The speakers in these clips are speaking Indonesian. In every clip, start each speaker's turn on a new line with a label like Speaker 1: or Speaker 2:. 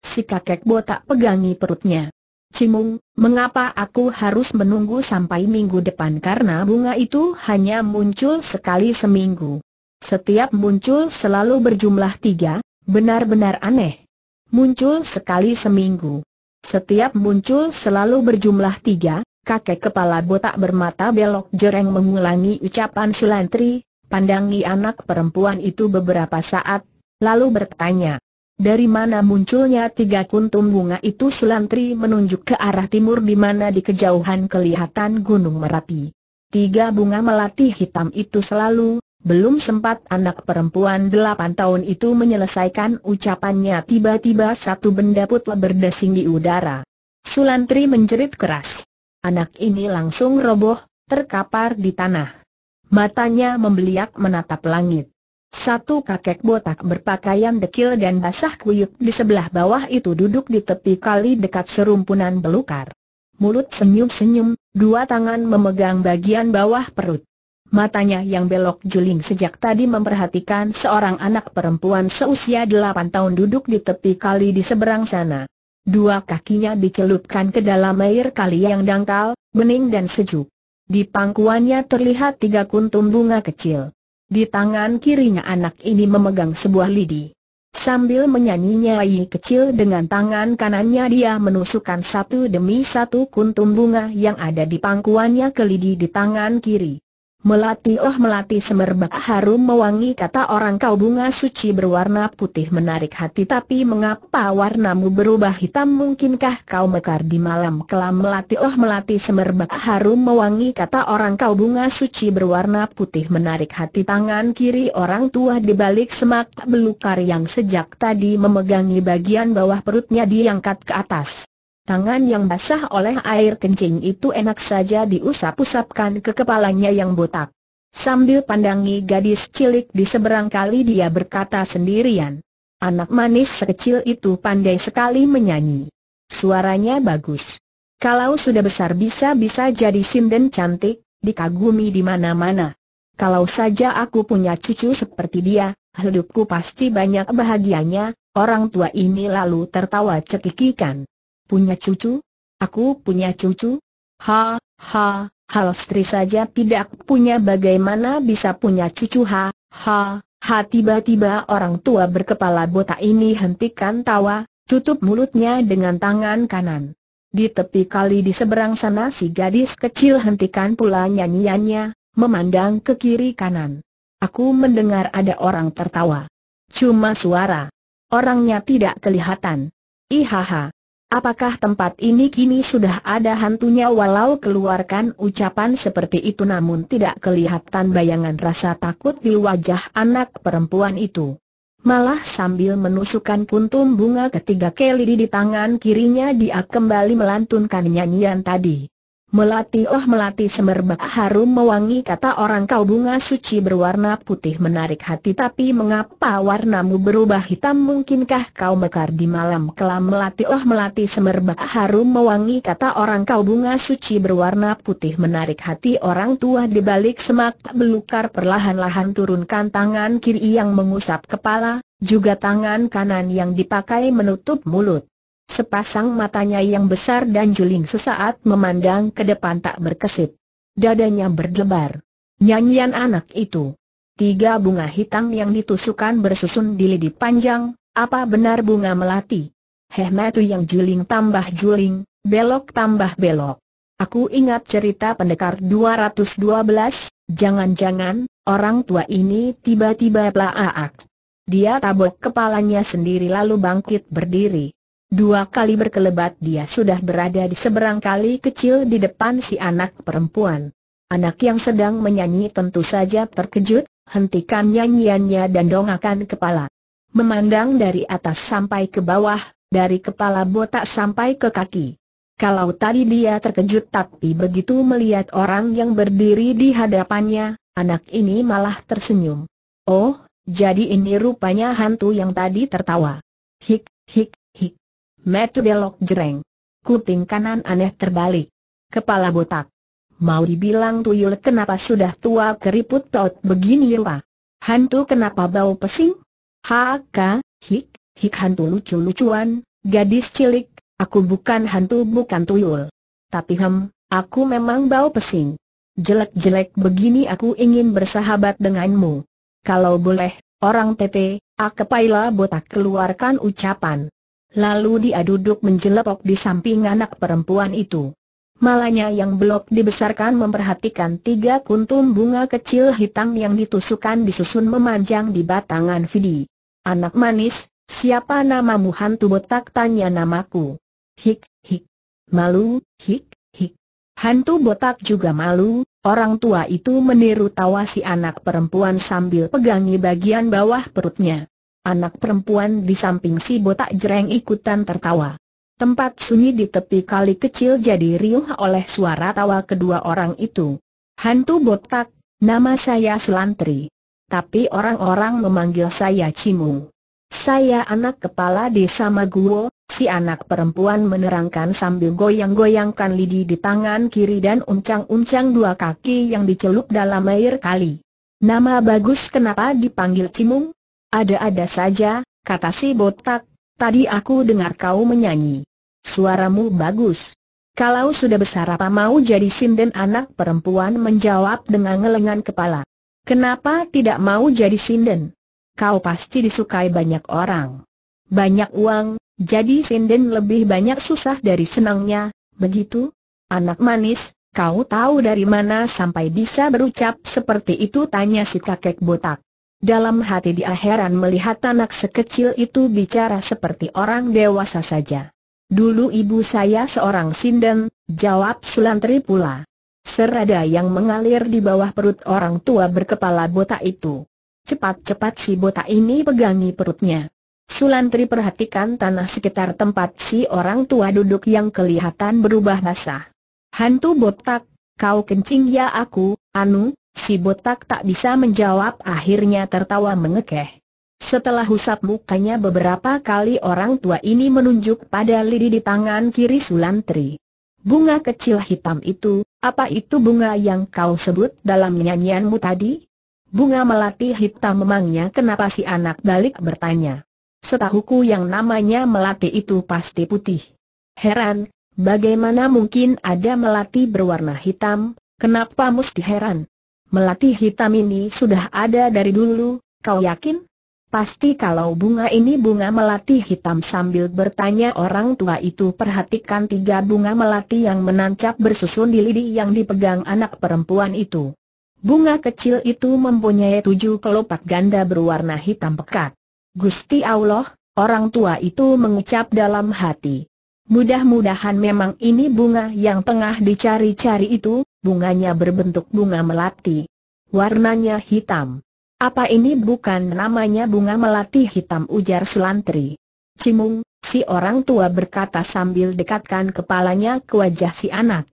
Speaker 1: Si kakek botak pegangi perutnya. Cimung, mengapa aku harus menunggu sampai minggu depan karena bunga itu hanya muncul sekali seminggu. Setiap muncul selalu berjumlah tiga, benar-benar aneh. Muncul sekali seminggu. Setiap muncul selalu berjumlah tiga, kakek kepala botak bermata belok jereng mengulangi ucapan Sulantri, pandangi anak perempuan itu beberapa saat, lalu bertanya, dari mana munculnya tiga kuntum bunga itu Sulantri menunjuk ke arah timur di mana di kejauhan kelihatan Gunung Merapi. Tiga bunga melati hitam itu selalu, belum sempat anak perempuan delapan tahun itu menyelesaikan ucapannya tiba-tiba satu benda putla berdasing di udara. Sulantri menjerit keras. Anak ini langsung roboh, terkapar di tanah. Matanya membeliak menatap langit. Satu kakek botak berpakaian dekil dan basah kuyuk di sebelah bawah itu duduk di tepi kali dekat serumpunan belukar. Mulut senyum-senyum, dua tangan memegang bagian bawah perut. Matanya yang belok juling sejak tadi memperhatikan seorang anak perempuan seusia delapan tahun duduk di tepi kali di seberang sana. Dua kakinya dicelupkan ke dalam air kali yang dangkal, bening dan sejuk. Di pangkuannya terlihat tiga kuntum bunga kecil. Di tangan kirinya anak ini memegang sebuah lidi. Sambil menyanyinya, nyanyi kecil dengan tangan kanannya dia menusukkan satu demi satu kuntum bunga yang ada di pangkuannya ke lidi di tangan kiri. Melati oh melati semerbak harum mewangi kata orang kau bunga suci berwarna putih menarik hati tapi mengapa warnamu berubah hitam mungkinkah kau mekar di malam kelam melati oh melati semerbak harum mewangi kata orang kau bunga suci berwarna putih menarik hati tangan kiri orang tua di balik semak belukar yang sejak tadi memegangi bagian bawah perutnya diangkat ke atas Tangan yang basah oleh air kencing itu enak saja diusap-usapkan ke kepalanya yang botak. Sambil pandangi gadis cilik di seberang kali dia berkata sendirian. Anak manis sekecil itu pandai sekali menyanyi. Suaranya bagus. Kalau sudah besar bisa-bisa jadi sinden cantik, dikagumi di mana-mana. Kalau saja aku punya cucu seperti dia, hidupku pasti banyak bahagianya, orang tua ini lalu tertawa cekikikan. Punya cucu? Aku punya cucu? Ha, ha, Halstri saja tidak punya bagaimana bisa punya cucu ha, ha, ha tiba-tiba orang tua berkepala botak ini hentikan tawa, tutup mulutnya dengan tangan kanan. Di tepi kali di seberang sana si gadis kecil hentikan pula nyanyiannya, memandang ke kiri kanan. Aku mendengar ada orang tertawa. Cuma suara. Orangnya tidak kelihatan. Ihaha. Apakah tempat ini kini sudah ada hantunya walau keluarkan ucapan seperti itu namun tidak kelihatan bayangan rasa takut di wajah anak perempuan itu. Malah sambil menusukkan puntum bunga ketiga Kelly di tangan kirinya dia kembali melantunkan nyanyian tadi. Melati oh melati semerbak harum mewangi kata orang kau bunga suci berwarna putih menarik hati tapi mengapa warnamu berubah hitam mungkinkah kau mekar di malam kelam melati oh melati semerbak harum mewangi kata orang kau bunga suci berwarna putih menarik hati orang tua di balik semak belukar perlahan-lahan turunkan tangan kiri yang mengusap kepala, juga tangan kanan yang dipakai menutup mulut. Sepasang matanya yang besar dan juling sesaat memandang ke depan tak berkesip. Dadanya berdebar. Nyanyian anak itu. Tiga bunga hitam yang ditusukan bersusun di lidi panjang, apa benar bunga melati? Heh yang juling tambah juling, belok tambah belok. Aku ingat cerita pendekar 212, jangan-jangan, orang tua ini tiba-tiba pelaak. Dia tabok kepalanya sendiri lalu bangkit berdiri. Dua kali berkelebat dia sudah berada di seberang kali kecil di depan si anak perempuan. Anak yang sedang menyanyi tentu saja terkejut, hentikan nyanyiannya dan dongakan kepala. Memandang dari atas sampai ke bawah, dari kepala botak sampai ke kaki. Kalau tadi dia terkejut tapi begitu melihat orang yang berdiri di hadapannya, anak ini malah tersenyum. Oh, jadi ini rupanya hantu yang tadi tertawa. Hik, hik, hik. Metu belok jereng. Kuping kanan aneh terbalik. Kepala botak. Mau dibilang tuyul kenapa sudah tua keriput taut begini lupa. Hantu kenapa bau pesing? Haka, hik, hik hantu lucu-lucuan, gadis cilik, aku bukan hantu bukan tuyul. Tapi hem, aku memang bau pesing. Jelek-jelek begini aku ingin bersahabat denganmu. Kalau boleh, orang PP, akepailah botak keluarkan ucapan. Lalu dia duduk menjelepok di samping anak perempuan itu. Malanya yang blok dibesarkan memperhatikan tiga kuntum bunga kecil hitam yang ditusukkan disusun memanjang di batangan Fidi. Anak manis, siapa namamu hantu botak tanya namaku. Hik, hik. Malu, hik, hik. Hantu botak juga malu, orang tua itu meniru tawa si anak perempuan sambil pegangi bagian bawah perutnya. Anak perempuan di samping si botak jereng ikutan tertawa. Tempat sunyi di tepi kali kecil jadi riuh oleh suara tawa kedua orang itu. Hantu botak, nama saya Selantri. Tapi orang-orang memanggil saya Cimung. Saya anak kepala desa Maguwo, si anak perempuan menerangkan sambil goyang-goyangkan lidi di tangan kiri dan uncang-uncang dua kaki yang dicelup dalam air kali. Nama bagus kenapa dipanggil Cimung? Ada-ada saja, kata si botak, tadi aku dengar kau menyanyi. Suaramu bagus. Kalau sudah besar apa mau jadi sinden anak perempuan menjawab dengan ngelengan kepala. Kenapa tidak mau jadi sinden? Kau pasti disukai banyak orang. Banyak uang, jadi sinden lebih banyak susah dari senangnya, begitu? Anak manis, kau tahu dari mana sampai bisa berucap seperti itu tanya si kakek botak. Dalam hati dia heran melihat anak sekecil itu bicara seperti orang dewasa saja. Dulu ibu saya seorang sinden, jawab Sulantri pula. Serada yang mengalir di bawah perut orang tua berkepala botak itu. Cepat-cepat si botak ini pegangi perutnya. Sulantri perhatikan tanah sekitar tempat si orang tua duduk yang kelihatan berubah basah. Hantu botak, kau kencing ya aku, Anu, Si botak tak bisa menjawab akhirnya tertawa mengekeh. Setelah usap mukanya beberapa kali orang tua ini menunjuk pada lidi di tangan kiri Sulantri. Bunga kecil hitam itu, apa itu bunga yang kau sebut dalam nyanyianmu tadi? Bunga melati hitam memangnya kenapa si anak balik bertanya. Setahuku yang namanya melati itu pasti putih. Heran, Bagaimana mungkin ada melati berwarna hitam, kenapa mesti heran? Melati hitam ini sudah ada dari dulu, kau yakin? Pasti kalau bunga ini bunga melati hitam sambil bertanya orang tua itu perhatikan tiga bunga melati yang menancap bersusun di lidi yang dipegang anak perempuan itu. Bunga kecil itu mempunyai tujuh kelopak ganda berwarna hitam pekat. Gusti Allah, orang tua itu mengucap dalam hati. Mudah-mudahan memang ini bunga yang tengah dicari-cari itu, bunganya berbentuk bunga melati. Warnanya hitam. Apa ini bukan namanya bunga melati hitam ujar Selantri? Cimung, si orang tua berkata sambil dekatkan kepalanya ke wajah si anak.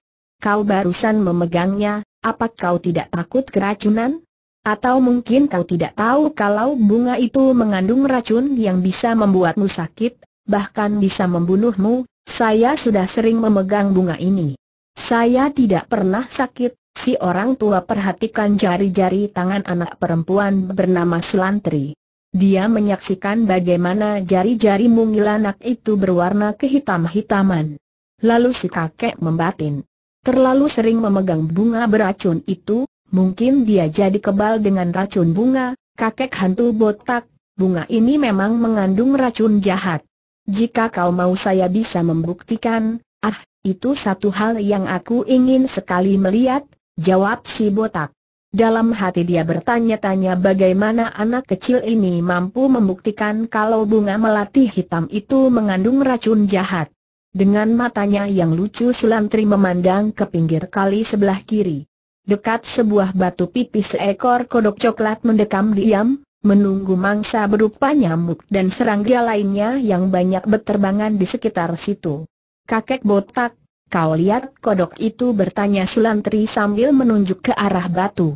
Speaker 1: Kau barusan memegangnya, apa kau tidak takut keracunan? Atau mungkin kau tidak tahu kalau bunga itu mengandung racun yang bisa membuatmu sakit, bahkan bisa membunuhmu, saya sudah sering memegang bunga ini. Saya tidak pernah sakit, si orang tua perhatikan jari-jari tangan anak perempuan bernama Selantri. Dia menyaksikan bagaimana jari-jari mungil anak itu berwarna kehitam-hitaman. Lalu si kakek membatin. Terlalu sering memegang bunga beracun itu, mungkin dia jadi kebal dengan racun bunga, kakek hantu botak, bunga ini memang mengandung racun jahat. Jika kau mau saya bisa membuktikan, ah, itu satu hal yang aku ingin sekali melihat, jawab si botak. Dalam hati dia bertanya-tanya bagaimana anak kecil ini mampu membuktikan kalau bunga melati hitam itu mengandung racun jahat. Dengan matanya yang lucu Sulantri memandang ke pinggir kali sebelah kiri. Dekat sebuah batu pipih seekor kodok coklat mendekam diam, menunggu mangsa berupa nyamuk dan serangga lainnya yang banyak berterbangan di sekitar situ. Kakek botak, kau lihat kodok itu bertanya Sulantri sambil menunjuk ke arah batu.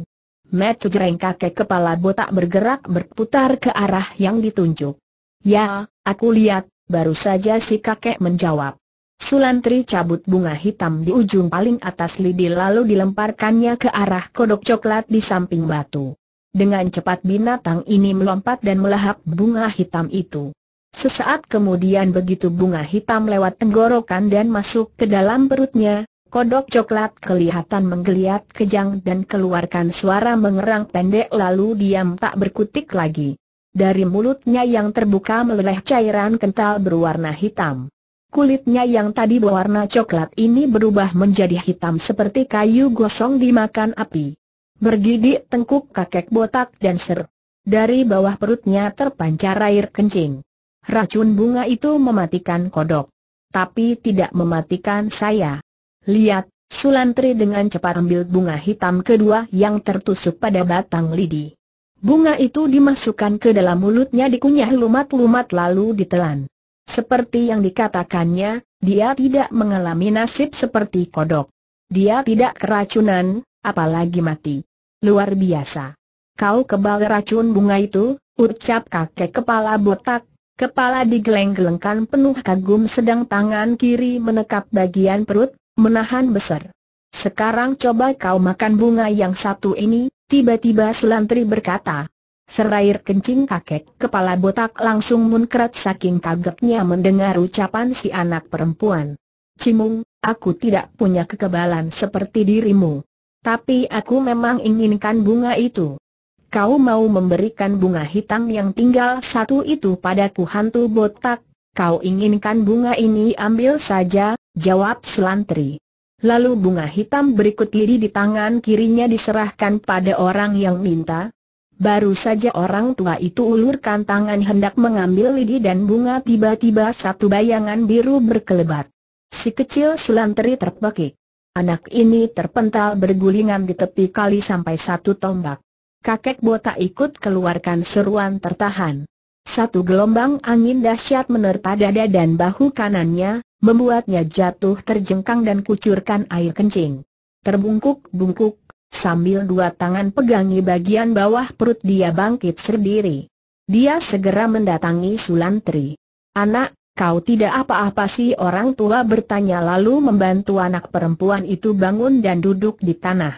Speaker 1: Metu jereng kakek kepala botak bergerak berputar ke arah yang ditunjuk. Ya, aku lihat, baru saja si kakek menjawab. Sulantri cabut bunga hitam di ujung paling atas lidi lalu dilemparkannya ke arah kodok coklat di samping batu. Dengan cepat binatang ini melompat dan melahap bunga hitam itu. Sesaat kemudian begitu bunga hitam lewat tenggorokan dan masuk ke dalam perutnya, kodok coklat kelihatan menggeliat kejang dan keluarkan suara mengerang pendek lalu diam tak berkutik lagi. Dari mulutnya yang terbuka meleleh cairan kental berwarna hitam. Kulitnya yang tadi berwarna coklat ini berubah menjadi hitam seperti kayu gosong dimakan api. Bergidik tengkuk kakek botak dan ser. Dari bawah perutnya terpancar air kencing. Racun bunga itu mematikan kodok. Tapi tidak mematikan saya. Lihat, Sulantri dengan cepat ambil bunga hitam kedua yang tertusuk pada batang lidi. Bunga itu dimasukkan ke dalam mulutnya dikunyah lumat-lumat lalu ditelan. Seperti yang dikatakannya, dia tidak mengalami nasib seperti kodok. Dia tidak keracunan, apalagi mati. Luar biasa. Kau kebal racun bunga itu, ucap kakek kepala botak, Kepala digeleng-gelengkan penuh kagum sedang tangan kiri menekap bagian perut, menahan besar. Sekarang coba kau makan bunga yang satu ini, tiba-tiba selantri berkata. Serair kencing kakek, kepala botak langsung munkrat saking kagetnya mendengar ucapan si anak perempuan. Cimung, aku tidak punya kekebalan seperti dirimu. Tapi aku memang inginkan bunga itu kau mau memberikan bunga hitam yang tinggal satu itu padaku hantu botak, kau inginkan bunga ini ambil saja, jawab Selantri. Lalu bunga hitam berikut lidi di tangan kirinya diserahkan pada orang yang minta. Baru saja orang tua itu ulurkan tangan hendak mengambil lidi dan bunga tiba-tiba satu bayangan biru berkelebat. Si kecil Selantri terpekik. Anak ini terpental bergulingan di tepi kali sampai satu tombak kakek botak ikut keluarkan seruan tertahan. Satu gelombang angin dahsyat menerpa dada dan bahu kanannya, membuatnya jatuh terjengkang dan kucurkan air kencing. Terbungkuk-bungkuk, sambil dua tangan pegangi bagian bawah perut dia bangkit sendiri. Dia segera mendatangi Sulantri. Anak, kau tidak apa-apa sih orang tua bertanya lalu membantu anak perempuan itu bangun dan duduk di tanah.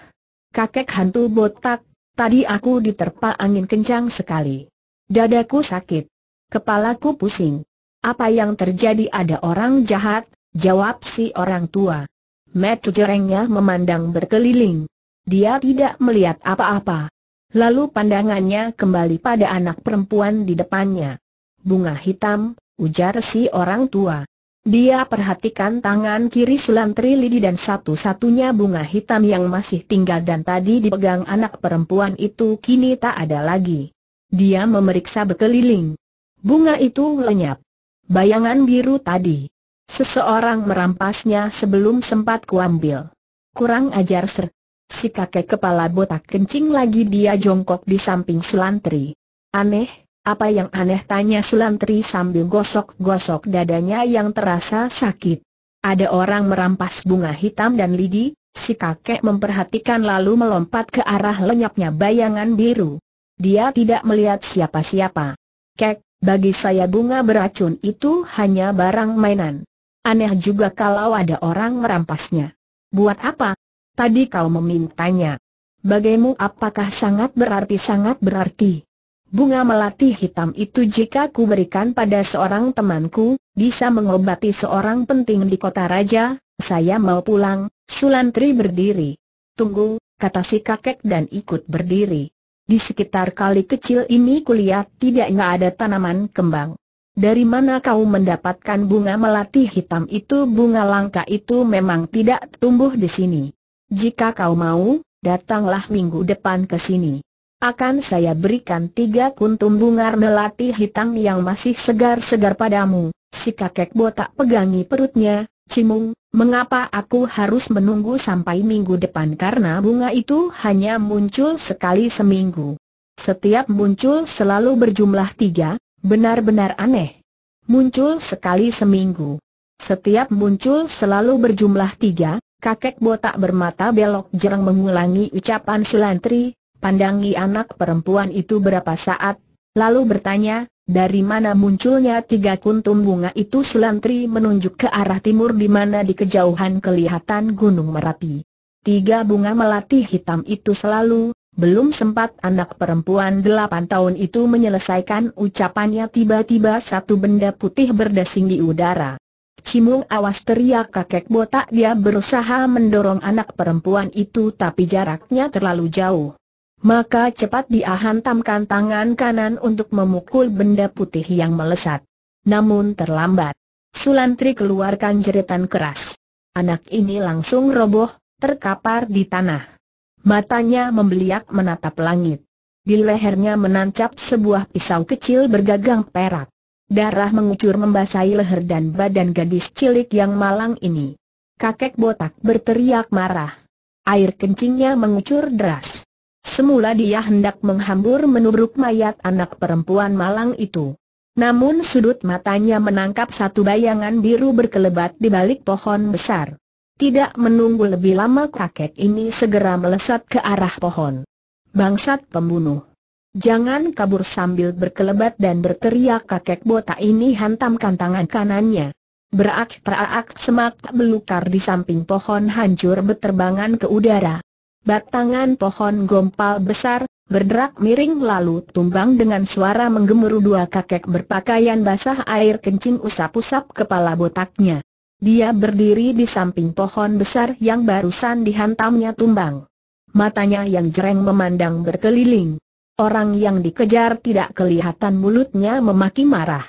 Speaker 1: Kakek hantu botak, Tadi aku diterpa angin kencang sekali. Dadaku sakit. Kepalaku pusing. Apa yang terjadi ada orang jahat, jawab si orang tua. Metu jerengnya memandang berkeliling. Dia tidak melihat apa-apa. Lalu pandangannya kembali pada anak perempuan di depannya. Bunga hitam, ujar si orang tua. Dia perhatikan tangan kiri selantri lidi dan satu-satunya bunga hitam yang masih tinggal dan tadi dipegang anak perempuan itu kini tak ada lagi. Dia memeriksa berkeliling. Bunga itu lenyap. Bayangan biru tadi. Seseorang merampasnya sebelum sempat kuambil. Kurang ajar ser. Si kakek kepala botak kencing lagi dia jongkok di samping selantri. Aneh, apa yang aneh tanya Sulantri sambil gosok-gosok dadanya yang terasa sakit. Ada orang merampas bunga hitam dan lidi, si kakek memperhatikan lalu melompat ke arah lenyapnya bayangan biru. Dia tidak melihat siapa-siapa. Kek, bagi saya bunga beracun itu hanya barang mainan. Aneh juga kalau ada orang merampasnya. Buat apa? Tadi kau memintanya. Bagimu apakah sangat berarti sangat berarti? bunga melati hitam itu jika ku berikan pada seorang temanku, bisa mengobati seorang penting di kota raja, saya mau pulang, Sulantri berdiri. Tunggu, kata si kakek dan ikut berdiri. Di sekitar kali kecil ini kulihat tidak nggak ada tanaman kembang. Dari mana kau mendapatkan bunga melati hitam itu? Bunga langka itu memang tidak tumbuh di sini. Jika kau mau, datanglah minggu depan ke sini akan saya berikan tiga kuntum bunga melati hitam yang masih segar-segar padamu. Si kakek botak pegangi perutnya, cimung, mengapa aku harus menunggu sampai minggu depan karena bunga itu hanya muncul sekali seminggu. Setiap muncul selalu berjumlah tiga, benar-benar aneh. Muncul sekali seminggu. Setiap muncul selalu berjumlah tiga, kakek botak bermata belok jerang mengulangi ucapan sulantri, pandangi anak perempuan itu berapa saat, lalu bertanya, dari mana munculnya tiga kuntum bunga itu Sulantri menunjuk ke arah timur di mana di kejauhan kelihatan Gunung Merapi. Tiga bunga melati hitam itu selalu, belum sempat anak perempuan delapan tahun itu menyelesaikan ucapannya tiba-tiba satu benda putih berdasing di udara. Cimung awas teriak kakek botak dia berusaha mendorong anak perempuan itu tapi jaraknya terlalu jauh maka cepat dia hantamkan tangan kanan untuk memukul benda putih yang melesat. Namun terlambat. Sulantri keluarkan jeritan keras. Anak ini langsung roboh, terkapar di tanah. Matanya membeliak menatap langit. Di lehernya menancap sebuah pisau kecil bergagang perak. Darah mengucur membasahi leher dan badan gadis cilik yang malang ini. Kakek botak berteriak marah. Air kencingnya mengucur deras. Semula dia hendak menghambur menubruk mayat anak perempuan malang itu. Namun sudut matanya menangkap satu bayangan biru berkelebat di balik pohon besar. Tidak menunggu lebih lama kakek ini segera melesat ke arah pohon. Bangsat pembunuh. Jangan kabur sambil berkelebat dan berteriak kakek botak ini hantamkan tangan kanannya. Berak-berak semak belukar di samping pohon hancur berterbangan ke udara batangan pohon gompal besar, berderak miring lalu tumbang dengan suara menggemuruh dua kakek berpakaian basah air kencing usap-usap kepala botaknya. Dia berdiri di samping pohon besar yang barusan dihantamnya tumbang. Matanya yang jereng memandang berkeliling. Orang yang dikejar tidak kelihatan mulutnya memaki marah.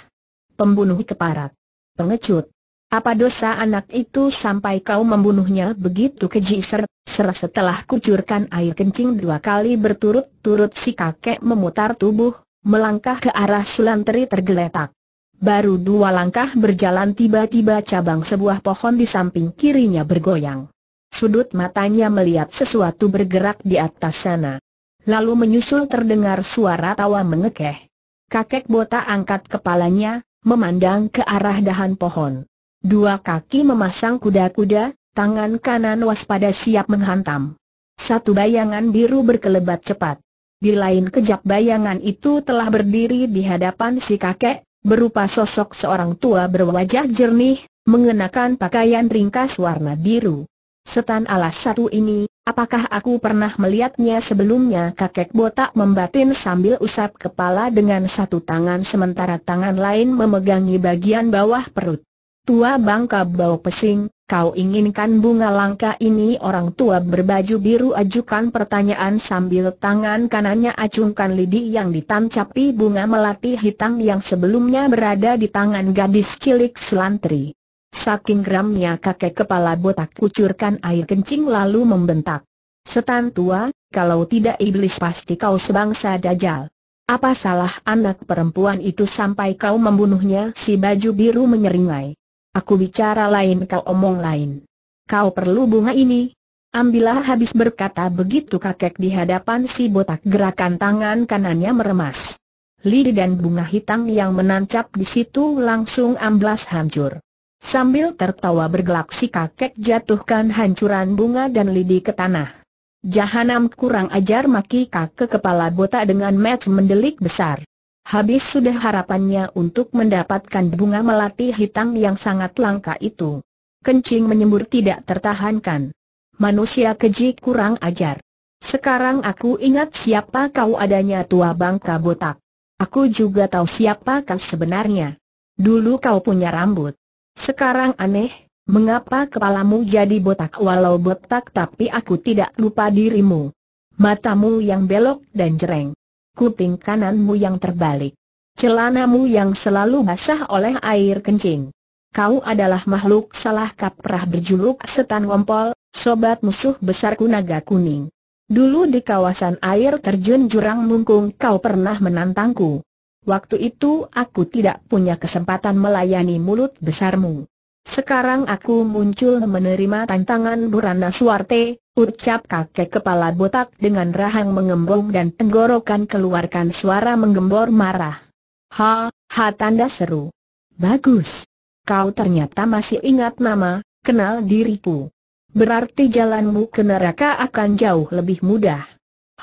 Speaker 1: Pembunuh keparat. Pengecut. Apa dosa anak itu sampai kau membunuhnya begitu keji ser, ser setelah kucurkan air kencing dua kali berturut-turut si kakek memutar tubuh, melangkah ke arah Sulanteri tergeletak. Baru dua langkah berjalan tiba-tiba cabang sebuah pohon di samping kirinya bergoyang. Sudut matanya melihat sesuatu bergerak di atas sana. Lalu menyusul terdengar suara tawa mengekeh. Kakek botak angkat kepalanya, memandang ke arah dahan pohon. Dua kaki memasang kuda-kuda, tangan kanan waspada siap menghantam. Satu bayangan biru berkelebat cepat. Di lain kejap bayangan itu telah berdiri di hadapan si kakek, berupa sosok seorang tua berwajah jernih, mengenakan pakaian ringkas warna biru. Setan alas satu ini, apakah aku pernah melihatnya sebelumnya kakek botak membatin sambil usap kepala dengan satu tangan sementara tangan lain memegangi bagian bawah perut. Tua bangka bau pesing, kau inginkan bunga langka ini orang tua berbaju biru ajukan pertanyaan sambil tangan kanannya acungkan lidi yang ditancapi bunga melati hitam yang sebelumnya berada di tangan gadis cilik selantri. Saking geramnya kakek kepala botak kucurkan air kencing lalu membentak. Setan tua, kalau tidak iblis pasti kau sebangsa dajal. Apa salah anak perempuan itu sampai kau membunuhnya? Si baju biru menyeringai. Aku bicara lain kau omong lain. Kau perlu bunga ini? Ambillah habis berkata begitu kakek di hadapan si botak gerakan tangan kanannya meremas. Lidi dan bunga hitam yang menancap di situ langsung amblas hancur. Sambil tertawa bergelak si kakek jatuhkan hancuran bunga dan lidi ke tanah. Jahanam kurang ajar maki kakek kepala botak dengan match mendelik besar. Habis sudah harapannya untuk mendapatkan bunga melati hitam yang sangat langka itu. Kencing menyembur tidak tertahankan. Manusia keji kurang ajar. Sekarang aku ingat siapa kau adanya tua bangka botak. Aku juga tahu siapa kau sebenarnya. Dulu kau punya rambut. Sekarang aneh, mengapa kepalamu jadi botak walau botak tapi aku tidak lupa dirimu. Matamu yang belok dan jereng kuping kananmu yang terbalik, celanamu yang selalu basah oleh air kencing. Kau adalah makhluk salah kaprah berjuluk setan ngompol, sobat musuh besarku naga kuning. Dulu di kawasan air terjun Jurang Mungkung kau pernah menantangku. Waktu itu aku tidak punya kesempatan melayani mulut besarmu. Sekarang aku muncul menerima tantangan Burana Suarte, ucap kakek kepala botak dengan rahang mengembung dan tenggorokan keluarkan suara menggembor marah. Ha, ha tanda seru. Bagus. Kau ternyata masih ingat nama, kenal diriku. Berarti jalanmu ke neraka akan jauh lebih mudah.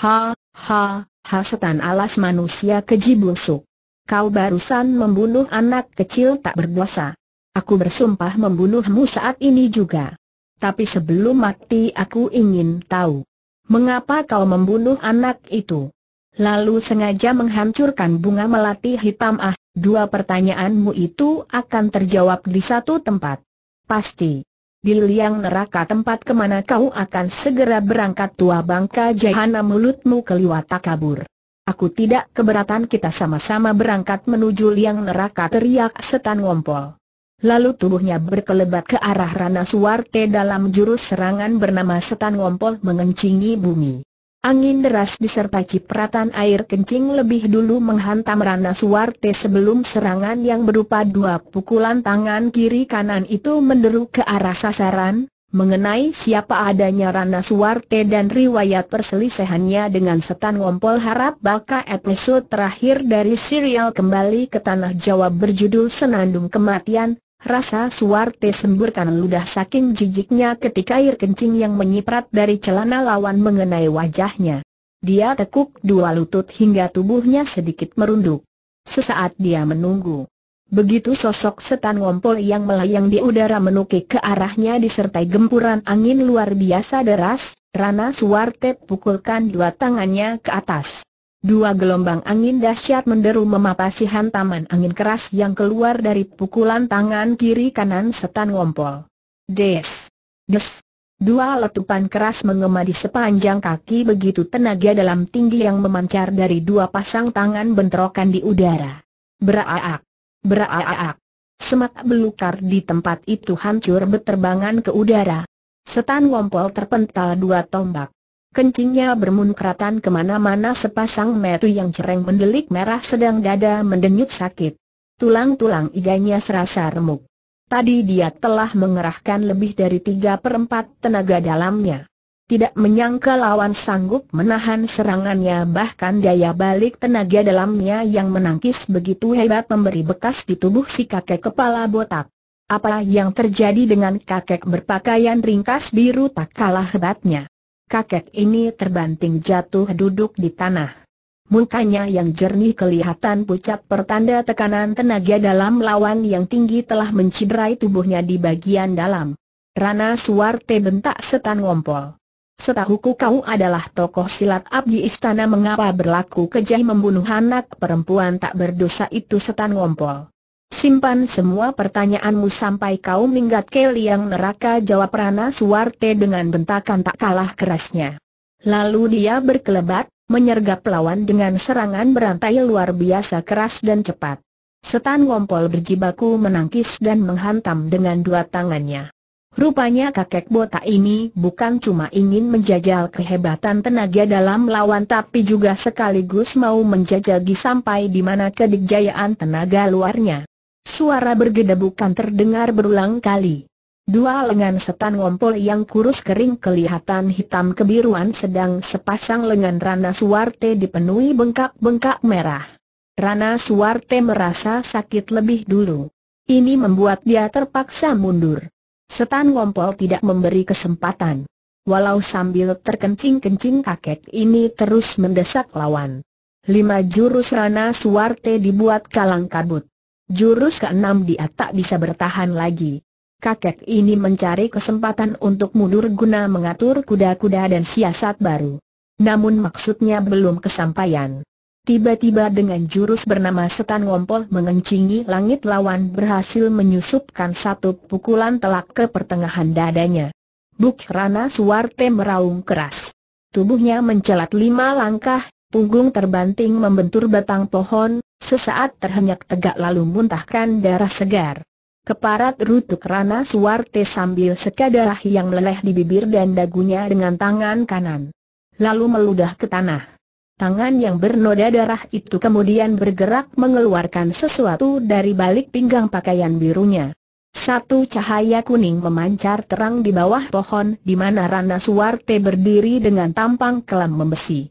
Speaker 1: Ha, ha, ha setan alas manusia keji busuk. Kau barusan membunuh anak kecil tak berdosa. Aku bersumpah membunuhmu saat ini juga. Tapi sebelum mati aku ingin tahu. Mengapa kau membunuh anak itu? Lalu sengaja menghancurkan bunga melati hitam ah, dua pertanyaanmu itu akan terjawab di satu tempat. Pasti. Di liang neraka tempat kemana kau akan segera berangkat tua bangka jahana mulutmu keliwata kabur. Aku tidak keberatan kita sama-sama berangkat menuju liang neraka teriak setan ngompol. Lalu tubuhnya berkelebat ke arah Rana Suwarte dalam jurus serangan bernama Setan Ngompol mengencingi bumi. Angin deras disertai cipratan air kencing lebih dulu menghantam Rana Suwarte sebelum serangan yang berupa dua pukulan tangan kiri kanan itu menderu ke arah sasaran, mengenai siapa adanya Rana Suwarte dan riwayat perselisihannya dengan Setan Ngompol harap baka episode terakhir dari serial kembali ke Tanah Jawa berjudul Senandung Kematian, Rasa Suarte semburkan ludah saking jijiknya ketika air kencing yang menyiprat dari celana lawan mengenai wajahnya. Dia tekuk dua lutut hingga tubuhnya sedikit merunduk. Sesaat dia menunggu. Begitu sosok setan ngompol yang melayang di udara menukik ke arahnya disertai gempuran angin luar biasa deras, Rana Suarte pukulkan dua tangannya ke atas. Dua gelombang angin dahsyat menderu memapasi hantaman angin keras yang keluar dari pukulan tangan kiri kanan setan ngompol. Des! Des! Dua letupan keras mengema di sepanjang kaki begitu tenaga dalam tinggi yang memancar dari dua pasang tangan bentrokan di udara. Beraak! Beraak! Semak belukar di tempat itu hancur berterbangan ke udara. Setan ngompol terpental dua tombak. Kencingnya bermunkratan kemana-mana sepasang metu yang cereng mendelik merah sedang dada mendenyut sakit. Tulang-tulang iganya serasa remuk. Tadi dia telah mengerahkan lebih dari tiga perempat tenaga dalamnya. Tidak menyangka lawan sanggup menahan serangannya bahkan daya balik tenaga dalamnya yang menangkis begitu hebat memberi bekas di tubuh si kakek kepala botak. Apa yang terjadi dengan kakek berpakaian ringkas biru tak kalah hebatnya kakek ini terbanting jatuh duduk di tanah. Mukanya yang jernih kelihatan pucat pertanda tekanan tenaga dalam lawan yang tinggi telah menciderai tubuhnya di bagian dalam. Rana Suwarte bentak setan ngompol. Setahuku kau adalah tokoh silat abdi istana mengapa berlaku kejai membunuh anak perempuan tak berdosa itu setan ngompol. Simpan semua pertanyaanmu sampai kau minggat ke liang neraka jawab Rana Suwarte dengan bentakan tak kalah kerasnya. Lalu dia berkelebat, menyergap lawan dengan serangan berantai luar biasa keras dan cepat. Setan Wompol berjibaku menangkis dan menghantam dengan dua tangannya. Rupanya kakek botak ini bukan cuma ingin menjajal kehebatan tenaga dalam lawan tapi juga sekaligus mau menjajagi sampai di mana kedikjayaan tenaga luarnya. Suara bergedebukan terdengar berulang kali. Dua lengan setan ngompol yang kurus kering kelihatan hitam kebiruan sedang sepasang lengan Rana Suwarte dipenuhi bengkak-bengkak merah. Rana Suwarte merasa sakit lebih dulu. Ini membuat dia terpaksa mundur. Setan ngompol tidak memberi kesempatan. Walau sambil terkencing-kencing kakek ini terus mendesak lawan. Lima jurus Rana Suwarte dibuat kalang kabut. Jurus keenam dia tak bisa bertahan lagi. Kakek ini mencari kesempatan untuk mundur guna mengatur kuda-kuda dan siasat baru. Namun maksudnya belum kesampaian. Tiba-tiba dengan jurus bernama setan ngompol mengencingi langit lawan berhasil menyusupkan satu pukulan telak ke pertengahan dadanya. Buk Rana Suwarte meraung keras. Tubuhnya mencelat lima langkah, punggung terbanting membentur batang pohon, sesaat terhenyak tegak lalu muntahkan darah segar. Keparat rutuk Rana Suwarte sambil sekadarah yang meleleh di bibir dan dagunya dengan tangan kanan. Lalu meludah ke tanah. Tangan yang bernoda darah itu kemudian bergerak mengeluarkan sesuatu dari balik pinggang pakaian birunya. Satu cahaya kuning memancar terang di bawah pohon di mana Rana Suwarte berdiri dengan tampang kelam membesi.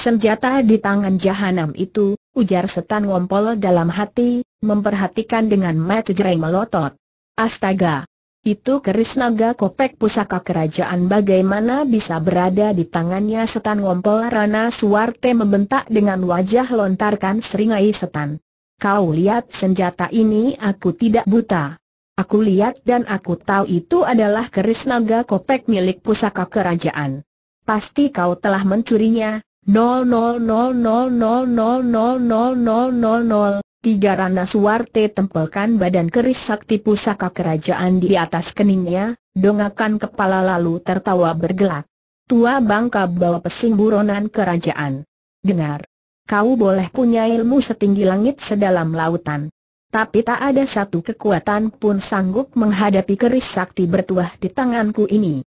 Speaker 1: Senjata di tangan jahanam itu, ujar setan ngompol dalam hati, memperhatikan dengan mata jereng melotot. Astaga! Itu keris naga kopek pusaka kerajaan bagaimana bisa berada di tangannya setan ngompol Rana Suwarte membentak dengan wajah lontarkan seringai setan. Kau lihat senjata ini aku tidak buta. Aku lihat dan aku tahu itu adalah keris naga kopek milik pusaka kerajaan. Pasti kau telah mencurinya, 000000000000. Tiga Rana Suwarte tempelkan badan keris sakti pusaka kerajaan di atas keningnya, dongakan kepala lalu tertawa bergelak. Tua bangka bawa pesing buronan kerajaan. Dengar, kau boleh punya ilmu setinggi langit sedalam lautan. Tapi tak ada satu kekuatan pun sanggup menghadapi keris sakti bertuah di tanganku ini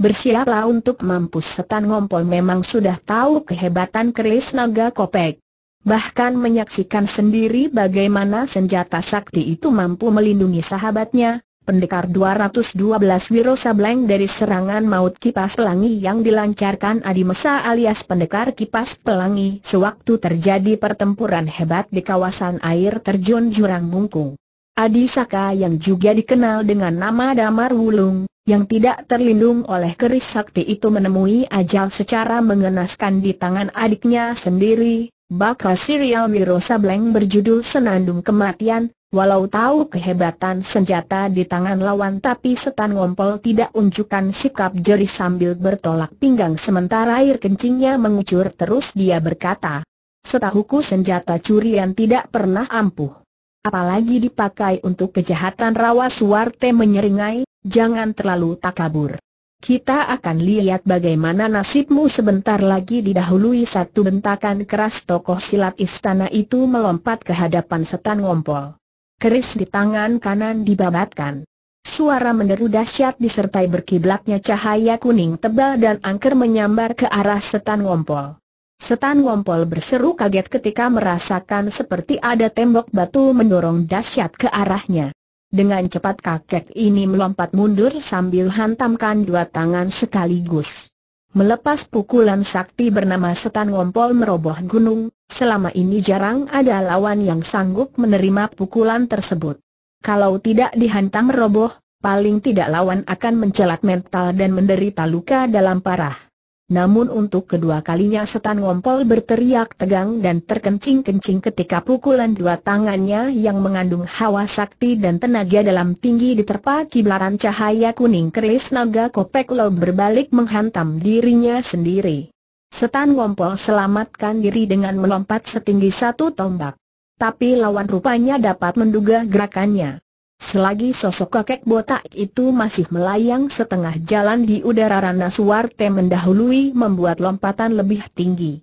Speaker 1: bersiaplah untuk mampus setan ngompol memang sudah tahu kehebatan keris naga kopek. Bahkan menyaksikan sendiri bagaimana senjata sakti itu mampu melindungi sahabatnya, pendekar 212 Wiro Sableng dari serangan maut kipas pelangi yang dilancarkan Adi Mesa alias pendekar kipas pelangi sewaktu terjadi pertempuran hebat di kawasan air terjun Jurang Mungkung. Adi Saka yang juga dikenal dengan nama Damar Wulung, yang tidak terlindung oleh keris sakti itu menemui ajal secara mengenaskan di tangan adiknya sendiri, bakal serial Wiro Sableng berjudul Senandung Kematian, walau tahu kehebatan senjata di tangan lawan tapi setan ngompol tidak unjukkan sikap jeri sambil bertolak pinggang sementara air kencingnya mengucur terus dia berkata, Setahuku senjata curian tidak pernah ampuh apalagi dipakai untuk kejahatan rawas Warte menyeringai, jangan terlalu takabur. Kita akan lihat bagaimana nasibmu sebentar lagi didahului satu bentakan keras tokoh silat istana itu melompat ke hadapan setan ngompol. Keris di tangan kanan dibabatkan. Suara menderu dahsyat disertai berkiblatnya cahaya kuning tebal dan angker menyambar ke arah setan ngompol. Setan Wompol berseru kaget ketika merasakan seperti ada tembok batu mendorong dahsyat ke arahnya. Dengan cepat kakek ini melompat mundur sambil hantamkan dua tangan sekaligus. Melepas pukulan sakti bernama Setan Wompol meroboh gunung, selama ini jarang ada lawan yang sanggup menerima pukulan tersebut. Kalau tidak dihantam roboh, paling tidak lawan akan mencelat mental dan menderita luka dalam parah. Namun untuk kedua kalinya setan ngompol berteriak tegang dan terkencing-kencing ketika pukulan dua tangannya yang mengandung hawa sakti dan tenaga dalam tinggi diterpa kiblaran cahaya kuning keris naga kopek lo berbalik menghantam dirinya sendiri. Setan ngompol selamatkan diri dengan melompat setinggi satu tombak. Tapi lawan rupanya dapat menduga gerakannya. Selagi sosok kakek botak itu masih melayang setengah jalan di udara Rana Suwarte mendahului membuat lompatan lebih tinggi.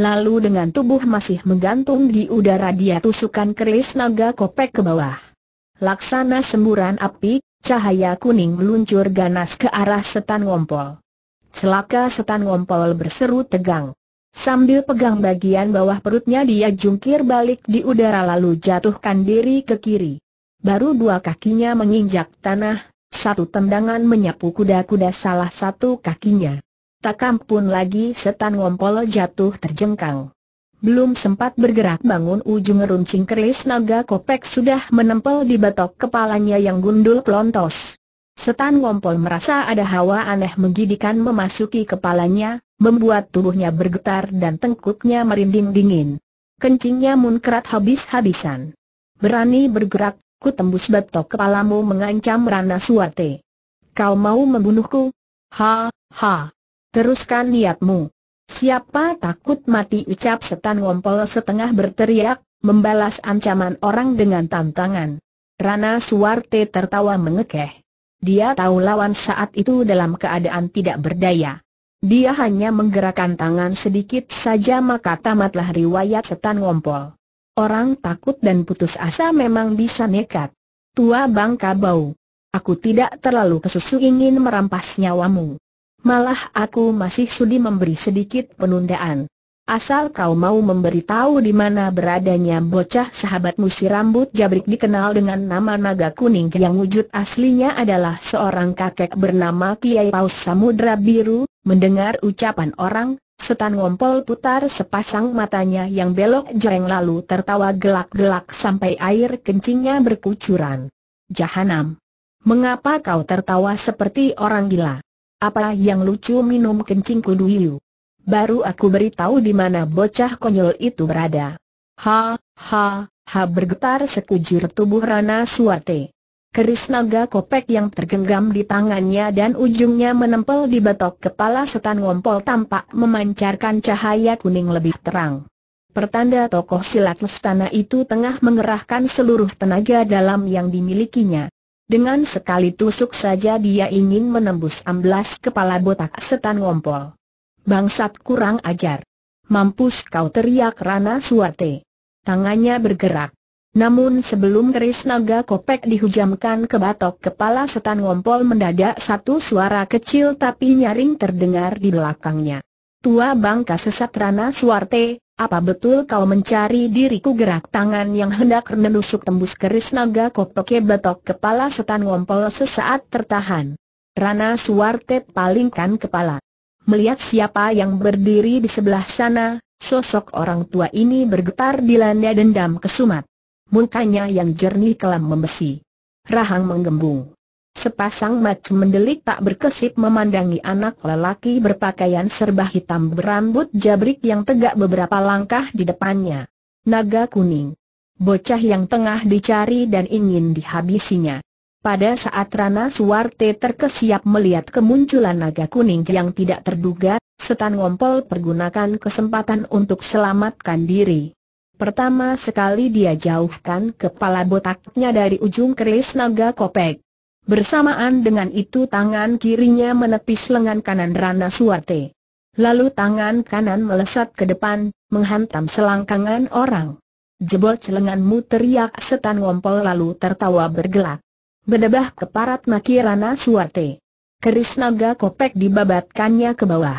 Speaker 1: Lalu dengan tubuh masih menggantung di udara dia tusukan keris naga kopek ke bawah. Laksana semburan api, cahaya kuning meluncur ganas ke arah setan ngompol. Celaka setan ngompol berseru tegang. Sambil pegang bagian bawah perutnya dia jungkir balik di udara lalu jatuhkan diri ke kiri. Baru dua kakinya menginjak tanah, satu tendangan menyapu kuda-kuda salah satu kakinya. Takam pun lagi setan ngompol jatuh terjengkang. Belum sempat bergerak bangun ujung runcing keris naga kopek sudah menempel di batok kepalanya yang gundul pelontos. Setan ngompol merasa ada hawa aneh menggidikan memasuki kepalanya, membuat tubuhnya bergetar dan tengkuknya merinding dingin. Kencingnya munkrat habis-habisan. Berani bergerak, Ku tembus batok kepalamu mengancam Rana Suwate. Kau mau membunuhku? Ha, ha. Teruskan niatmu. Siapa takut mati ucap setan ngompol setengah berteriak, membalas ancaman orang dengan tantangan. Rana Suwarte tertawa mengekeh. Dia tahu lawan saat itu dalam keadaan tidak berdaya. Dia hanya menggerakkan tangan sedikit saja maka tamatlah riwayat setan ngompol. Orang takut dan putus asa memang bisa nekat. Tua bangka bau. Aku tidak terlalu kesusu ingin merampas nyawamu. Malah aku masih sudi memberi sedikit penundaan. Asal kau mau memberitahu di mana beradanya bocah sahabatmu si rambut jabrik dikenal dengan nama naga kuning yang wujud aslinya adalah seorang kakek bernama Kiai Paus Samudra Biru, mendengar ucapan orang, Setan ngompol putar sepasang matanya yang belok jereng lalu tertawa gelak-gelak sampai air kencingnya berkucuran. Jahanam. Mengapa kau tertawa seperti orang gila? Apa yang lucu minum kencing kuduyu? Baru aku beritahu di mana bocah konyol itu berada. Ha, ha, ha bergetar sekujur tubuh Rana Suwate. Keris naga kopek yang tergenggam di tangannya dan ujungnya menempel di batok kepala setan ngompol tampak memancarkan cahaya kuning lebih terang. Pertanda tokoh silat lestana itu tengah mengerahkan seluruh tenaga dalam yang dimilikinya. Dengan sekali tusuk saja dia ingin menembus amblas kepala botak setan ngompol. Bangsat kurang ajar. Mampus kau teriak Rana Suwate. Tangannya bergerak. Namun sebelum keris naga kopek dihujamkan ke batok kepala setan ngompol mendadak satu suara kecil tapi nyaring terdengar di belakangnya. Tua bangka sesat Rana Suarte, apa betul kau mencari diriku gerak tangan yang hendak menusuk tembus keris naga kopek batok kepala setan ngompol sesaat tertahan. Rana Suarte palingkan kepala. Melihat siapa yang berdiri di sebelah sana, sosok orang tua ini bergetar dilanda dendam kesumat mukanya yang jernih kelam membesi. Rahang menggembung. Sepasang mata mendelik tak berkesip memandangi anak lelaki berpakaian serba hitam berambut jabrik yang tegak beberapa langkah di depannya. Naga kuning. Bocah yang tengah dicari dan ingin dihabisinya. Pada saat Rana Suwarte terkesiap melihat kemunculan naga kuning yang tidak terduga, setan ngompol pergunakan kesempatan untuk selamatkan diri. Pertama sekali dia jauhkan kepala botaknya dari ujung keris naga kopek. Bersamaan dengan itu tangan kirinya menepis lengan kanan Rana Suwarte. Lalu tangan kanan melesat ke depan, menghantam selangkangan orang. Jebol celenganmu teriak setan ngompol lalu tertawa bergelak. Bedebah keparat maki Rana Suwarte. Keris naga kopek dibabatkannya ke bawah.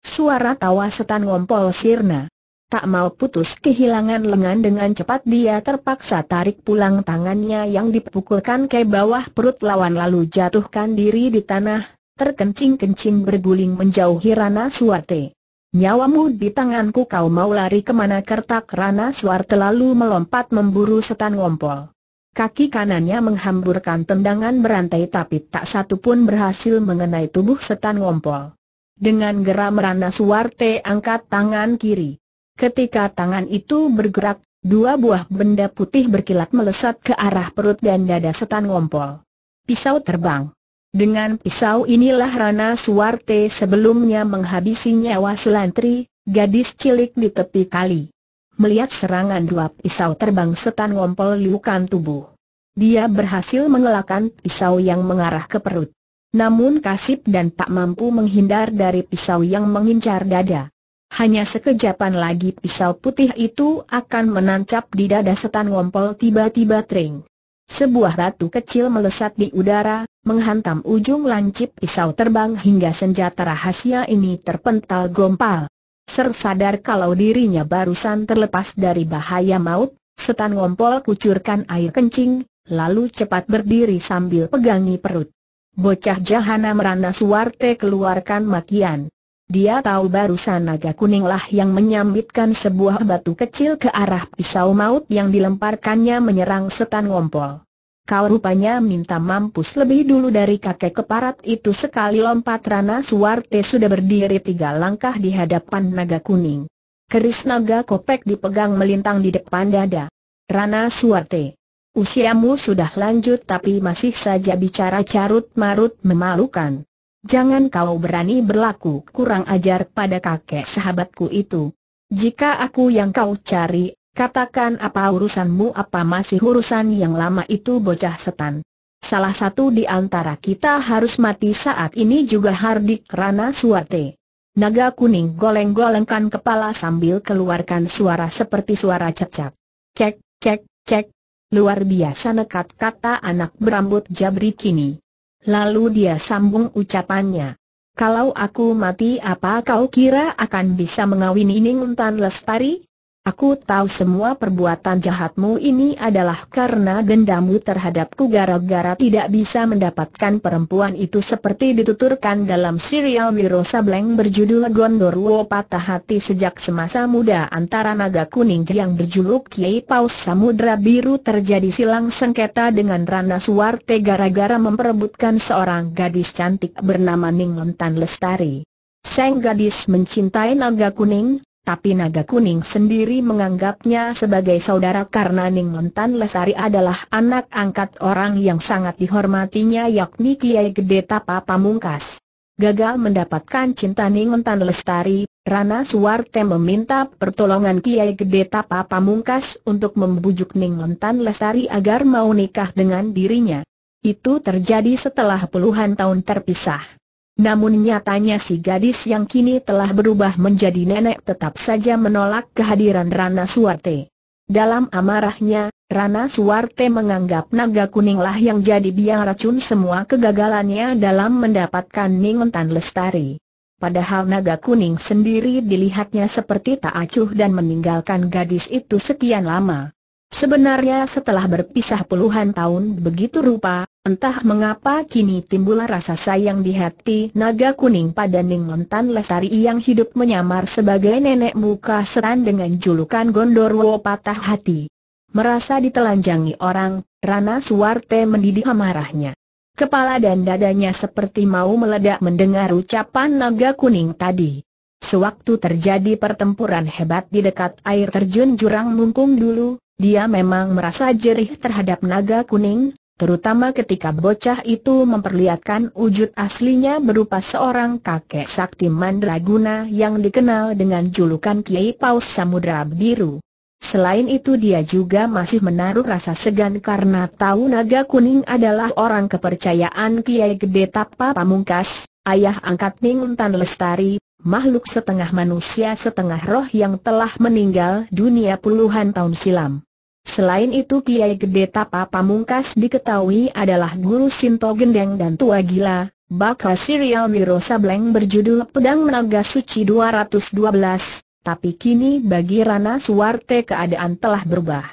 Speaker 1: Suara tawa setan ngompol sirna tak mau putus kehilangan lengan dengan cepat dia terpaksa tarik pulang tangannya yang dipukulkan ke bawah perut lawan lalu jatuhkan diri di tanah, terkencing-kencing berguling menjauhi Rana Suwarte. Nyawamu di tanganku kau mau lari kemana kertak Rana Suwarte lalu melompat memburu setan ngompol. Kaki kanannya menghamburkan tendangan berantai tapi tak satu pun berhasil mengenai tubuh setan ngompol. Dengan geram Rana Suwarte angkat tangan kiri. Ketika tangan itu bergerak, dua buah benda putih berkilat melesat ke arah perut dan dada setan ngompol. Pisau terbang. Dengan pisau inilah Rana Suwarte sebelumnya menghabisi nyawa selantri, gadis cilik di tepi kali. Melihat serangan dua pisau terbang setan ngompol liukan tubuh. Dia berhasil mengelakkan pisau yang mengarah ke perut. Namun kasip dan tak mampu menghindar dari pisau yang mengincar dada. Hanya sekejapan lagi pisau putih itu akan menancap di dada setan ngompol tiba-tiba tering. Sebuah batu kecil melesat di udara, menghantam ujung lancip pisau terbang hingga senjata rahasia ini terpental gompal. Ser kalau dirinya barusan terlepas dari bahaya maut, setan ngompol kucurkan air kencing, lalu cepat berdiri sambil pegangi perut. Bocah Jahana Merana suarte keluarkan makian. Dia tahu barusan naga kuninglah yang menyambitkan sebuah batu kecil ke arah pisau maut yang dilemparkannya menyerang setan ngompol. Kau rupanya minta mampus lebih dulu dari kakek keparat itu sekali lompat Rana Suwarte sudah berdiri tiga langkah di hadapan naga kuning. Keris naga kopek dipegang melintang di depan dada. Rana Suwarte, usiamu sudah lanjut tapi masih saja bicara carut marut memalukan. Jangan kau berani berlaku kurang ajar pada kakek sahabatku itu. Jika aku yang kau cari, katakan apa urusanmu apa masih urusan yang lama itu bocah setan. Salah satu di antara kita harus mati saat ini juga Hardik Rana Suwate. Naga kuning goleng-golengkan kepala sambil keluarkan suara seperti suara cecak. Cek, cek, cek. Luar biasa nekat kata anak berambut jabrik ini. Lalu dia sambung ucapannya. Kalau aku mati apa kau kira akan bisa mengawini Ning Tan Lestari? Aku tahu semua perbuatan jahatmu ini adalah karena dendammu terhadapku gara-gara tidak bisa mendapatkan perempuan itu seperti dituturkan dalam serial Wiro Sableng berjudul Gondorwo Patah Hati sejak semasa muda antara naga kuning yang berjuluk Kiai Paus Samudra Biru terjadi silang sengketa dengan Rana Suwarte gara-gara memperebutkan seorang gadis cantik bernama Ning Lentan Lestari. Sang gadis mencintai naga kuning, tapi naga kuning sendiri menganggapnya sebagai saudara karena Ning Lentan Lesari adalah anak angkat orang yang sangat dihormatinya yakni Kiai Gede Tapa Pamungkas. Gagal mendapatkan cinta Ning Lentan Lestari, Rana Suwarte meminta pertolongan Kiai Gede Tapa Pamungkas untuk membujuk Ning Lentan Lesari agar mau nikah dengan dirinya. Itu terjadi setelah puluhan tahun terpisah. Namun nyatanya si gadis yang kini telah berubah menjadi nenek tetap saja menolak kehadiran Rana Suarte. Dalam amarahnya, Rana Suarte menganggap naga kuninglah yang jadi biang racun semua kegagalannya dalam mendapatkan Ning Tan Lestari. Padahal naga kuning sendiri dilihatnya seperti tak acuh dan meninggalkan gadis itu sekian lama. Sebenarnya setelah berpisah puluhan tahun begitu rupa, entah mengapa kini timbul rasa sayang di hati naga kuning pada Ning Lontan Lestari yang hidup menyamar sebagai nenek muka setan dengan julukan Gondorwo Patah Hati. Merasa ditelanjangi orang, Rana Suwarte mendidih amarahnya. Kepala dan dadanya seperti mau meledak mendengar ucapan naga kuning tadi. Sewaktu terjadi pertempuran hebat di dekat air terjun jurang Mungkung dulu, dia memang merasa jerih terhadap naga kuning, terutama ketika bocah itu memperlihatkan wujud aslinya berupa seorang kakek sakti mandraguna yang dikenal dengan julukan Kiai Paus Samudra Biru. Selain itu dia juga masih menaruh rasa segan karena tahu naga kuning adalah orang kepercayaan Kiai Gede Tapa Pamungkas, ayah angkat Ning Tan Lestari, makhluk setengah manusia setengah roh yang telah meninggal dunia puluhan tahun silam. Selain itu Kiai Gede Tapa Pamungkas diketahui adalah guru Sinto Gendeng dan Tua Gila, bakal serial Wiro Sableng berjudul Pedang Menaga Suci 212, tapi kini bagi Rana Suwarte keadaan telah berubah.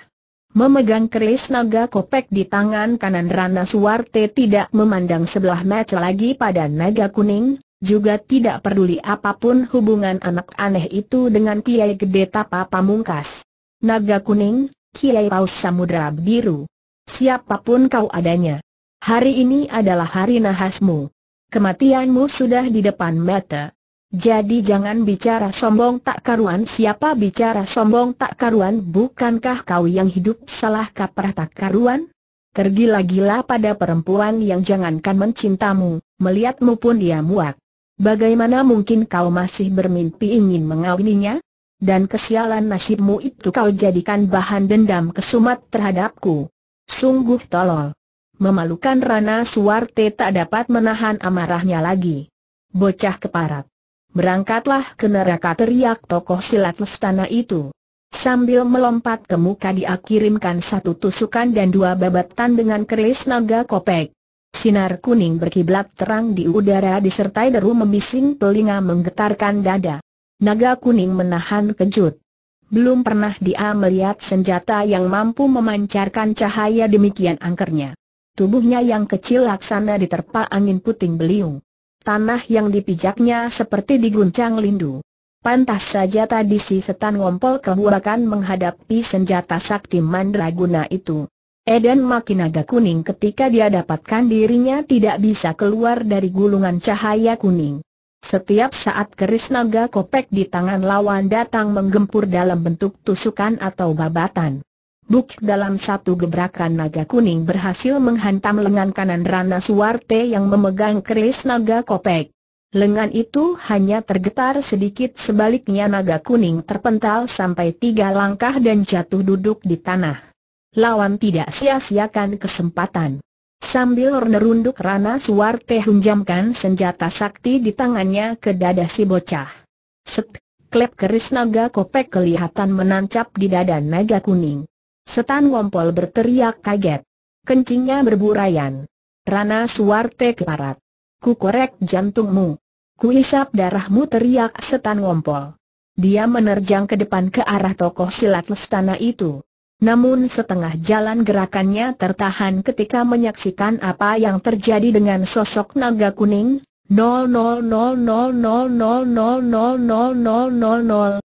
Speaker 1: Memegang keris naga kopek di tangan kanan Rana Suwarte tidak memandang sebelah mata lagi pada naga kuning, juga tidak peduli apapun hubungan anak aneh itu dengan Kiai Gede Tapa Pamungkas. Naga kuning, Kiai Paus Samudra Biru. Siapapun kau adanya. Hari ini adalah hari nahasmu. Kematianmu sudah di depan mata. Jadi jangan bicara sombong tak karuan Siapa bicara sombong tak karuan Bukankah kau yang hidup salah kaprah tak karuan? Tergila-gila pada perempuan yang jangankan mencintamu, melihatmu pun dia muak. Bagaimana mungkin kau masih bermimpi ingin mengawininya? dan kesialan nasibmu itu kau jadikan bahan dendam kesumat terhadapku. Sungguh tolol. Memalukan Rana Suwarte tak dapat menahan amarahnya lagi. Bocah keparat. Berangkatlah ke neraka teriak tokoh silat lestana itu. Sambil melompat ke muka dia kirimkan satu tusukan dan dua babatan dengan keris naga kopek. Sinar kuning berkiblat terang di udara disertai deru membising telinga menggetarkan dada. Naga kuning menahan kejut. Belum pernah dia melihat senjata yang mampu memancarkan cahaya demikian angkernya. Tubuhnya yang kecil laksana diterpa angin puting beliung. Tanah yang dipijaknya seperti diguncang lindu. Pantas saja tadi si setan ngompol kehuakan menghadapi senjata sakti mandraguna itu. Eden makin naga kuning ketika dia dapatkan dirinya tidak bisa keluar dari gulungan cahaya kuning. Setiap saat keris naga kopek di tangan lawan datang menggempur dalam bentuk tusukan atau babatan. Buk dalam satu gebrakan naga kuning berhasil menghantam lengan kanan Rana Suwarte yang memegang keris naga kopek. Lengan itu hanya tergetar sedikit sebaliknya naga kuning terpental sampai tiga langkah dan jatuh duduk di tanah. Lawan tidak sia-siakan kesempatan. Sambil nerunduk Rana Suwarte hunjamkan senjata sakti di tangannya ke dada si bocah. Set, klep keris naga kopek kelihatan menancap di dada naga kuning. Setan Wompol berteriak kaget. Kencingnya berburayan. Rana Suarte keparat. Ku korek jantungmu. Ku isap darahmu teriak setan Wompol. Dia menerjang ke depan ke arah tokoh silat lestana itu. Namun setengah jalan gerakannya tertahan ketika menyaksikan apa yang terjadi dengan sosok naga kuning. 00000000000000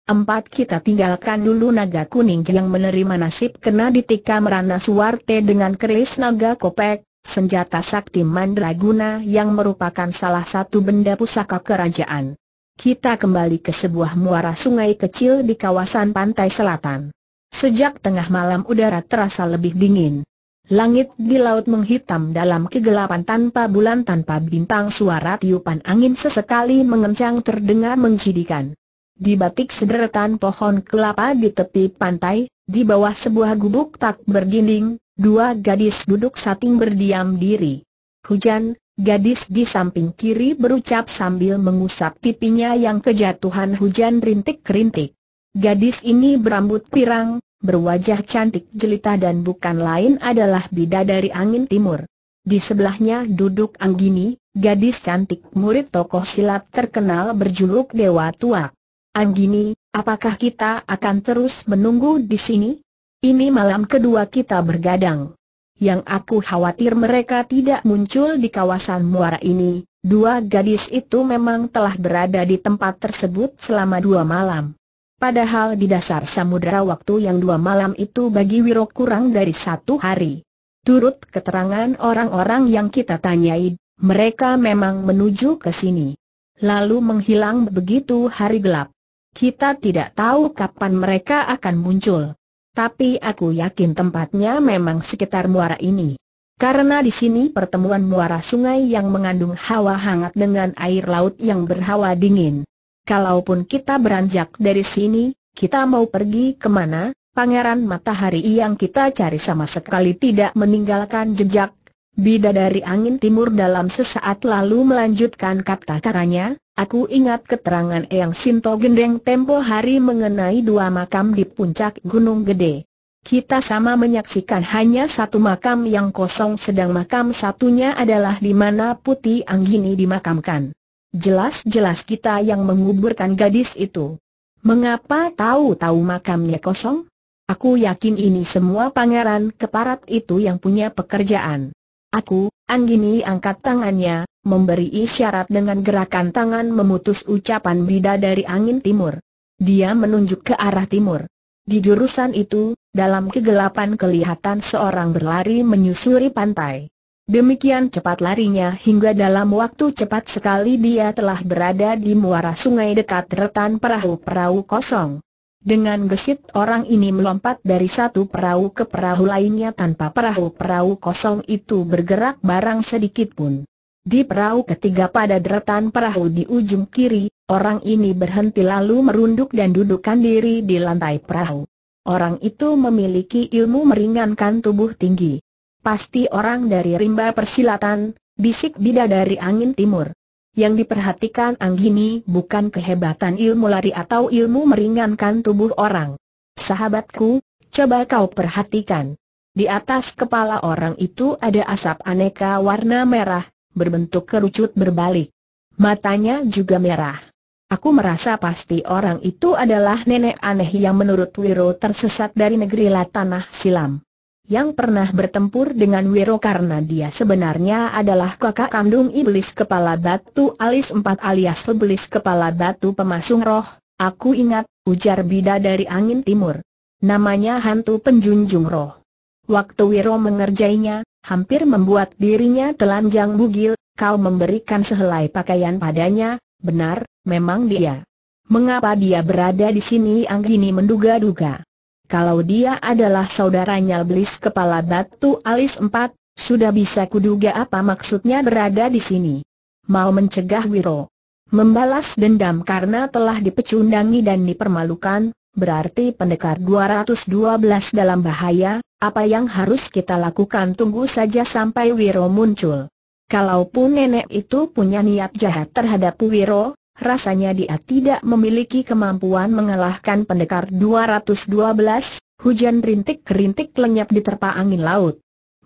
Speaker 1: Empat kita tinggalkan dulu naga kuning yang menerima nasib kena ditikam merana suarte dengan keris naga kopek, senjata sakti mandraguna yang merupakan salah satu benda pusaka kerajaan. Kita kembali ke sebuah muara sungai kecil di kawasan pantai selatan. Sejak tengah malam udara terasa lebih dingin. Langit di laut menghitam dalam kegelapan tanpa bulan tanpa bintang suara tiupan angin sesekali mengencang terdengar mencidikan. Di batik sederetan pohon kelapa di tepi pantai, di bawah sebuah gubuk tak berdinding, dua gadis duduk sating berdiam diri. Hujan, gadis di samping kiri berucap sambil mengusap pipinya yang kejatuhan hujan rintik-rintik. Gadis ini berambut pirang, berwajah cantik jelita dan bukan lain adalah bidadari angin timur. Di sebelahnya duduk Anggini, gadis cantik murid tokoh silat terkenal berjuluk Dewa Tua. Anggini, apakah kita akan terus menunggu di sini? Ini malam kedua kita bergadang. Yang aku khawatir mereka tidak muncul di kawasan muara ini, dua gadis itu memang telah berada di tempat tersebut selama dua malam. Padahal di dasar samudera waktu yang dua malam itu bagi Wiro kurang dari satu hari. Turut keterangan orang-orang yang kita tanyai, mereka memang menuju ke sini. Lalu menghilang begitu hari gelap. Kita tidak tahu kapan mereka akan muncul. Tapi aku yakin tempatnya memang sekitar muara ini. Karena di sini pertemuan muara sungai yang mengandung hawa hangat dengan air laut yang berhawa dingin kalaupun kita beranjak dari sini, kita mau pergi kemana, Pangeran Matahari yang kita cari sama sekali tidak meninggalkan jejak. Bida dari angin timur dalam sesaat lalu melanjutkan kata-katanya, aku ingat keterangan Eyang Sinto Gendeng tempo hari mengenai dua makam di puncak Gunung Gede. Kita sama menyaksikan hanya satu makam yang kosong sedang makam satunya adalah di mana Putih Anggini dimakamkan. Jelas-jelas kita yang menguburkan gadis itu. Mengapa tahu-tahu makamnya kosong? Aku yakin ini semua pangeran keparat itu yang punya pekerjaan. Aku, Anggini angkat tangannya, memberi isyarat dengan gerakan tangan memutus ucapan bida dari angin timur. Dia menunjuk ke arah timur. Di jurusan itu, dalam kegelapan kelihatan seorang berlari menyusuri pantai. Demikian cepat larinya hingga dalam waktu cepat sekali dia telah berada di muara sungai dekat retan perahu-perahu kosong. Dengan gesit orang ini melompat dari satu perahu ke perahu lainnya tanpa perahu-perahu kosong itu bergerak barang sedikit pun. Di perahu ketiga pada deretan perahu di ujung kiri, orang ini berhenti lalu merunduk dan dudukkan diri di lantai perahu. Orang itu memiliki ilmu meringankan tubuh tinggi. Pasti orang dari rimba persilatan, bisik bida dari angin timur. Yang diperhatikan Anggini bukan kehebatan ilmu lari atau ilmu meringankan tubuh orang. Sahabatku, coba kau perhatikan. Di atas kepala orang itu ada asap aneka warna merah, berbentuk kerucut berbalik. Matanya juga merah. Aku merasa pasti orang itu adalah nenek aneh yang menurut Wiro tersesat dari negeri Latanah Silam yang pernah bertempur dengan Wiro karena dia sebenarnya adalah kakak kandung iblis kepala batu alis empat alias iblis kepala batu pemasung roh, aku ingat, ujar Bida dari angin timur. Namanya hantu penjunjung roh. Waktu Wiro mengerjainya, hampir membuat dirinya telanjang bugil, kau memberikan sehelai pakaian padanya, benar, memang dia. Mengapa dia berada di sini Anggini menduga-duga kalau dia adalah saudaranya Blis kepala batu alis empat, sudah bisa kuduga apa maksudnya berada di sini. Mau mencegah Wiro. Membalas dendam karena telah dipecundangi dan dipermalukan, berarti pendekar 212 dalam bahaya, apa yang harus kita lakukan tunggu saja sampai Wiro muncul. Kalaupun nenek itu punya niat jahat terhadap Wiro, rasanya dia tidak memiliki kemampuan mengalahkan pendekar 212, hujan rintik-rintik lenyap di terpa angin laut.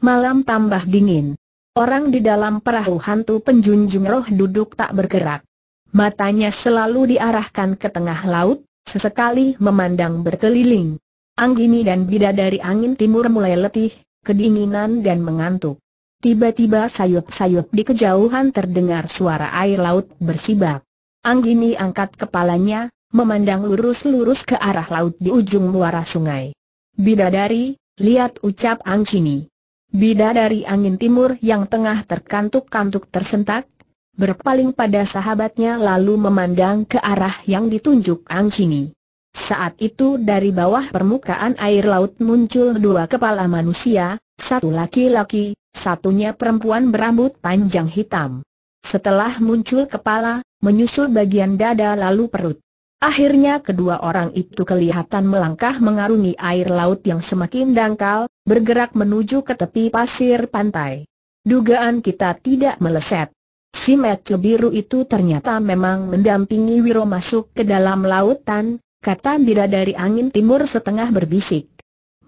Speaker 1: Malam tambah dingin. Orang di dalam perahu hantu penjunjung roh duduk tak bergerak. Matanya selalu diarahkan ke tengah laut, sesekali memandang berkeliling. Anggini dan bidadari angin timur mulai letih, kedinginan dan mengantuk. Tiba-tiba sayup-sayup di kejauhan terdengar suara air laut bersibak. Anggini angkat kepalanya, memandang lurus-lurus ke arah laut di ujung muara sungai. Bidadari, lihat ucap Anggini. Bidadari angin timur yang tengah terkantuk-kantuk tersentak, berpaling pada sahabatnya lalu memandang ke arah yang ditunjuk Anggini. Saat itu dari bawah permukaan air laut muncul dua kepala manusia, satu laki-laki, satunya perempuan berambut panjang hitam. Setelah muncul kepala, menyusul bagian dada lalu perut. Akhirnya kedua orang itu kelihatan melangkah mengarungi air laut yang semakin dangkal, bergerak menuju ke tepi pasir pantai. Dugaan kita tidak meleset. Si Metu Biru itu ternyata memang mendampingi Wiro masuk ke dalam lautan, kata bidadari angin timur setengah berbisik.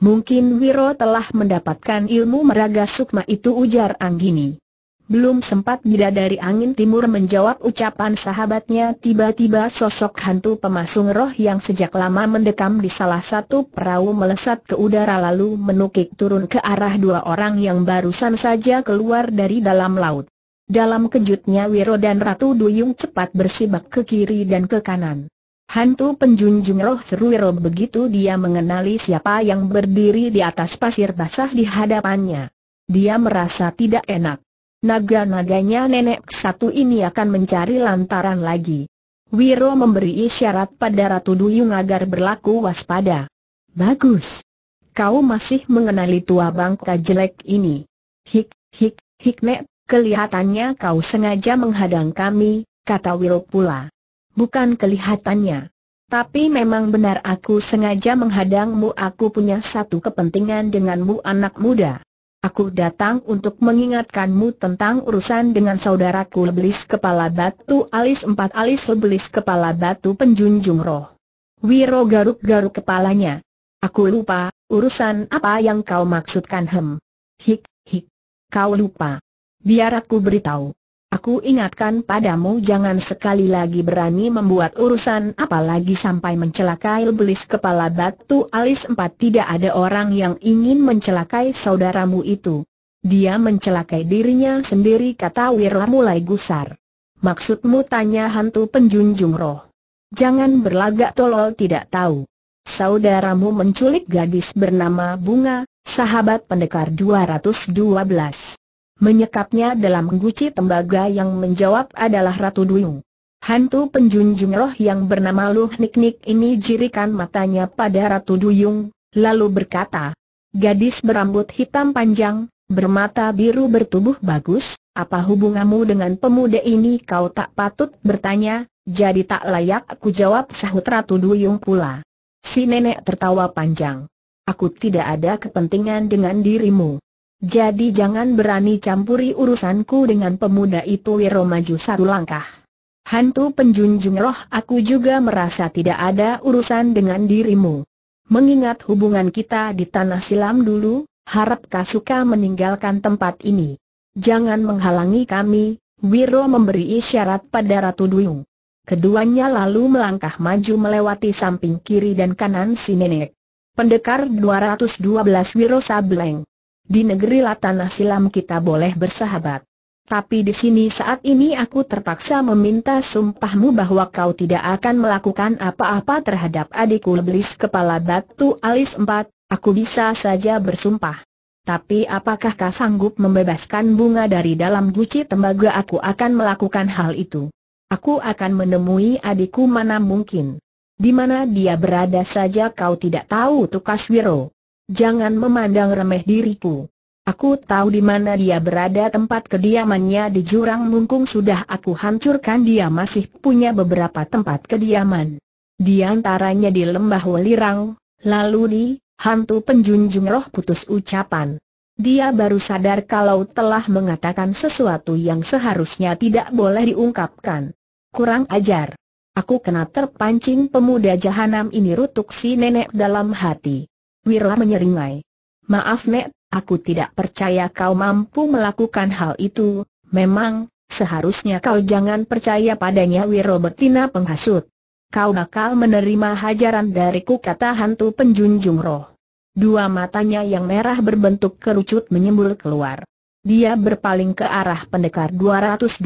Speaker 1: Mungkin Wiro telah mendapatkan ilmu meraga sukma itu ujar Anggini. Belum sempat dari angin timur menjawab ucapan sahabatnya tiba-tiba sosok hantu pemasung roh yang sejak lama mendekam di salah satu perahu melesat ke udara lalu menukik turun ke arah dua orang yang barusan saja keluar dari dalam laut. Dalam kejutnya Wiro dan Ratu Duyung cepat bersibak ke kiri dan ke kanan. Hantu penjunjung roh seru Wiro begitu dia mengenali siapa yang berdiri di atas pasir basah di hadapannya. Dia merasa tidak enak naga-naganya nenek satu ini akan mencari lantaran lagi. Wiro memberi isyarat pada Ratu Duyung agar berlaku waspada. Bagus. Kau masih mengenali tua bangka jelek ini. Hik, hik, hik nek, kelihatannya kau sengaja menghadang kami, kata Wiro pula. Bukan kelihatannya. Tapi memang benar aku sengaja menghadangmu aku punya satu kepentingan denganmu anak muda. Aku datang untuk mengingatkanmu tentang urusan dengan saudaraku Leblis Kepala Batu Alis Empat Alis Leblis Kepala Batu Penjunjung Roh. Wiro garuk-garuk kepalanya. Aku lupa, urusan apa yang kau maksudkan hem? Hik, hik. Kau lupa. Biar aku beritahu. Aku ingatkan padamu jangan sekali lagi berani membuat urusan apalagi sampai mencelakai belis kepala batu alis empat tidak ada orang yang ingin mencelakai saudaramu itu. Dia mencelakai dirinya sendiri kata Wirla mulai gusar. Maksudmu tanya hantu penjunjung roh. Jangan berlagak tolol tidak tahu. Saudaramu menculik gadis bernama Bunga, sahabat pendekar 212 menyekapnya dalam guci tembaga yang menjawab adalah Ratu Duyung. Hantu penjunjung roh yang bernama Luh Niknik Nik ini jirikan matanya pada Ratu Duyung, lalu berkata, Gadis berambut hitam panjang, bermata biru bertubuh bagus, apa hubunganmu dengan pemuda ini kau tak patut bertanya, jadi tak layak aku jawab sahut Ratu Duyung pula. Si nenek tertawa panjang. Aku tidak ada kepentingan dengan dirimu. Jadi jangan berani campuri urusanku dengan pemuda itu Wiro maju satu langkah. Hantu penjunjung roh aku juga merasa tidak ada urusan dengan dirimu. Mengingat hubungan kita di tanah silam dulu, harap kau suka meninggalkan tempat ini. Jangan menghalangi kami, Wiro memberi isyarat pada Ratu Duyung. Keduanya lalu melangkah maju melewati samping kiri dan kanan si nenek. Pendekar 212 Wiro Sableng di negeri Latana Silam kita boleh bersahabat. Tapi di sini saat ini aku terpaksa meminta sumpahmu bahwa kau tidak akan melakukan apa-apa terhadap adikku Leblis Kepala Batu Alis 4, aku bisa saja bersumpah. Tapi apakah kau sanggup membebaskan bunga dari dalam guci tembaga aku akan melakukan hal itu. Aku akan menemui adikku mana mungkin. Di mana dia berada saja kau tidak tahu Tukas Wiro. Jangan memandang remeh diriku. Aku tahu di mana dia berada tempat kediamannya di jurang mungkung sudah aku hancurkan dia masih punya beberapa tempat kediaman. Di antaranya di lembah Welirang, lalu di hantu penjunjung roh putus ucapan. Dia baru sadar kalau telah mengatakan sesuatu yang seharusnya tidak boleh diungkapkan. Kurang ajar. Aku kena terpancing pemuda jahanam ini rutuk si nenek dalam hati. Wirla menyeringai. Maaf Nek, aku tidak percaya kau mampu melakukan hal itu, memang, seharusnya kau jangan percaya padanya Wirla bertina penghasut. Kau nakal menerima hajaran dariku kata hantu penjunjung roh. Dua matanya yang merah berbentuk kerucut menyembul keluar. Dia berpaling ke arah pendekar 212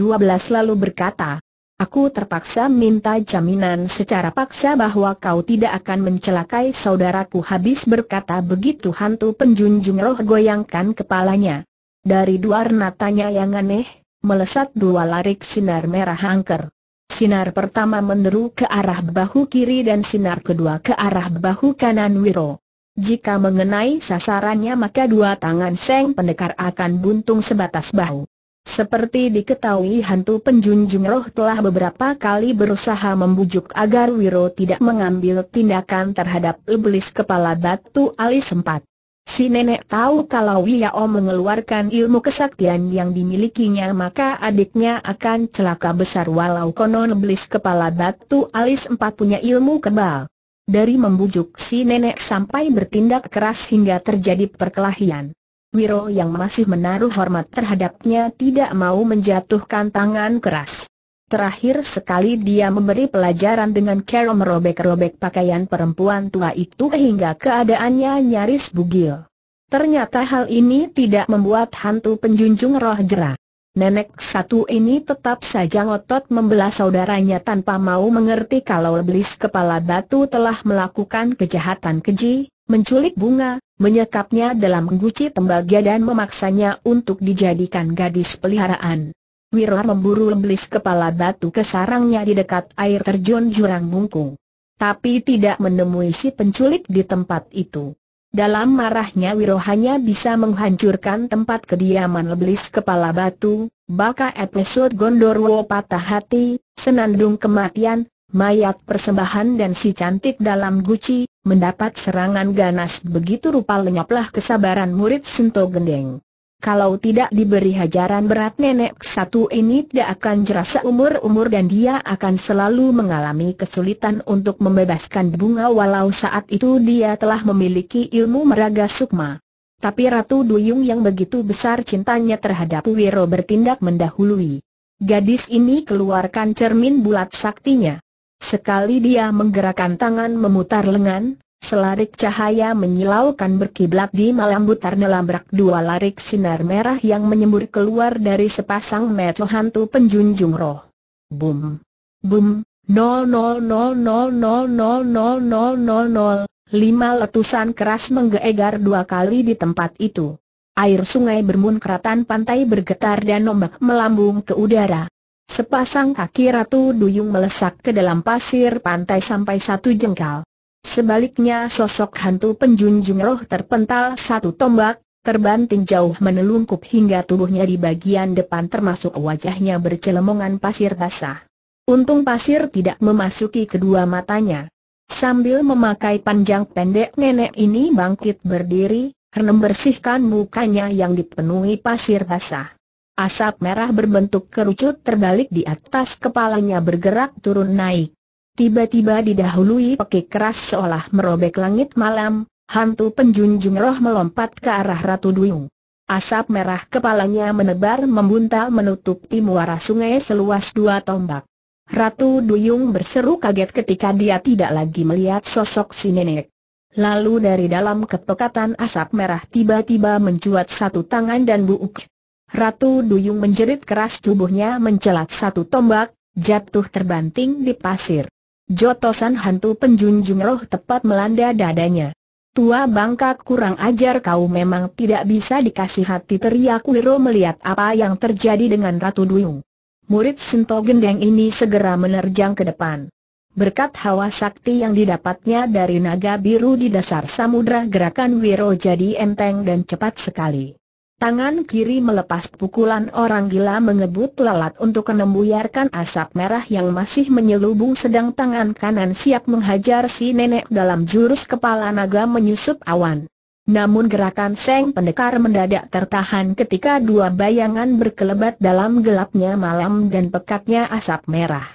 Speaker 1: lalu berkata, Aku terpaksa minta jaminan secara paksa bahwa kau tidak akan mencelakai saudaraku habis berkata begitu hantu penjunjung roh goyangkan kepalanya. Dari dua renatanya yang aneh, melesat dua larik sinar merah angker. Sinar pertama meneru ke arah bahu kiri dan sinar kedua ke arah bahu kanan Wiro. Jika mengenai sasarannya maka dua tangan Seng Pendekar akan buntung sebatas bahu. Seperti diketahui hantu penjunjung roh telah beberapa kali berusaha membujuk agar Wiro tidak mengambil tindakan terhadap iblis kepala batu alis empat. Si nenek tahu kalau Wiyao mengeluarkan ilmu kesaktian yang dimilikinya maka adiknya akan celaka besar walau konon iblis kepala batu alis empat punya ilmu kebal. Dari membujuk si nenek sampai bertindak keras hingga terjadi perkelahian. Wiro yang masih menaruh hormat terhadapnya tidak mau menjatuhkan tangan keras. Terakhir sekali dia memberi pelajaran dengan Kero merobek-robek pakaian perempuan tua itu hingga keadaannya nyaris bugil. Ternyata hal ini tidak membuat hantu penjunjung roh jerah. Nenek satu ini tetap saja ngotot membelah saudaranya tanpa mau mengerti kalau belis kepala batu telah melakukan kejahatan keji, menculik bunga, menyekapnya dalam guci tembaga dan memaksanya untuk dijadikan gadis peliharaan. Wirah memburu lembelis kepala batu ke sarangnya di dekat air terjun jurang bungkung. Tapi tidak menemui si penculik di tempat itu. Dalam marahnya Wiro hanya bisa menghancurkan tempat kediaman lebelis kepala batu, baka episode Gondorwo patah hati, senandung kematian, mayat persembahan dan si cantik dalam guci, mendapat serangan ganas begitu rupa lenyaplah kesabaran murid Sento Gendeng. Kalau tidak diberi hajaran berat nenek satu ini tidak akan jerasa umur-umur dan dia akan selalu mengalami kesulitan untuk membebaskan bunga walau saat itu dia telah memiliki ilmu meraga sukma. Tapi Ratu Duyung yang begitu besar cintanya terhadap Wiro bertindak mendahului. Gadis ini keluarkan cermin bulat saktinya. Sekali dia menggerakkan tangan memutar lengan, Selarik cahaya menyilaukan berkiblat di malam butar nelabrak dua larik sinar merah yang menyembur keluar dari sepasang mata hantu penjunjung roh. Boom, boom, Nol Lima letusan keras menggeegar dua kali di tempat itu. Air sungai bermunkratan pantai bergetar dan ombak melambung ke udara. Sepasang kaki Ratu Duyung melesak ke dalam pasir pantai sampai satu jengkal. Sebaliknya sosok hantu penjunjung roh terpental satu tombak, terbanting jauh menelungkup hingga tubuhnya di bagian depan termasuk wajahnya bercelemongan pasir basah. Untung pasir tidak memasuki kedua matanya. Sambil memakai panjang pendek nenek ini bangkit berdiri, karena bersihkan mukanya yang dipenuhi pasir basah. Asap merah berbentuk kerucut terbalik di atas kepalanya bergerak turun naik. Tiba-tiba didahului pekik keras seolah merobek langit malam, hantu penjunjung roh melompat ke arah Ratu Duyung. Asap merah kepalanya menebar membuntal menutupi muara sungai seluas dua tombak. Ratu Duyung berseru kaget ketika dia tidak lagi melihat sosok si nenek. Lalu dari dalam kepekatan asap merah tiba-tiba mencuat satu tangan dan buuk Ratu Duyung menjerit keras tubuhnya mencelat satu tombak, jatuh terbanting di pasir. Jotosan hantu penjunjung roh tepat melanda dadanya. Tua bangka kurang ajar kau memang tidak bisa dikasih hati teriak Wiro melihat apa yang terjadi dengan Ratu Duyung. Murid Sento Gendeng ini segera menerjang ke depan. Berkat hawa sakti yang didapatnya dari naga biru di dasar samudra gerakan Wiro jadi enteng dan cepat sekali. Tangan kiri melepas pukulan orang gila mengebut lalat untuk menembuyarkan asap merah yang masih menyelubung sedang tangan kanan siap menghajar si nenek dalam jurus kepala naga menyusup awan. Namun gerakan Seng Pendekar mendadak tertahan ketika dua bayangan berkelebat dalam gelapnya malam dan pekatnya asap merah.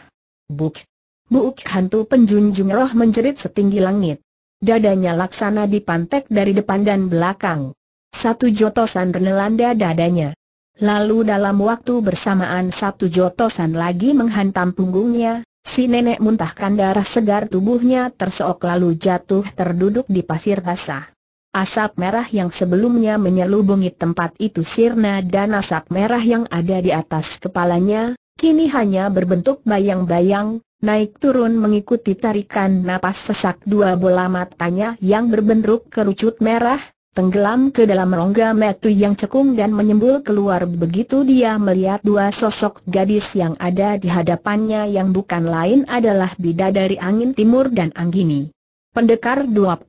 Speaker 1: Buk! Buk hantu penjunjung roh menjerit setinggi langit. Dadanya laksana dipantek dari depan dan belakang satu jotosan menelanda dadanya. Lalu dalam waktu bersamaan satu jotosan lagi menghantam punggungnya, si nenek muntahkan darah segar tubuhnya terseok lalu jatuh terduduk di pasir basah. Asap merah yang sebelumnya menyelubungi tempat itu sirna dan asap merah yang ada di atas kepalanya, kini hanya berbentuk bayang-bayang, naik turun mengikuti tarikan napas sesak dua bola matanya yang berbentuk kerucut merah, tenggelam ke dalam rongga metu yang cekung dan menyembul keluar begitu dia melihat dua sosok gadis yang ada di hadapannya yang bukan lain adalah Bidadari Angin Timur dan Anggini. Pendekar 21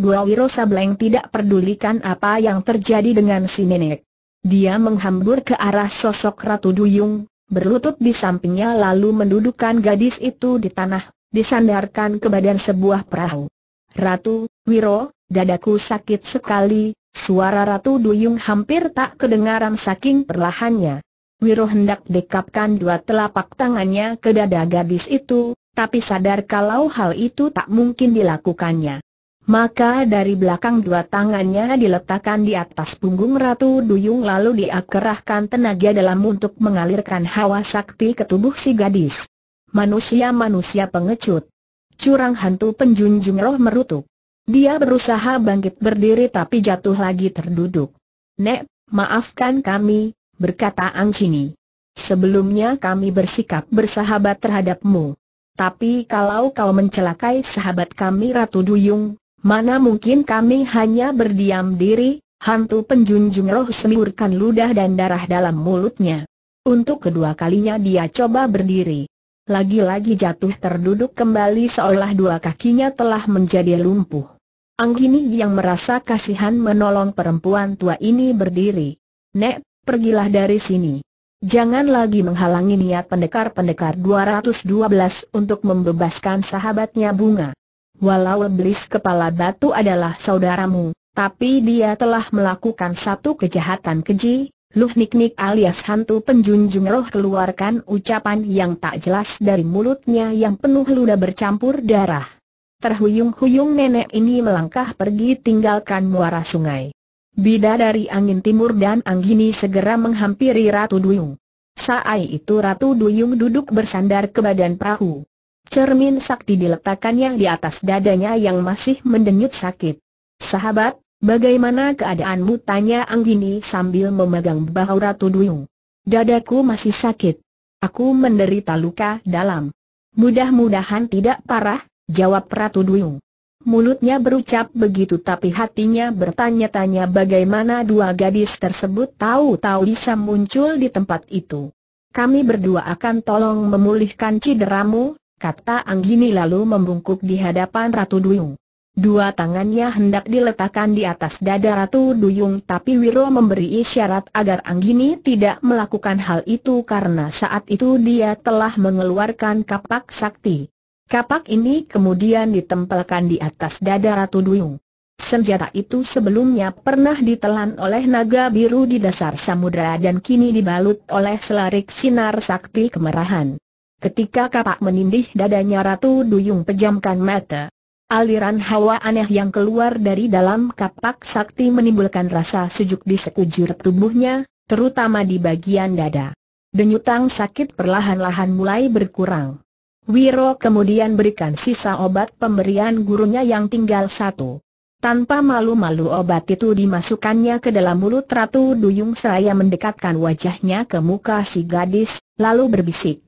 Speaker 1: Dua Wiro Sableng tidak pedulikan apa yang terjadi dengan si nenek. Dia menghambur ke arah sosok Ratu Duyung, berlutut di sampingnya lalu mendudukan gadis itu di tanah, disandarkan ke badan sebuah perahu. Ratu, Wiro, Dadaku sakit sekali, suara Ratu Duyung hampir tak kedengaran saking perlahannya. Wiro hendak dekapkan dua telapak tangannya ke dada gadis itu, tapi sadar kalau hal itu tak mungkin dilakukannya. Maka dari belakang dua tangannya diletakkan di atas punggung Ratu Duyung lalu diakerahkan tenaga dalam untuk mengalirkan hawa sakti ke tubuh si gadis. Manusia-manusia pengecut. Curang hantu penjunjung roh merutuk. Dia berusaha bangkit berdiri tapi jatuh lagi terduduk. Nek, maafkan kami, berkata Ang Chini. Sebelumnya kami bersikap bersahabat terhadapmu. Tapi kalau kau mencelakai sahabat kami Ratu Duyung, mana mungkin kami hanya berdiam diri, hantu penjunjung roh semburkan ludah dan darah dalam mulutnya. Untuk kedua kalinya dia coba berdiri. Lagi-lagi jatuh terduduk kembali seolah dua kakinya telah menjadi lumpuh. Anggini yang merasa kasihan menolong perempuan tua ini berdiri. Nek, pergilah dari sini. Jangan lagi menghalangi niat pendekar-pendekar 212 untuk membebaskan sahabatnya bunga. Walau iblis kepala batu adalah saudaramu, tapi dia telah melakukan satu kejahatan keji, Luh Nik alias hantu penjunjung roh keluarkan ucapan yang tak jelas dari mulutnya yang penuh ludah bercampur darah. Terhuyung-huyung nenek ini melangkah pergi tinggalkan muara sungai. Bida dari angin timur dan Anggini segera menghampiri Ratu Duyung. Saat itu Ratu Duyung duduk bersandar ke badan perahu. Cermin sakti diletakkannya di atas dadanya yang masih mendenyut sakit. Sahabat, bagaimana keadaanmu? Tanya Anggini sambil memegang bahu Ratu Duyung. Dadaku masih sakit. Aku menderita luka dalam. Mudah-mudahan tidak parah, Jawab Ratu Duyung. Mulutnya berucap begitu tapi hatinya bertanya-tanya bagaimana dua gadis tersebut tahu-tahu bisa muncul di tempat itu. Kami berdua akan tolong memulihkan cederamu, kata Anggini lalu membungkuk di hadapan Ratu Duyung. Dua tangannya hendak diletakkan di atas dada Ratu Duyung tapi Wiro memberi isyarat agar Anggini tidak melakukan hal itu karena saat itu dia telah mengeluarkan kapak sakti. Kapak ini kemudian ditempelkan di atas dada Ratu Duyung. Senjata itu sebelumnya pernah ditelan oleh naga biru di dasar samudera dan kini dibalut oleh selarik sinar sakti kemerahan. Ketika kapak menindih dadanya Ratu Duyung pejamkan mata. Aliran hawa aneh yang keluar dari dalam kapak sakti menimbulkan rasa sejuk di sekujur tubuhnya, terutama di bagian dada. Denyutang sakit perlahan-lahan mulai berkurang. Wiro kemudian berikan sisa obat pemberian gurunya yang tinggal satu. Tanpa malu-malu obat itu dimasukkannya ke dalam mulut Ratu Duyung seraya mendekatkan wajahnya ke muka si gadis, lalu berbisik.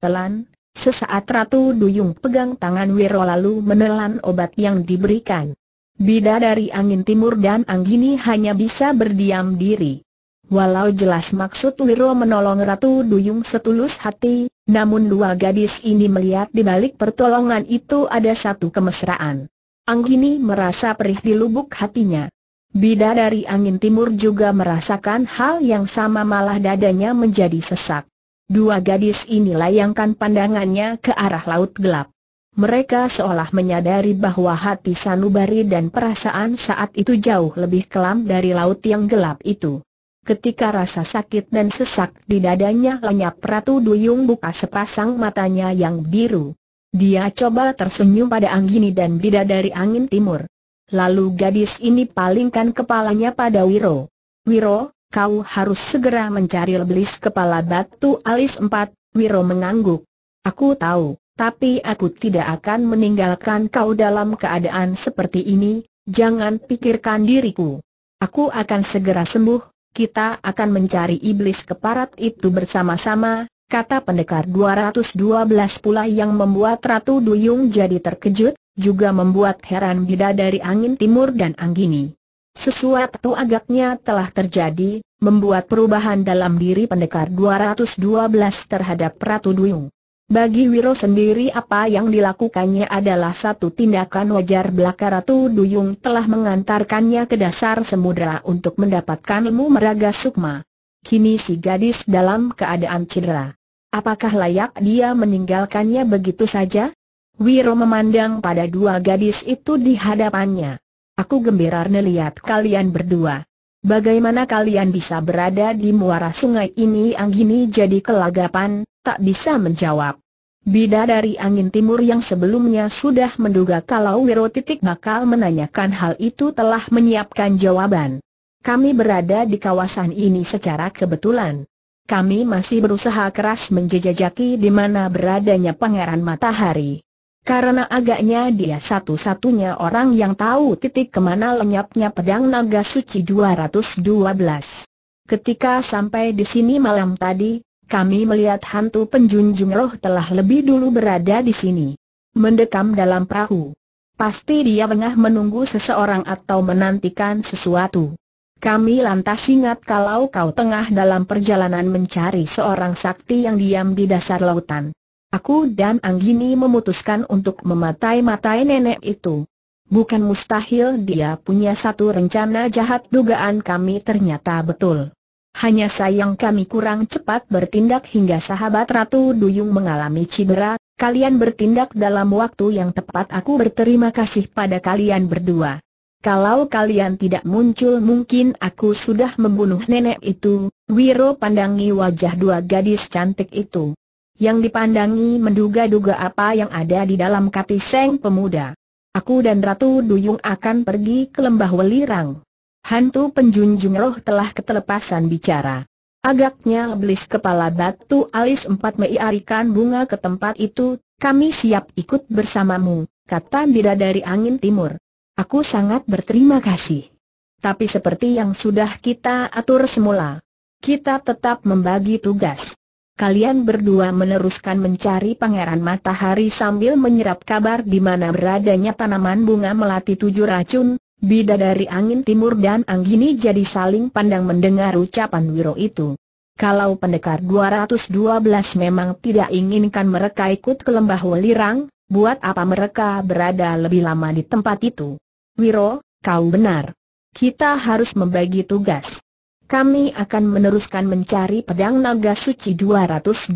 Speaker 1: Telan, sesaat Ratu Duyung pegang tangan Wiro lalu menelan obat yang diberikan. Bida dari angin timur dan anggini hanya bisa berdiam diri. Walau jelas maksud Wiro menolong Ratu Duyung setulus hati, namun dua gadis ini melihat di balik pertolongan itu ada satu kemesraan. Anggini merasa perih di lubuk hatinya. Bida dari angin timur juga merasakan hal yang sama malah dadanya menjadi sesak. Dua gadis ini layangkan pandangannya ke arah laut gelap. Mereka seolah menyadari bahwa hati sanubari dan perasaan saat itu jauh lebih kelam dari laut yang gelap itu. Ketika rasa sakit dan sesak di dadanya lenyap Ratu Duyung buka sepasang matanya yang biru. Dia coba tersenyum pada Anggini dan bida dari Angin Timur. Lalu gadis ini palingkan kepalanya pada Wiro. Wiro, kau harus segera mencari lebelis kepala batu alis empat, Wiro mengangguk. Aku tahu, tapi aku tidak akan meninggalkan kau dalam keadaan seperti ini, jangan pikirkan diriku. Aku akan segera sembuh, kita akan mencari iblis keparat itu bersama-sama, kata pendekar 212 pula yang membuat Ratu Duyung jadi terkejut, juga membuat heran dari angin timur dan anggini. Sesuatu agaknya telah terjadi, membuat perubahan dalam diri pendekar 212 terhadap Ratu Duyung. Bagi Wiro sendiri apa yang dilakukannya adalah satu tindakan wajar belaka Ratu Duyung telah mengantarkannya ke dasar semudra untuk mendapatkan ilmu meraga sukma. Kini si gadis dalam keadaan cedera. Apakah layak dia meninggalkannya begitu saja? Wiro memandang pada dua gadis itu di hadapannya. Aku gembira melihat kalian berdua. Bagaimana kalian bisa berada di muara sungai ini Anggini jadi kelagapan, tak bisa menjawab. Bida dari angin timur yang sebelumnya sudah menduga kalau Wiro titik bakal menanyakan hal itu telah menyiapkan jawaban. Kami berada di kawasan ini secara kebetulan. Kami masih berusaha keras menjejajaki di mana beradanya Pangeran Matahari. Karena agaknya dia satu-satunya orang yang tahu titik kemana lenyapnya pedang naga suci 212. Ketika sampai di sini malam tadi, kami melihat hantu penjunjung roh telah lebih dulu berada di sini. Mendekam dalam perahu. Pasti dia tengah menunggu seseorang atau menantikan sesuatu. Kami lantas ingat kalau kau tengah dalam perjalanan mencari seorang sakti yang diam di dasar lautan. Aku dan Anggini memutuskan untuk mematai-matai nenek itu. Bukan mustahil dia punya satu rencana jahat dugaan kami ternyata betul. Hanya sayang kami kurang cepat bertindak hingga sahabat Ratu Duyung mengalami cedera, kalian bertindak dalam waktu yang tepat aku berterima kasih pada kalian berdua. Kalau kalian tidak muncul mungkin aku sudah membunuh nenek itu, Wiro pandangi wajah dua gadis cantik itu. Yang dipandangi menduga-duga apa yang ada di dalam kati seng pemuda. Aku dan Ratu Duyung akan pergi ke lembah Welirang. Hantu penjunjung roh telah ketelepasan bicara. Agaknya belis kepala batu alis empat meiarikan bunga ke tempat itu, kami siap ikut bersamamu, kata dari angin timur. Aku sangat berterima kasih. Tapi seperti yang sudah kita atur semula, kita tetap membagi tugas. Kalian berdua meneruskan mencari pangeran matahari sambil menyerap kabar di mana beradanya tanaman bunga melati tujuh racun, Bida dari angin timur dan Anggini jadi saling pandang mendengar ucapan Wiro itu. Kalau pendekar 212 memang tidak inginkan mereka ikut ke lembah Welirang, buat apa mereka berada lebih lama di tempat itu? Wiro, kau benar. Kita harus membagi tugas. Kami akan meneruskan mencari pedang naga suci 212.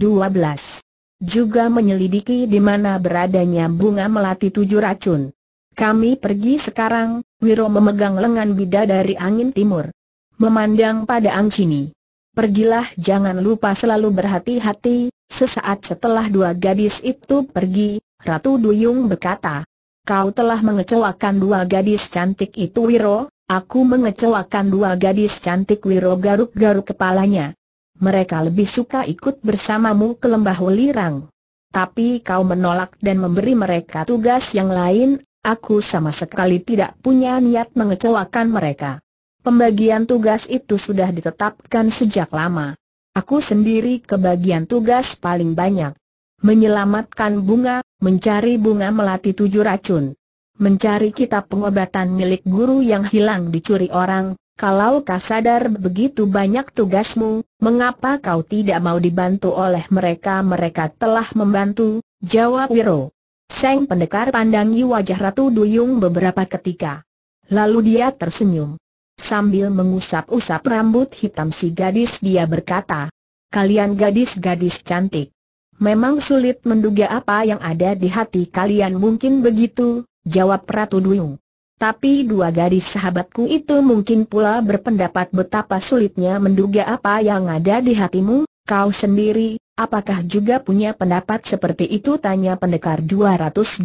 Speaker 1: Juga menyelidiki di mana beradanya bunga melati tujuh racun. Kami pergi sekarang, Wiro memegang lengan bida dari angin timur. Memandang pada Angcini. Pergilah jangan lupa selalu berhati-hati, sesaat setelah dua gadis itu pergi, Ratu Duyung berkata. Kau telah mengecewakan dua gadis cantik itu Wiro, aku mengecewakan dua gadis cantik Wiro garuk-garuk kepalanya. Mereka lebih suka ikut bersamamu ke lembah Welirang. Tapi kau menolak dan memberi mereka tugas yang lain, Aku sama sekali tidak punya niat mengecewakan mereka. Pembagian tugas itu sudah ditetapkan sejak lama. Aku sendiri kebagian tugas paling banyak. Menyelamatkan bunga, mencari bunga melati tujuh racun. Mencari kitab pengobatan milik guru yang hilang dicuri orang, kalau kau sadar begitu banyak tugasmu, mengapa kau tidak mau dibantu oleh mereka? Mereka telah membantu, jawab Wiro. Seng pendekar pandangi wajah Ratu Duyung beberapa ketika. Lalu dia tersenyum. Sambil mengusap-usap rambut hitam si gadis dia berkata, Kalian gadis-gadis cantik. Memang sulit menduga apa yang ada di hati kalian mungkin begitu, jawab Ratu Duyung. Tapi dua gadis sahabatku itu mungkin pula berpendapat betapa sulitnya menduga apa yang ada di hatimu, kau sendiri, Apakah juga punya pendapat seperti itu? Tanya pendekar 212.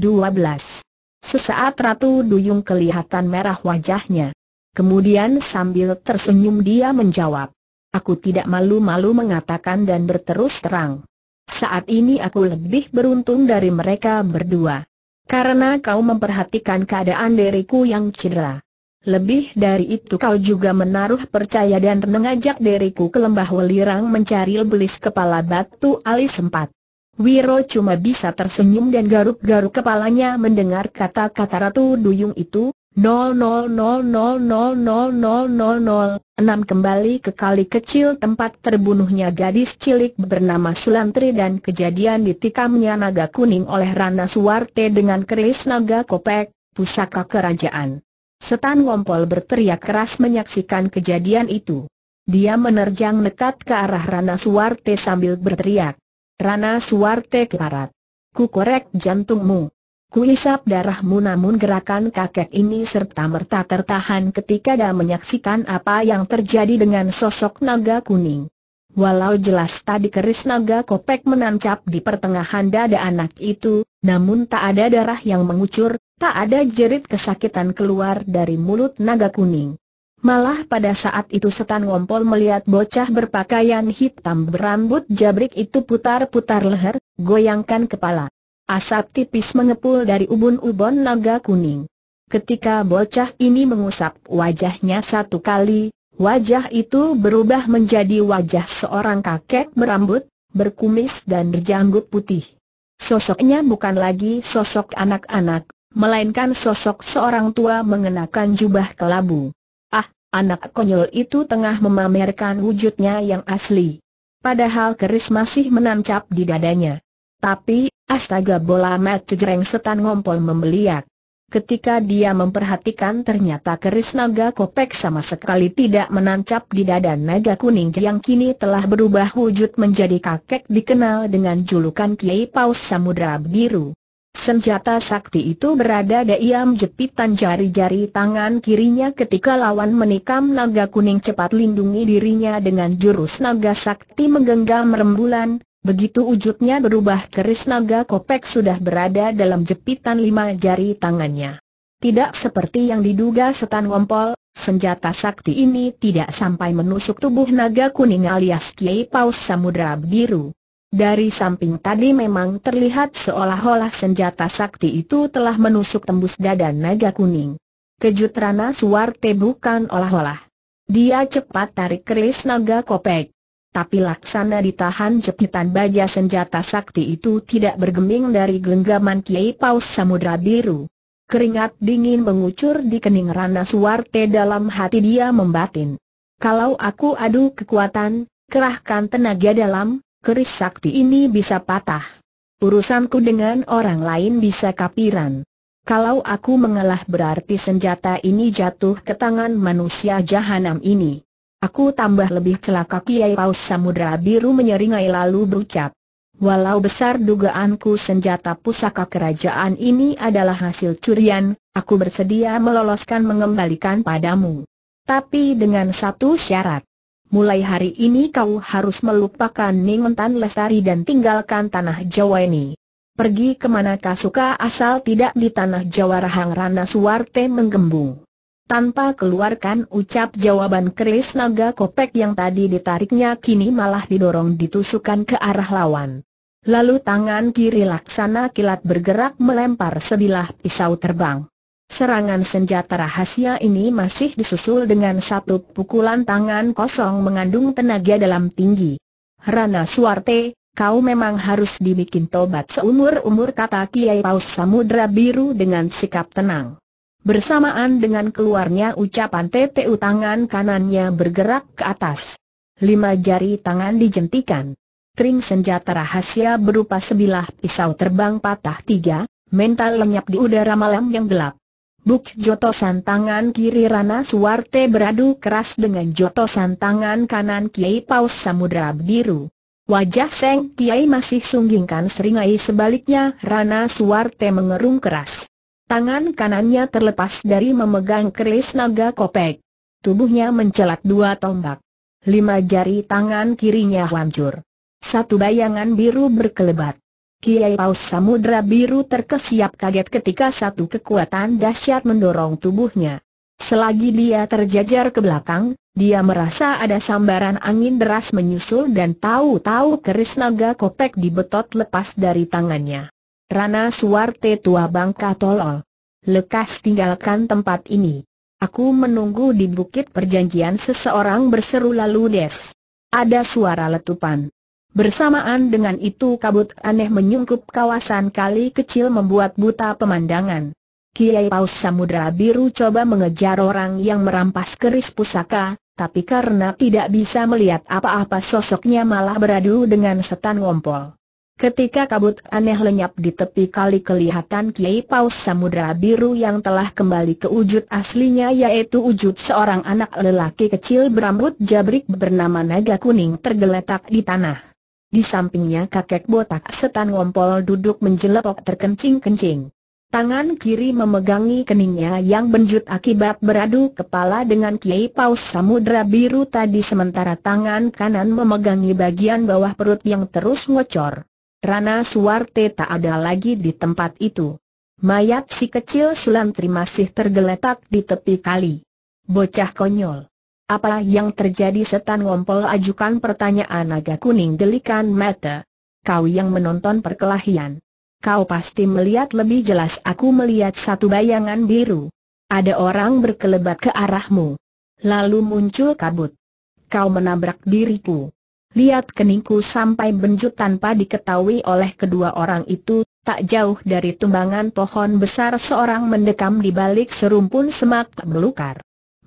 Speaker 1: Sesaat Ratu Duyung kelihatan merah wajahnya. Kemudian sambil tersenyum dia menjawab. Aku tidak malu-malu mengatakan dan berterus terang. Saat ini aku lebih beruntung dari mereka berdua. Karena kau memperhatikan keadaan diriku yang cedera. Lebih dari itu kau juga menaruh percaya dan mengajak diriku ke lembah welirang mencari belis kepala batu alis empat. Wiro cuma bisa tersenyum dan garuk-garuk kepalanya mendengar kata-kata Ratu Duyung itu, 0000000006 kembali ke kali kecil tempat terbunuhnya gadis cilik bernama Sulantri dan kejadian ditikamnya naga kuning oleh Rana Suwarte dengan keris naga kopek, pusaka kerajaan. Setan Ngompol berteriak keras menyaksikan kejadian itu. Dia menerjang nekat ke arah Rana Suwarte sambil berteriak. Rana Suwarte keparat. Ku korek jantungmu. Ku isap darahmu namun gerakan kakek ini serta-merta tertahan ketika dia menyaksikan apa yang terjadi dengan sosok naga kuning. Walau jelas tadi keris naga kopek menancap di pertengahan dada anak itu, namun tak ada darah yang mengucur, tak ada jerit kesakitan keluar dari mulut naga kuning. Malah pada saat itu setan ngompol melihat bocah berpakaian hitam berambut jabrik itu putar-putar leher, goyangkan kepala. Asap tipis mengepul dari ubun-ubun naga kuning. Ketika bocah ini mengusap wajahnya satu kali, wajah itu berubah menjadi wajah seorang kakek berambut, berkumis dan berjanggut putih sosoknya bukan lagi sosok anak-anak, melainkan sosok seorang tua mengenakan jubah kelabu. Ah, anak konyol itu tengah memamerkan wujudnya yang asli. Padahal keris masih menancap di dadanya. Tapi, astaga bola mat jeng setan ngompol membeliak. Ketika dia memperhatikan ternyata keris naga kopek sama sekali tidak menancap di dada naga kuning yang kini telah berubah wujud menjadi kakek dikenal dengan julukan Kiai Paus Samudra Biru. Senjata sakti itu berada diam jepitan jari-jari tangan kirinya ketika lawan menikam naga kuning cepat lindungi dirinya dengan jurus naga sakti menggenggam rembulan, Begitu wujudnya berubah keris naga kopek sudah berada dalam jepitan lima jari tangannya. Tidak seperti yang diduga setan ngompol, senjata sakti ini tidak sampai menusuk tubuh naga kuning alias Kiai Paus Samudra Biru. Dari samping tadi memang terlihat seolah-olah senjata sakti itu telah menusuk tembus dada naga kuning. Kejut Rana Suwarte bukan olah-olah. Dia cepat tarik keris naga kopek tapi laksana ditahan jepitan baja senjata sakti itu tidak bergeming dari genggaman Kiai Paus Samudra Biru. Keringat dingin mengucur di kening Rana Suwarte dalam hati dia membatin. Kalau aku adu kekuatan, kerahkan tenaga dalam, keris sakti ini bisa patah. Urusanku dengan orang lain bisa kapiran. Kalau aku mengalah berarti senjata ini jatuh ke tangan manusia jahanam ini. Aku tambah lebih celaka Kiai Paus Samudra Biru menyeringai lalu berucap. Walau besar dugaanku senjata pusaka kerajaan ini adalah hasil curian, aku bersedia meloloskan mengembalikan padamu. Tapi dengan satu syarat. Mulai hari ini kau harus melupakan Ningentan Lestari dan tinggalkan tanah Jawa ini. Pergi kemana kau suka asal tidak di tanah Jawa Rahang Rana Suwarte menggembung. Tanpa keluarkan ucap jawaban keris naga kopek yang tadi ditariknya kini malah didorong ditusukan ke arah lawan. Lalu tangan kiri laksana kilat bergerak melempar sebilah pisau terbang. Serangan senjata rahasia ini masih disusul dengan satu pukulan tangan kosong mengandung tenaga dalam tinggi. Rana Suarte, kau memang harus dibikin tobat seumur-umur kata Kiai Paus Samudra Biru dengan sikap tenang. Bersamaan dengan keluarnya ucapan TTU tangan kanannya bergerak ke atas. Lima jari tangan dijentikan. Tring senjata rahasia berupa sebilah pisau terbang patah tiga, mental lenyap di udara malam yang gelap. Buk jotosan tangan kiri Rana Suwarte beradu keras dengan jotosan tangan kanan Kiai Paus Samudra Biru. Wajah Seng Kiai masih sunggingkan seringai sebaliknya Rana Suwarte mengerung keras. Tangan kanannya terlepas dari memegang keris naga kopek. Tubuhnya mencelat dua tombak. Lima jari tangan kirinya hancur. Satu bayangan biru berkelebat. Kiai Paus Samudra Biru terkesiap kaget ketika satu kekuatan dahsyat mendorong tubuhnya. Selagi dia terjajar ke belakang, dia merasa ada sambaran angin deras menyusul dan tahu-tahu keris naga kopek dibetot lepas dari tangannya. Rana Suwarte tua bangka tolol. Lekas tinggalkan tempat ini. Aku menunggu di bukit perjanjian seseorang berseru lalu des. Ada suara letupan. Bersamaan dengan itu kabut aneh menyungkup kawasan kali kecil membuat buta pemandangan. Kiai Paus Samudra Biru coba mengejar orang yang merampas keris pusaka, tapi karena tidak bisa melihat apa-apa sosoknya malah beradu dengan setan ngompol. Ketika kabut aneh lenyap di tepi kali kelihatan Kiai Paus Samudra Biru yang telah kembali ke wujud aslinya yaitu wujud seorang anak lelaki kecil berambut jabrik bernama Naga Kuning tergeletak di tanah. Di sampingnya kakek botak setan ngompol duduk menjelepok terkencing-kencing. Tangan kiri memegangi keningnya yang benjut akibat beradu kepala dengan Kiai Paus Samudra Biru tadi sementara tangan kanan memegangi bagian bawah perut yang terus ngocor. Rana Suwarte tak ada lagi di tempat itu. Mayat si kecil Sulantri masih tergeletak di tepi kali. Bocah konyol. Apa yang terjadi setan ngompol ajukan pertanyaan naga kuning delikan mata. Kau yang menonton perkelahian. Kau pasti melihat lebih jelas aku melihat satu bayangan biru. Ada orang berkelebat ke arahmu. Lalu muncul kabut. Kau menabrak diriku lihat keningku sampai benjut tanpa diketahui oleh kedua orang itu, tak jauh dari tumbangan pohon besar seorang mendekam di balik serumpun semak belukar.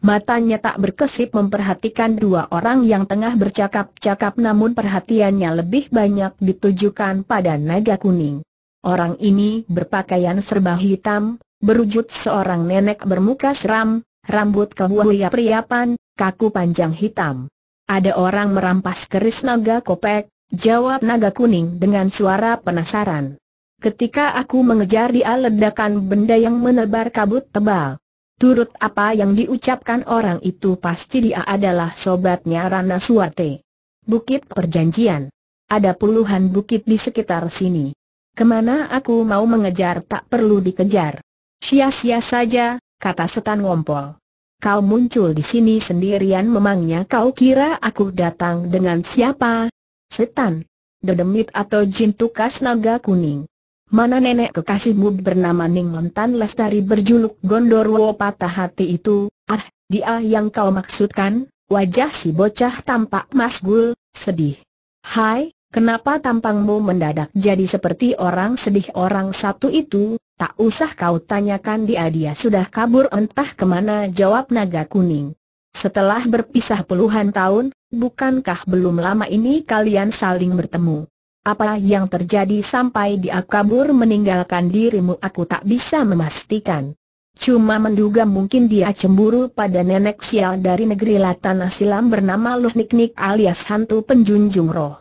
Speaker 1: Matanya tak berkesip memperhatikan dua orang yang tengah bercakap-cakap namun perhatiannya lebih banyak ditujukan pada naga kuning. Orang ini berpakaian serba hitam, berwujud seorang nenek bermuka seram, rambut kehuaya priapan, kaku panjang hitam. Ada orang merampas keris naga kopek, jawab naga kuning dengan suara penasaran. Ketika aku mengejar dia ledakan benda yang menebar kabut tebal. Turut apa yang diucapkan orang itu pasti dia adalah sobatnya Rana Suwate. Bukit Perjanjian. Ada puluhan bukit di sekitar sini. Kemana aku mau mengejar tak perlu dikejar. Sia-sia saja, kata setan ngompol kau muncul di sini sendirian memangnya kau kira aku datang dengan siapa? Setan, dedemit atau jin tukas naga kuning. Mana nenek kekasihmu bernama Ning Lentan Lestari berjuluk Gondorwo Patah Hati itu, ah, dia yang kau maksudkan? Wajah si bocah tampak masgul, sedih. Hai, kenapa tampangmu mendadak jadi seperti orang sedih orang satu itu? Tak usah kau tanyakan dia dia sudah kabur entah kemana jawab naga kuning. Setelah berpisah puluhan tahun, bukankah belum lama ini kalian saling bertemu? Apa yang terjadi sampai dia kabur meninggalkan dirimu aku tak bisa memastikan. Cuma menduga mungkin dia cemburu pada nenek sial dari negeri Latan Silam bernama Luhniknik alias hantu penjunjung roh.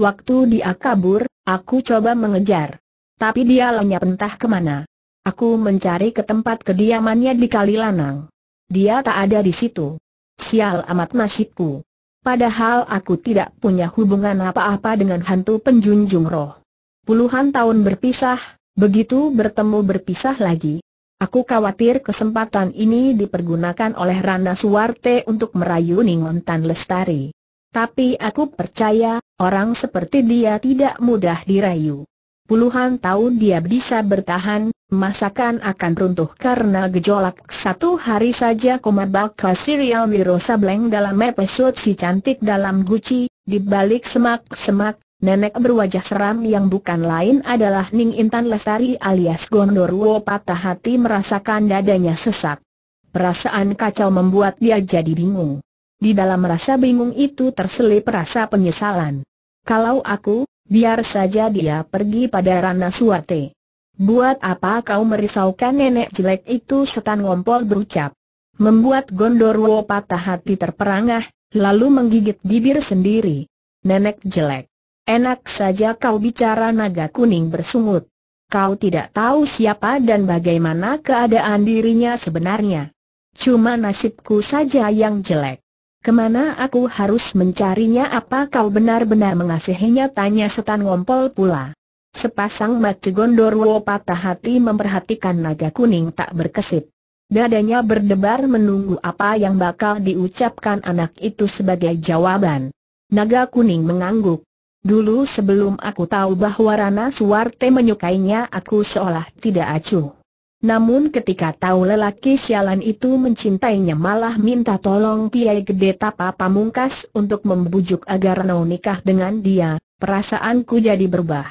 Speaker 1: Waktu dia kabur, aku coba mengejar. Tapi dia lenyap entah kemana. Aku mencari ke tempat kediamannya di Kalilanang. Dia tak ada di situ. Sial amat nasibku. Padahal aku tidak punya hubungan apa-apa dengan hantu penjunjung roh. Puluhan tahun berpisah, begitu bertemu berpisah lagi. Aku khawatir kesempatan ini dipergunakan oleh Rana Suwarte untuk merayu Ningon Tan Lestari. Tapi aku percaya, orang seperti dia tidak mudah dirayu puluhan tahun dia bisa bertahan, masakan akan runtuh karena gejolak satu hari saja koma bakal serial Wiro Sableng dalam episode si cantik dalam guci, di balik semak-semak, nenek berwajah seram yang bukan lain adalah Ning Intan Lestari alias Gondorwo patah hati merasakan dadanya sesak. Perasaan kacau membuat dia jadi bingung. Di dalam rasa bingung itu terselip rasa penyesalan. Kalau aku, Biar saja dia pergi pada Rana Suwate. Buat apa kau merisaukan nenek jelek itu setan ngompol berucap. Membuat Gondorwo patah hati terperangah, lalu menggigit bibir sendiri. Nenek jelek. Enak saja kau bicara naga kuning bersungut. Kau tidak tahu siapa dan bagaimana keadaan dirinya sebenarnya. Cuma nasibku saja yang jelek. Kemana aku harus mencarinya apa kau benar-benar mengasihinya tanya setan ngompol pula. Sepasang mata gondorwo patah hati memperhatikan naga kuning tak berkesip. Dadanya berdebar menunggu apa yang bakal diucapkan anak itu sebagai jawaban. Naga kuning mengangguk. Dulu sebelum aku tahu bahwa Rana Suwarte menyukainya aku seolah tidak acuh. Namun ketika tahu lelaki sialan itu mencintainya malah minta tolong Piai Gede Tapa Pamungkas untuk membujuk agar mau nikah dengan dia, perasaanku jadi berubah.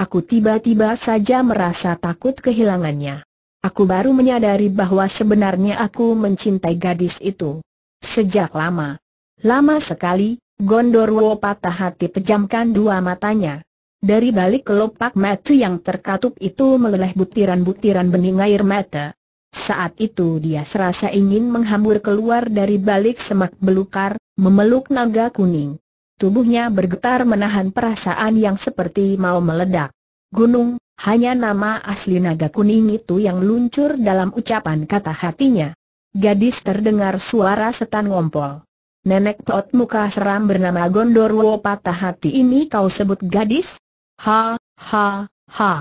Speaker 1: Aku tiba-tiba saja merasa takut kehilangannya. Aku baru menyadari bahwa sebenarnya aku mencintai gadis itu. Sejak lama. Lama sekali, Gondorwo patah hati pejamkan dua matanya. Dari balik kelopak mata yang terkatup itu meleleh butiran-butiran bening air mata. Saat itu dia serasa ingin menghambur keluar dari balik semak belukar, memeluk naga kuning. Tubuhnya bergetar menahan perasaan yang seperti mau meledak. Gunung, hanya nama asli naga kuning itu yang luncur dalam ucapan kata hatinya. Gadis terdengar suara setan ngompol. Nenek tot muka seram bernama Gondorwo patah hati ini kau sebut gadis? Ha, ha, ha.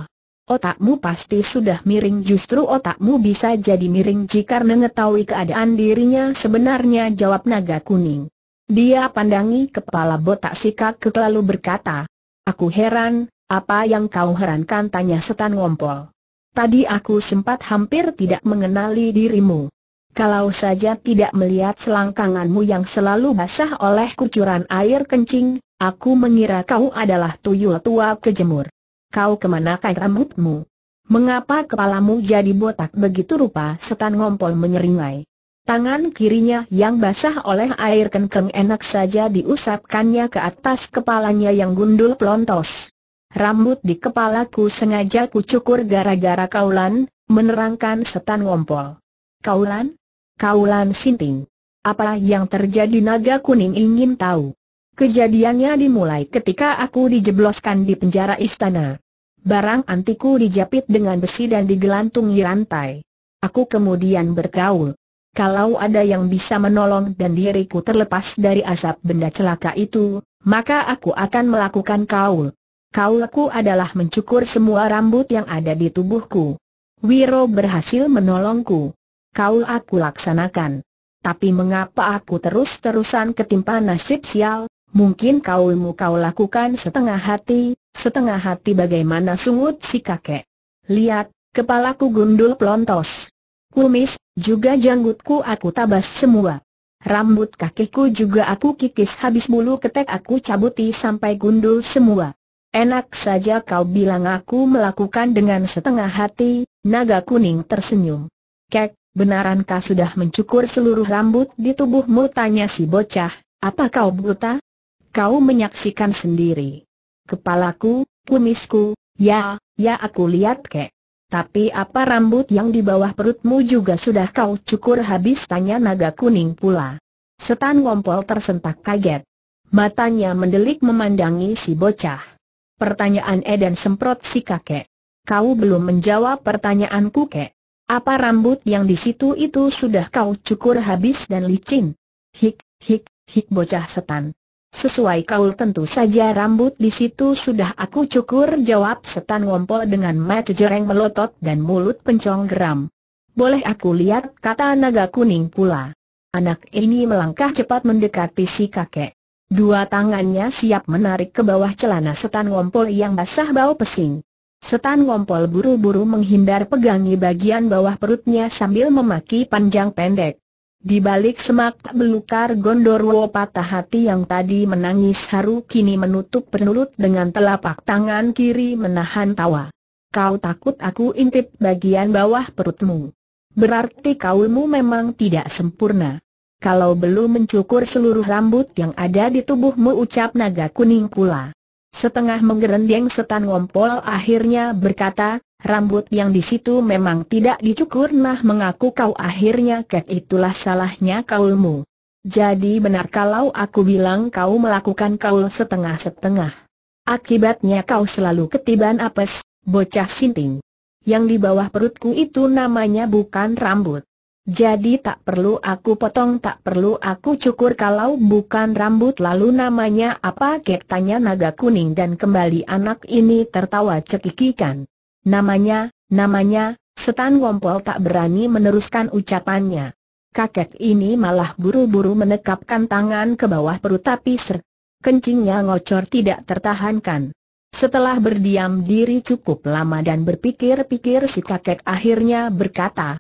Speaker 1: Otakmu pasti sudah miring justru otakmu bisa jadi miring jika mengetahui keadaan dirinya sebenarnya jawab naga kuning. Dia pandangi kepala botak kakek lalu berkata, Aku heran, apa yang kau herankan tanya setan ngompol. Tadi aku sempat hampir tidak mengenali dirimu. Kalau saja tidak melihat selangkanganmu yang selalu basah oleh kucuran air kencing, aku mengira kau adalah tuyul tua kejemur. Kau kemanakan rambutmu? Mengapa kepalamu jadi botak begitu rupa? Setan ngompol menyeringai. Tangan kirinya yang basah oleh air kencing enak saja diusapkannya ke atas kepalanya yang gundul pelontos. Rambut di kepalaku sengaja kucukur gara-gara kaulan, menerangkan setan ngompol. Kaulan? Kaulan Sinting. Apa yang terjadi naga kuning ingin tahu. Kejadiannya dimulai ketika aku dijebloskan di penjara istana. Barang antiku dijapit dengan besi dan digelantung di rantai. Aku kemudian bergaul. Kalau ada yang bisa menolong dan diriku terlepas dari asap benda celaka itu, maka aku akan melakukan kaul. Kaulku adalah mencukur semua rambut yang ada di tubuhku. Wiro berhasil menolongku kau aku laksanakan. Tapi mengapa aku terus-terusan ketimpa nasib sial? Mungkin kaulmu kau lakukan setengah hati, setengah hati bagaimana sungut si kakek. Lihat, kepalaku gundul pelontos. Kumis, juga janggutku aku tabas semua. Rambut kakiku juga aku kikis habis bulu ketek aku cabuti sampai gundul semua. Enak saja kau bilang aku melakukan dengan setengah hati, naga kuning tersenyum. Kek, Benarankah sudah mencukur seluruh rambut di tubuhmu? Tanya si bocah, apa kau buta? Kau menyaksikan sendiri. Kepalaku, kumisku, ya, ya aku lihat kek. Tapi apa rambut yang di bawah perutmu juga sudah kau cukur habis? Tanya naga kuning pula. Setan ngompol tersentak kaget. Matanya mendelik memandangi si bocah. Pertanyaan Edan semprot si kakek. Kau belum menjawab pertanyaanku kek. Apa rambut yang di situ itu sudah kau cukur habis dan licin? Hik, hik, hik bocah setan. Sesuai kau tentu saja rambut di situ sudah aku cukur jawab setan ngompol dengan mata jereng melotot dan mulut pencong geram. Boleh aku lihat kata naga kuning pula. Anak ini melangkah cepat mendekati si kakek. Dua tangannya siap menarik ke bawah celana setan ngompol yang basah bau pesing. Setan ngompol buru-buru menghindar pegangi bagian bawah perutnya sambil memaki panjang pendek. Di balik semak belukar Gondorwo patah hati yang tadi menangis haru kini menutup penulut dengan telapak tangan kiri menahan tawa. Kau takut aku intip bagian bawah perutmu. Berarti kaulmu memang tidak sempurna. Kalau belum mencukur seluruh rambut yang ada di tubuhmu ucap naga kuning pula. Setengah menggerendeng setan ngompol akhirnya berkata, rambut yang di situ memang tidak dicukur nah mengaku kau akhirnya kek itulah salahnya kaulmu. Jadi benar kalau aku bilang kau melakukan kaul setengah-setengah. Akibatnya kau selalu ketiban apes, bocah sinting. Yang di bawah perutku itu namanya bukan rambut. Jadi tak perlu aku potong tak perlu aku cukur kalau bukan rambut lalu namanya apa kek tanya naga kuning dan kembali anak ini tertawa cekikikan. Namanya, namanya, setan wompol tak berani meneruskan ucapannya. Kakek ini malah buru-buru menekapkan tangan ke bawah perut tapi ser. Kencingnya ngocor tidak tertahankan. Setelah berdiam diri cukup lama dan berpikir-pikir si kakek akhirnya berkata,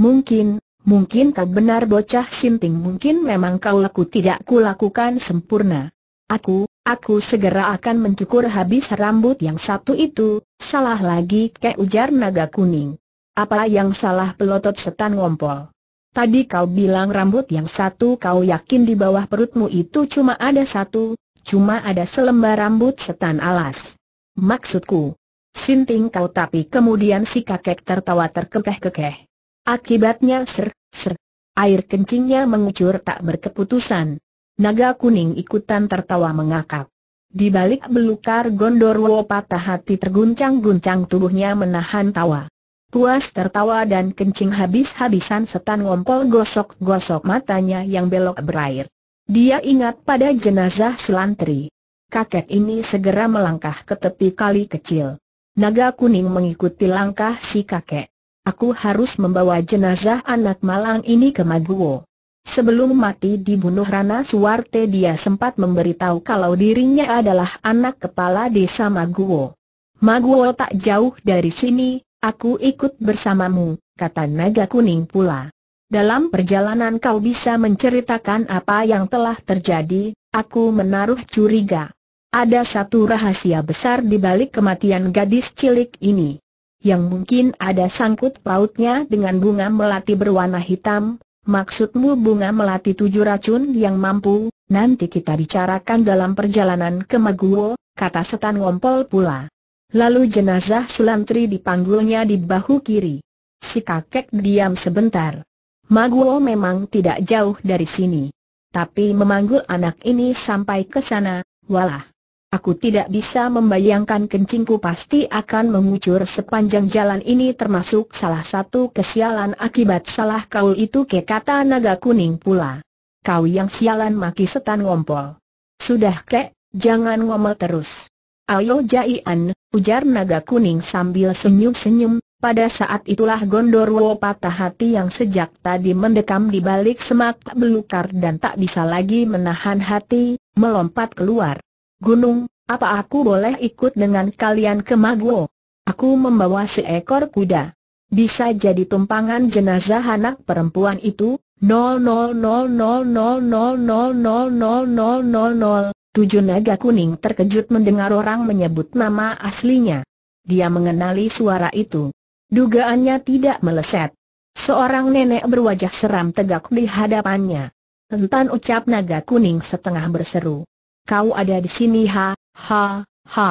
Speaker 1: Mungkin, mungkin kau benar bocah sinting mungkin memang kau laku tidak kulakukan sempurna. Aku, aku segera akan mencukur habis rambut yang satu itu, salah lagi ke ujar naga kuning. Apa yang salah pelotot setan ngompol? Tadi kau bilang rambut yang satu kau yakin di bawah perutmu itu cuma ada satu, cuma ada selembar rambut setan alas. Maksudku, sinting kau tapi kemudian si kakek tertawa terkekeh-kekeh. Akibatnya ser, ser, air kencingnya mengucur tak berkeputusan. Naga kuning ikutan tertawa mengakak. Di balik belukar Gondorwo patah hati terguncang-guncang tubuhnya menahan tawa. Puas tertawa dan kencing habis-habisan setan ngompol gosok-gosok matanya yang belok berair. Dia ingat pada jenazah selantri. Kakek ini segera melangkah ke tepi kali kecil. Naga kuning mengikuti langkah si kakek. Aku harus membawa jenazah anak malang ini ke Maguwo. Sebelum mati dibunuh Rana Suwarte dia sempat memberitahu kalau dirinya adalah anak kepala desa Maguwo. Maguwo tak jauh dari sini, aku ikut bersamamu, kata Naga Kuning pula. Dalam perjalanan kau bisa menceritakan apa yang telah terjadi, aku menaruh curiga. Ada satu rahasia besar di balik kematian gadis cilik ini yang mungkin ada sangkut pautnya dengan bunga melati berwarna hitam, maksudmu bunga melati tujuh racun yang mampu, nanti kita bicarakan dalam perjalanan ke Maguwo, kata setan ngompol pula. Lalu jenazah Sulantri dipanggulnya di bahu kiri. Si kakek diam sebentar. Maguwo memang tidak jauh dari sini. Tapi memanggul anak ini sampai ke sana, walah. Aku tidak bisa membayangkan kencingku pasti akan mengucur sepanjang jalan ini termasuk salah satu kesialan akibat salah kau itu ke kata naga kuning pula. Kau yang sialan maki setan ngompol. Sudah kek, jangan ngomel terus. Ayo jaian, ujar naga kuning sambil senyum-senyum, pada saat itulah Gondorwo patah hati yang sejak tadi mendekam di balik semak belukar dan tak bisa lagi menahan hati, melompat keluar. Gunung, apa aku boleh ikut dengan kalian ke Maguo? Aku membawa seekor kuda. Bisa jadi tumpangan jenazah anak perempuan itu, 00000000000000. Tujuh naga kuning terkejut mendengar orang menyebut nama aslinya. Dia mengenali suara itu. Dugaannya tidak meleset. Seorang nenek berwajah seram tegak di hadapannya. Tentang ucap naga kuning setengah berseru kau ada di sini ha, ha, ha.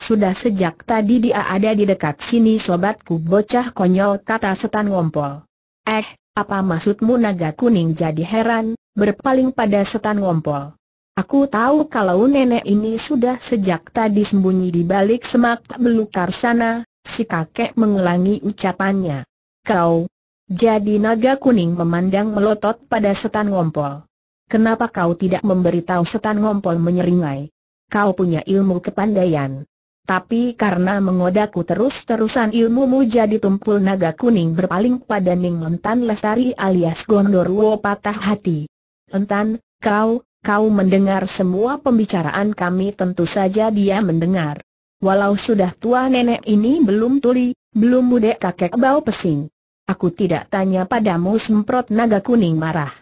Speaker 1: Sudah sejak tadi dia ada di dekat sini sobatku bocah konyol kata setan ngompol. Eh, apa maksudmu naga kuning jadi heran, berpaling pada setan ngompol. Aku tahu kalau nenek ini sudah sejak tadi sembunyi di balik semak belukar sana, si kakek mengulangi ucapannya. Kau, jadi naga kuning memandang melotot pada setan ngompol. Kenapa kau tidak memberitahu setan ngompol menyeringai? Kau punya ilmu kepandaian. Tapi karena mengodaku terus-terusan ilmumu jadi tumpul naga kuning berpaling pada Ning Lentan lestari alias Gondorwo patah hati. Lentan, kau, kau mendengar semua pembicaraan kami tentu saja dia mendengar. Walau sudah tua nenek ini belum tuli, belum muda kakek bau pesing. Aku tidak tanya padamu semprot naga kuning marah.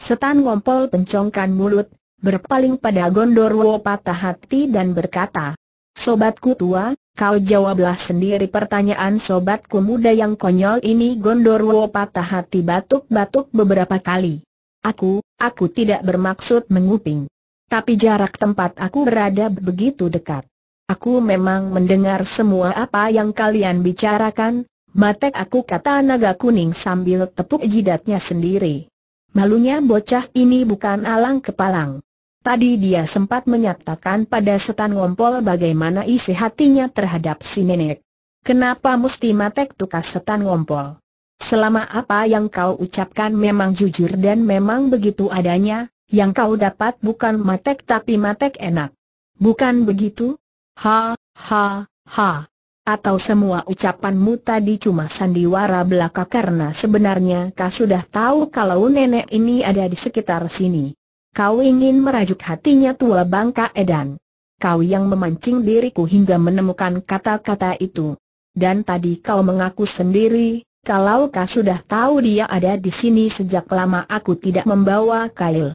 Speaker 1: Setan ngompol pencongkan mulut, berpaling pada Gondorwo patah hati dan berkata, Sobatku tua, kau jawablah sendiri pertanyaan sobatku muda yang konyol ini Gondorwo patah hati batuk-batuk beberapa kali. Aku, aku tidak bermaksud menguping. Tapi jarak tempat aku berada begitu dekat. Aku memang mendengar semua apa yang kalian bicarakan, matek aku kata naga kuning sambil tepuk jidatnya sendiri. Malunya bocah ini bukan alang kepalang. Tadi dia sempat menyatakan pada setan ngompol bagaimana isi hatinya terhadap si nenek. Kenapa mesti matek tukas setan ngompol? Selama apa yang kau ucapkan memang jujur dan memang begitu adanya, yang kau dapat bukan matek tapi matek enak. Bukan begitu? Ha, ha, ha atau semua ucapanmu tadi cuma sandiwara belaka karena sebenarnya kau sudah tahu kalau nenek ini ada di sekitar sini. Kau ingin merajuk hatinya tua bangka edan. Kau yang memancing diriku hingga menemukan kata-kata itu. Dan tadi kau mengaku sendiri, kalau kau sudah tahu dia ada di sini sejak lama aku tidak membawa kail.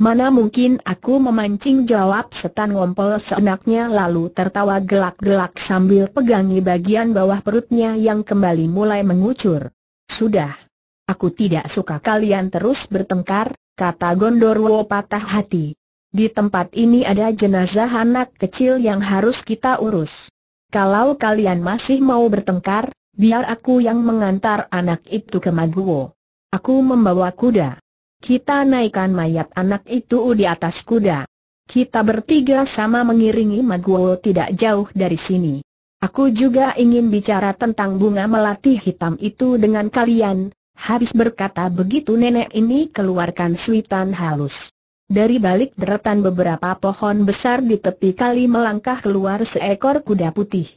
Speaker 1: Mana mungkin aku memancing jawab setan ngompol seenaknya lalu tertawa gelak-gelak sambil pegangi bagian bawah perutnya yang kembali mulai mengucur. Sudah. Aku tidak suka kalian terus bertengkar, kata Gondorwo patah hati. Di tempat ini ada jenazah anak kecil yang harus kita urus. Kalau kalian masih mau bertengkar, biar aku yang mengantar anak itu ke Maguwo. Aku membawa kuda. Kita naikkan mayat anak itu di atas kuda. Kita bertiga sama mengiringi Maguo tidak jauh dari sini. Aku juga ingin bicara tentang bunga melati hitam itu dengan kalian. Habis berkata begitu nenek ini keluarkan suitan halus. Dari balik deretan beberapa pohon besar di tepi kali melangkah keluar seekor kuda putih.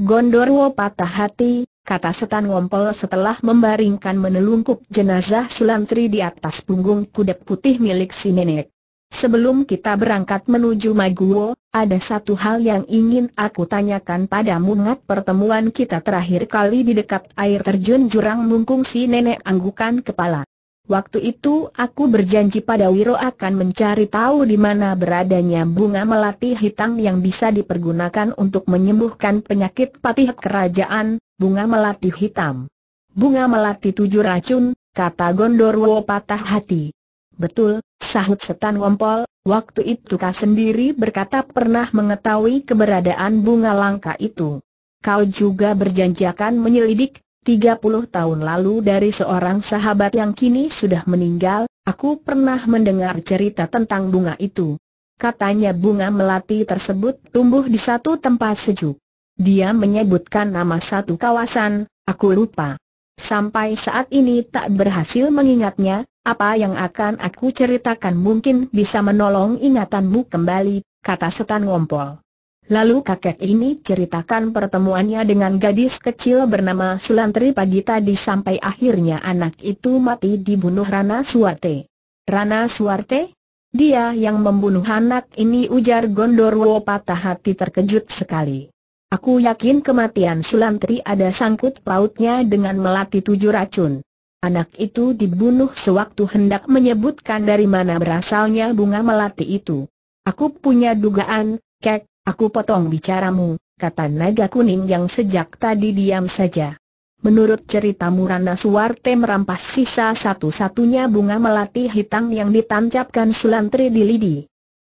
Speaker 1: Gondorwo patah hati, kata setan ngompol setelah membaringkan menelungkup jenazah Sulantri di atas punggung kuda putih milik si nenek. Sebelum kita berangkat menuju Maguwo, ada satu hal yang ingin aku tanyakan padamu ngat pertemuan kita terakhir kali di dekat air terjun jurang mungkung si nenek anggukan kepala. Waktu itu aku berjanji pada Wiro akan mencari tahu di mana beradanya bunga melati hitam yang bisa dipergunakan untuk menyembuhkan penyakit patih kerajaan, bunga melati hitam. Bunga melati tujuh racun, kata Gondorwo patah hati. Betul, sahut setan ngompol, waktu itu kau sendiri berkata pernah mengetahui keberadaan bunga langka itu. Kau juga berjanjakan akan menyelidik, 30 tahun lalu dari seorang sahabat yang kini sudah meninggal, aku pernah mendengar cerita tentang bunga itu. Katanya bunga melati tersebut tumbuh di satu tempat sejuk. Dia menyebutkan nama satu kawasan, aku lupa. Sampai saat ini tak berhasil mengingatnya, apa yang akan aku ceritakan mungkin bisa menolong ingatanmu kembali, kata setan ngompol. Lalu kakek ini ceritakan pertemuannya dengan gadis kecil bernama Sulantri pagi tadi sampai akhirnya anak itu mati dibunuh Rana Suwarte. Rana Suwarte? Dia yang membunuh anak ini ujar Gondorwo patah hati terkejut sekali. Aku yakin kematian Sulantri ada sangkut pautnya dengan melati tujuh racun. Anak itu dibunuh sewaktu hendak menyebutkan dari mana berasalnya bunga melati itu. Aku punya dugaan, kek, aku potong bicaramu, kata naga kuning yang sejak tadi diam saja. Menurut cerita Murana Suwarte merampas sisa satu-satunya bunga melati hitam yang ditancapkan Sulantri di lidi.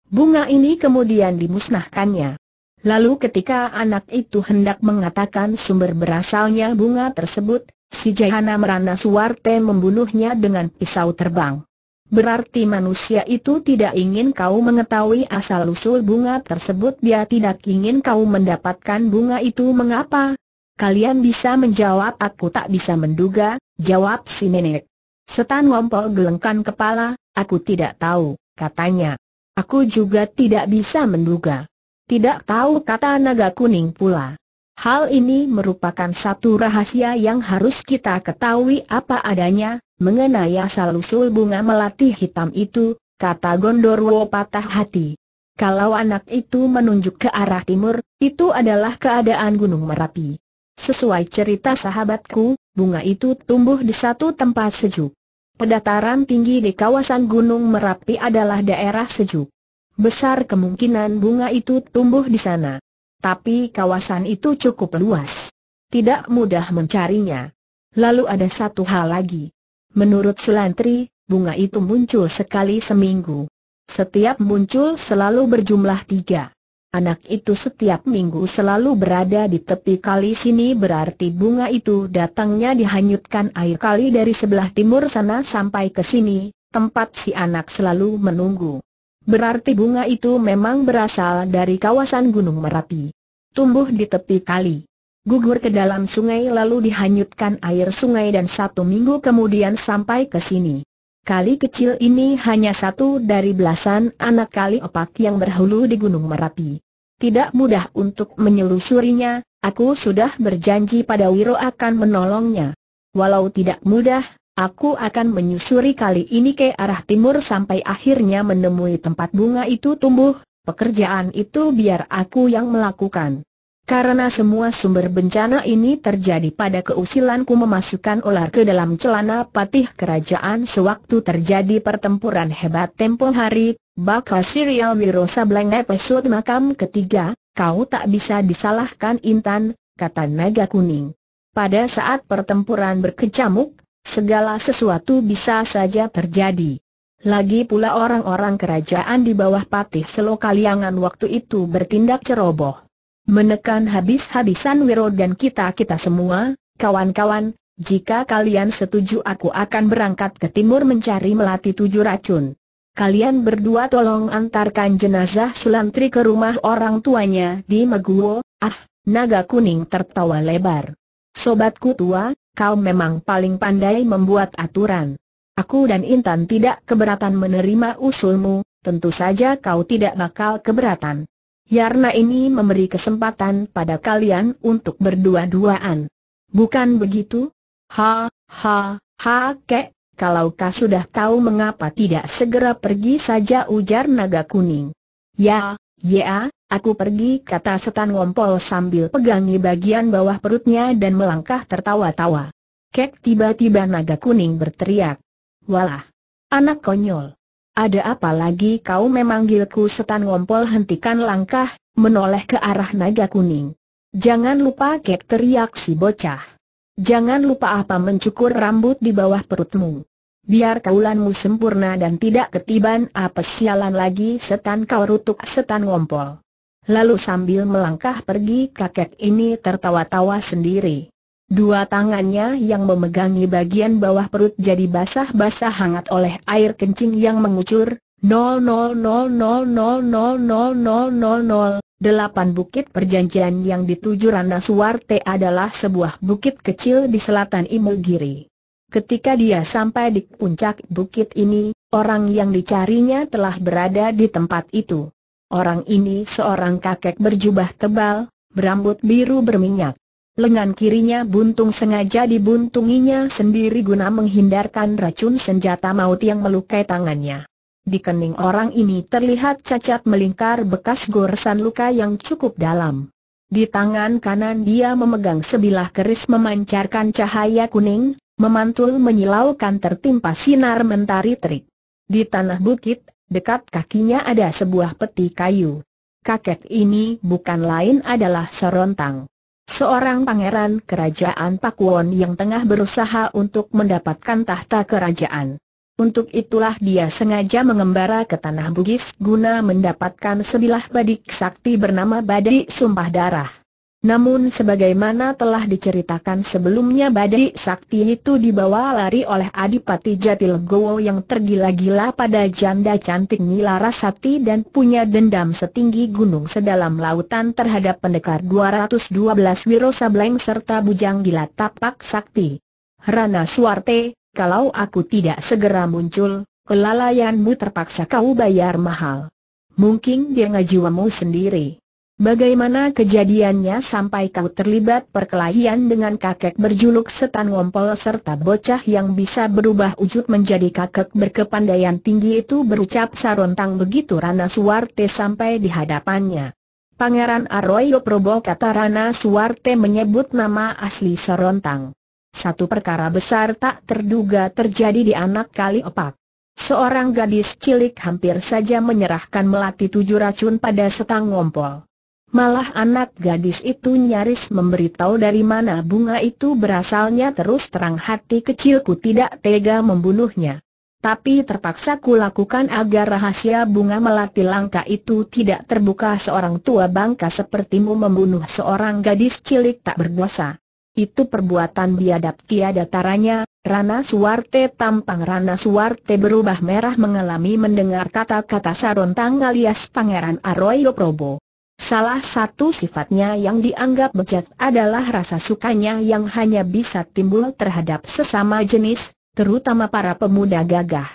Speaker 1: Bunga ini kemudian dimusnahkannya. Lalu ketika anak itu hendak mengatakan sumber berasalnya bunga tersebut, si Jahana Merana Suwarte membunuhnya dengan pisau terbang. Berarti manusia itu tidak ingin kau mengetahui asal-usul bunga tersebut Dia tidak ingin kau mendapatkan bunga itu mengapa? Kalian bisa menjawab aku tak bisa menduga, jawab si nenek Setan Wampol gelengkan kepala, aku tidak tahu, katanya Aku juga tidak bisa menduga tidak tahu kata naga kuning pula. Hal ini merupakan satu rahasia yang harus kita ketahui apa adanya, mengenai asal-usul bunga melati hitam itu, kata Gondorwo patah hati. Kalau anak itu menunjuk ke arah timur, itu adalah keadaan Gunung Merapi. Sesuai cerita sahabatku, bunga itu tumbuh di satu tempat sejuk. Pedataran tinggi di kawasan Gunung Merapi adalah daerah sejuk. Besar kemungkinan bunga itu tumbuh di sana. Tapi kawasan itu cukup luas. Tidak mudah mencarinya. Lalu ada satu hal lagi. Menurut Sulantri, bunga itu muncul sekali seminggu. Setiap muncul selalu berjumlah tiga. Anak itu setiap minggu selalu berada di tepi kali sini berarti bunga itu datangnya dihanyutkan air kali dari sebelah timur sana sampai ke sini, tempat si anak selalu menunggu. Berarti bunga itu memang berasal dari kawasan Gunung Merapi. Tumbuh di tepi kali. Gugur ke dalam sungai lalu dihanyutkan air sungai dan satu minggu kemudian sampai ke sini. Kali kecil ini hanya satu dari belasan anak kali opak yang berhulu di Gunung Merapi. Tidak mudah untuk menyelusurinya, aku sudah berjanji pada Wiro akan menolongnya. Walau tidak mudah, Aku akan menyusuri kali ini ke arah timur sampai akhirnya menemui tempat bunga itu tumbuh, pekerjaan itu biar aku yang melakukan. Karena semua sumber bencana ini terjadi pada keusilanku memasukkan ular ke dalam celana patih kerajaan sewaktu terjadi pertempuran hebat tempo hari, bakal serial Wirosa Blank episode makam ketiga, kau tak bisa disalahkan Intan, kata naga kuning. Pada saat pertempuran berkecamuk, Segala sesuatu bisa saja terjadi. Lagi pula orang-orang kerajaan di bawah Patih Selokaliangan waktu itu bertindak ceroboh. Menekan habis-habisan Wiro dan kita-kita semua, kawan-kawan, jika kalian setuju aku akan berangkat ke timur mencari melati tujuh racun. Kalian berdua tolong antarkan jenazah Sulantri ke rumah orang tuanya di Meguo. Ah, naga kuning tertawa lebar. Sobatku tua, kau memang paling pandai membuat aturan. Aku dan Intan tidak keberatan menerima usulmu, tentu saja kau tidak bakal keberatan. Yarna ini memberi kesempatan pada kalian untuk berdua-duaan. Bukan begitu? Ha, ha, ha, kek, kalau kau sudah tahu mengapa tidak segera pergi saja ujar naga kuning. Ya, ya, Aku pergi kata setan ngompol sambil pegangi bagian bawah perutnya dan melangkah tertawa-tawa. Kek tiba-tiba naga kuning berteriak. Walah! Anak konyol! Ada apa lagi kau memanggilku setan ngompol hentikan langkah, menoleh ke arah naga kuning. Jangan lupa kek teriak si bocah. Jangan lupa apa mencukur rambut di bawah perutmu. Biar kaulanmu sempurna dan tidak ketiban apa sialan lagi setan kau rutuk setan ngompol. Lalu sambil melangkah pergi kakek ini tertawa-tawa sendiri. Dua tangannya yang memegangi bagian bawah perut jadi basah-basah hangat oleh air kencing yang mengucur. Nol Delapan bukit perjanjian yang dituju Rana Suwarte adalah sebuah bukit kecil di selatan Imogiri. Ketika dia sampai di puncak bukit ini, orang yang dicarinya telah berada di tempat itu. Orang ini seorang kakek berjubah tebal, berambut biru berminyak. Lengan kirinya buntung sengaja dibuntunginya sendiri guna menghindarkan racun senjata maut yang melukai tangannya. Di kening orang ini terlihat cacat melingkar bekas goresan luka yang cukup dalam. Di tangan kanan dia memegang sebilah keris memancarkan cahaya kuning, memantul menyilaukan tertimpa sinar mentari terik. Di tanah bukit Dekat kakinya ada sebuah peti kayu. Kakek ini bukan lain adalah serontang. Seorang pangeran kerajaan Pakuwon yang tengah berusaha untuk mendapatkan tahta kerajaan. Untuk itulah dia sengaja mengembara ke tanah Bugis guna mendapatkan sebilah badik sakti bernama Badik Sumpah Darah. Namun sebagaimana telah diceritakan sebelumnya Badi Sakti itu dibawa lari oleh Adipati Jatilegowo yang tergila-gila pada janda cantik Nila Rasati dan punya dendam setinggi gunung sedalam lautan terhadap pendekar 212 Wiro Sableng serta Bujang Gila Tapak Sakti. Rana Suarte, kalau aku tidak segera muncul, kelalaianmu terpaksa kau bayar mahal. Mungkin dia ngajiwamu sendiri. Bagaimana kejadiannya sampai kau terlibat perkelahian dengan kakek berjuluk setan ngompol serta bocah yang bisa berubah wujud menjadi kakek berkepandaian tinggi itu berucap sarontang begitu Rana Suwarte sampai di hadapannya. Pangeran Arroyo Probo kata Rana Suwarte menyebut nama asli sarontang. Satu perkara besar tak terduga terjadi di anak kali opak. Seorang gadis cilik hampir saja menyerahkan melati tujuh racun pada setang ngompol. Malah anak gadis itu nyaris memberitahu dari mana bunga itu berasalnya terus terang hati kecilku tidak tega membunuhnya. Tapi terpaksa kulakukan agar rahasia bunga melati langka itu tidak terbuka seorang tua bangka sepertimu membunuh seorang gadis cilik tak berdosa. Itu perbuatan biadab tiada taranya, Rana Suwarte tampang Rana Suwarte berubah merah mengalami mendengar kata-kata Sarontang alias Pangeran Arroyo Probo. Salah satu sifatnya yang dianggap bejat adalah rasa sukanya yang hanya bisa timbul terhadap sesama jenis, terutama para pemuda gagah.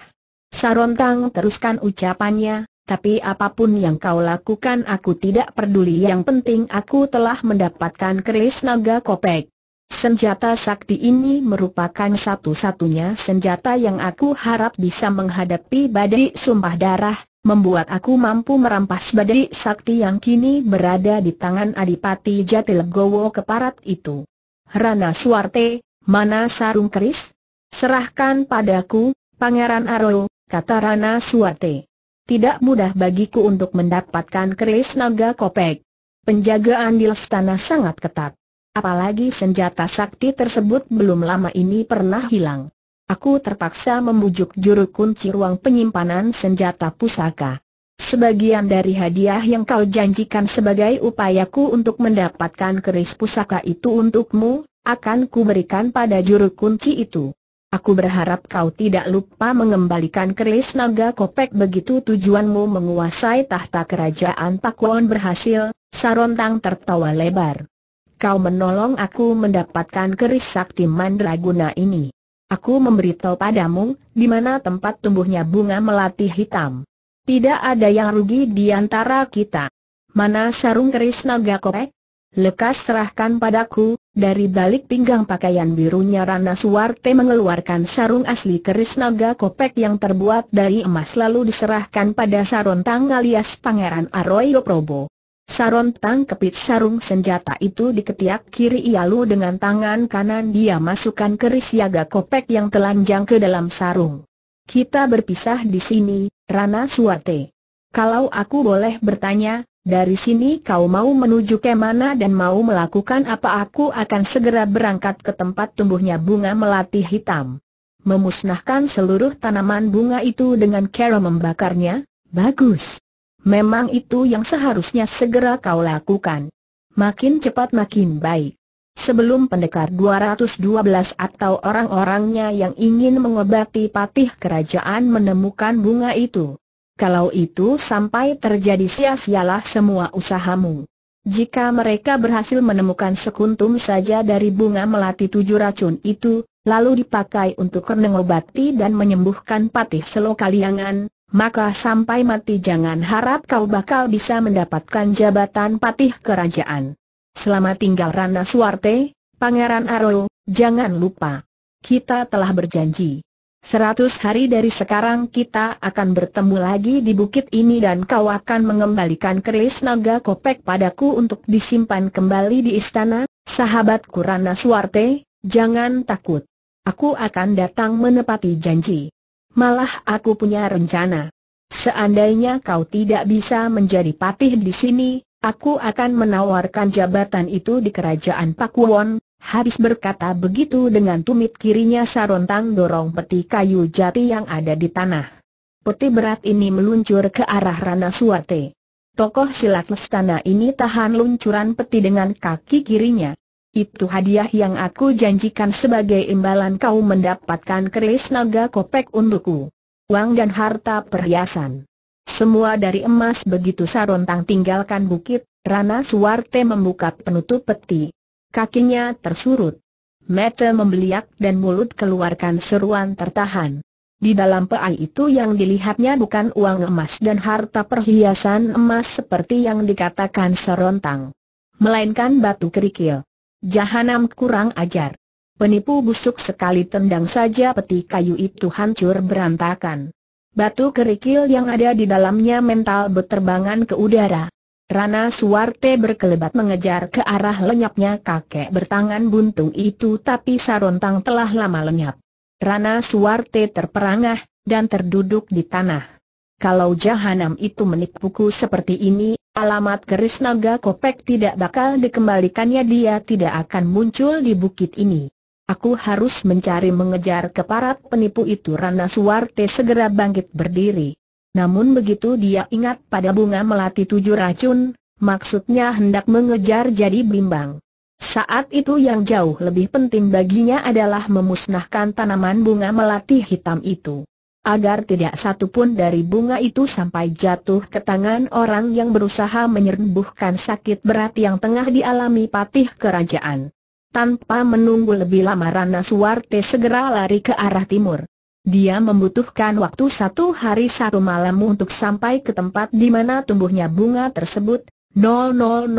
Speaker 1: Sarontang teruskan ucapannya, tapi apapun yang kau lakukan aku tidak peduli yang penting aku telah mendapatkan keris naga kopek. Senjata sakti ini merupakan satu-satunya senjata yang aku harap bisa menghadapi badai sumpah darah, membuat aku mampu merampas badai sakti yang kini berada di tangan Adipati Jatilegowo keparat itu. Rana Suarte, mana sarung keris? Serahkan padaku, Pangeran Aro, kata Rana Suarte. Tidak mudah bagiku untuk mendapatkan keris naga kopek. Penjagaan di istana sangat ketat. Apalagi senjata sakti tersebut belum lama ini pernah hilang. Aku terpaksa membujuk juru kunci ruang penyimpanan senjata pusaka. Sebagian dari hadiah yang kau janjikan sebagai upayaku untuk mendapatkan keris pusaka itu untukmu, akan kuberikan pada juru kunci itu. Aku berharap kau tidak lupa mengembalikan keris naga kopek begitu tujuanmu menguasai tahta kerajaan Pakuan berhasil, Sarontang tertawa lebar. Kau menolong aku mendapatkan keris sakti mandraguna ini. Aku memberitahu padamu, di mana tempat tumbuhnya bunga melati hitam. Tidak ada yang rugi di antara kita. Mana sarung keris naga kopek? Lekas serahkan padaku, dari balik pinggang pakaian birunya Rana Suwarte mengeluarkan sarung asli keris naga kopek yang terbuat dari emas lalu diserahkan pada sarontang alias Pangeran Arroyo Probo. Saron tang kepit sarung senjata itu di ketiak kiri ia Ialu dengan tangan kanan dia masukkan keris yaga kopek yang telanjang ke dalam sarung. Kita berpisah di sini, Rana Suwate. Kalau aku boleh bertanya, dari sini kau mau menuju ke mana dan mau melakukan apa aku akan segera berangkat ke tempat tumbuhnya bunga melati hitam. Memusnahkan seluruh tanaman bunga itu dengan cara membakarnya? Bagus. Memang itu yang seharusnya segera kau lakukan. Makin cepat makin baik. Sebelum pendekar 212 atau orang-orangnya yang ingin mengobati patih kerajaan menemukan bunga itu. Kalau itu sampai terjadi sia-sialah semua usahamu. Jika mereka berhasil menemukan sekuntum saja dari bunga melati tujuh racun itu, lalu dipakai untuk mengobati dan menyembuhkan patih selokaliangan, maka sampai mati jangan harap kau bakal bisa mendapatkan jabatan patih kerajaan. Selama tinggal Rana Suarte, Pangeran Aro, jangan lupa. Kita telah berjanji. Seratus hari dari sekarang kita akan bertemu lagi di bukit ini dan kau akan mengembalikan keris naga kopek padaku untuk disimpan kembali di istana, sahabatku Rana Suarte, jangan takut. Aku akan datang menepati janji. Malah aku punya rencana. Seandainya kau tidak bisa menjadi patih di sini, aku akan menawarkan jabatan itu di kerajaan Pakuwon. Habis berkata begitu dengan tumit kirinya sarontang dorong peti kayu jati yang ada di tanah. Peti berat ini meluncur ke arah Rana Suwate. Tokoh silat lestana ini tahan luncuran peti dengan kaki kirinya. Itu hadiah yang aku janjikan sebagai imbalan kau mendapatkan keris naga kopek untukku. Uang dan harta perhiasan. Semua dari emas begitu sarontang tinggalkan bukit, Rana Suwarte membuka penutup peti. Kakinya tersurut. Mata membeliak dan mulut keluarkan seruan tertahan. Di dalam peai itu yang dilihatnya bukan uang emas dan harta perhiasan emas seperti yang dikatakan serontang. Melainkan batu kerikil. Jahanam kurang ajar. Penipu busuk sekali tendang saja peti kayu itu hancur berantakan. Batu kerikil yang ada di dalamnya mental berterbangan ke udara. Rana Suwarte berkelebat mengejar ke arah lenyapnya kakek bertangan buntung itu tapi Sarontang telah lama lenyap. Rana Suwarte terperangah, dan terduduk di tanah. Kalau jahanam itu menipuku seperti ini, Alamat keris naga kopek tidak bakal dikembalikannya dia tidak akan muncul di bukit ini. Aku harus mencari mengejar keparat penipu itu Rana Suwarte segera bangkit berdiri. Namun begitu dia ingat pada bunga melati tujuh racun, maksudnya hendak mengejar jadi bimbang. Saat itu yang jauh lebih penting baginya adalah memusnahkan tanaman bunga melati hitam itu agar tidak satu pun dari bunga itu sampai jatuh ke tangan orang yang berusaha menyembuhkan sakit berat yang tengah dialami patih kerajaan. Tanpa menunggu lebih lama Rana Suwarte segera lari ke arah timur. Dia membutuhkan waktu satu hari satu malam untuk sampai ke tempat di mana tumbuhnya bunga tersebut. 0000000000.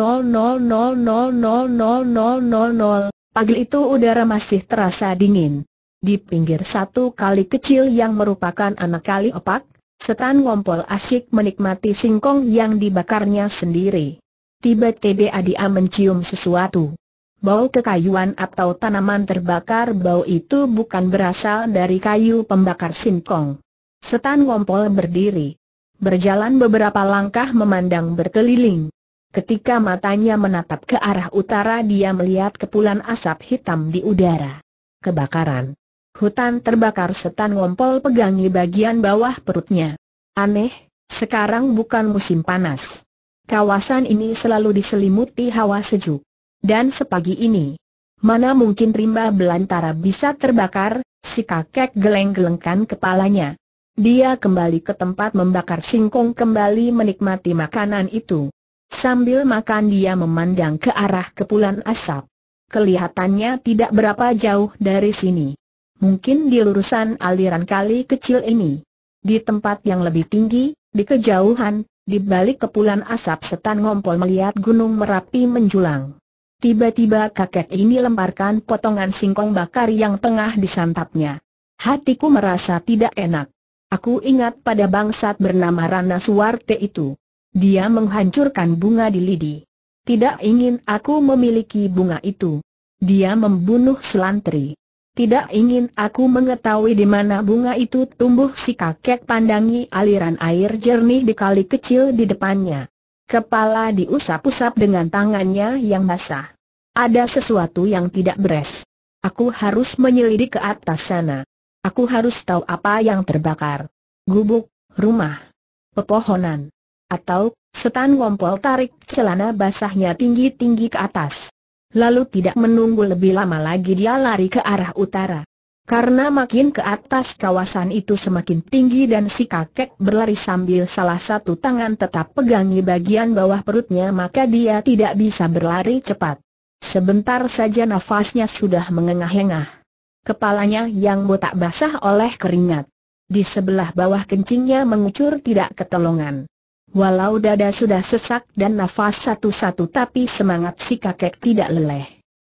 Speaker 1: Pagi itu udara masih terasa dingin. Di pinggir satu kali kecil yang merupakan anak kali opak, setan ngompol asyik menikmati singkong yang dibakarnya sendiri. Tiba-tiba dia mencium sesuatu. Bau kekayuan atau tanaman terbakar bau itu bukan berasal dari kayu pembakar singkong. Setan ngompol berdiri. Berjalan beberapa langkah memandang berkeliling. Ketika matanya menatap ke arah utara dia melihat kepulan asap hitam di udara. Kebakaran. Hutan terbakar setan ngompol pegangi bagian bawah perutnya. Aneh, sekarang bukan musim panas. Kawasan ini selalu diselimuti hawa sejuk. Dan sepagi ini, mana mungkin rimba belantara bisa terbakar, si kakek geleng-gelengkan kepalanya. Dia kembali ke tempat membakar singkong kembali menikmati makanan itu. Sambil makan dia memandang ke arah kepulan asap. Kelihatannya tidak berapa jauh dari sini mungkin di lurusan aliran kali kecil ini. Di tempat yang lebih tinggi, di kejauhan, di balik kepulan asap setan ngompol melihat gunung Merapi menjulang. Tiba-tiba kakek ini lemparkan potongan singkong bakar yang tengah disantapnya. Hatiku merasa tidak enak. Aku ingat pada bangsat bernama Rana Suwarte itu. Dia menghancurkan bunga di lidi. Tidak ingin aku memiliki bunga itu. Dia membunuh selantri. Tidak ingin aku mengetahui di mana bunga itu tumbuh si kakek pandangi aliran air jernih di kali kecil di depannya. Kepala diusap-usap dengan tangannya yang basah. Ada sesuatu yang tidak beres. Aku harus menyelidik ke atas sana. Aku harus tahu apa yang terbakar. Gubuk, rumah, pepohonan, atau setan ngompol tarik celana basahnya tinggi-tinggi ke atas. Lalu tidak menunggu lebih lama lagi dia lari ke arah utara. Karena makin ke atas kawasan itu semakin tinggi dan si kakek berlari sambil salah satu tangan tetap pegangi bagian bawah perutnya maka dia tidak bisa berlari cepat. Sebentar saja nafasnya sudah mengengah-engah. Kepalanya yang botak basah oleh keringat. Di sebelah bawah kencingnya mengucur tidak ketolongan. Walau dada sudah sesak dan nafas satu-satu tapi semangat si kakek tidak leleh.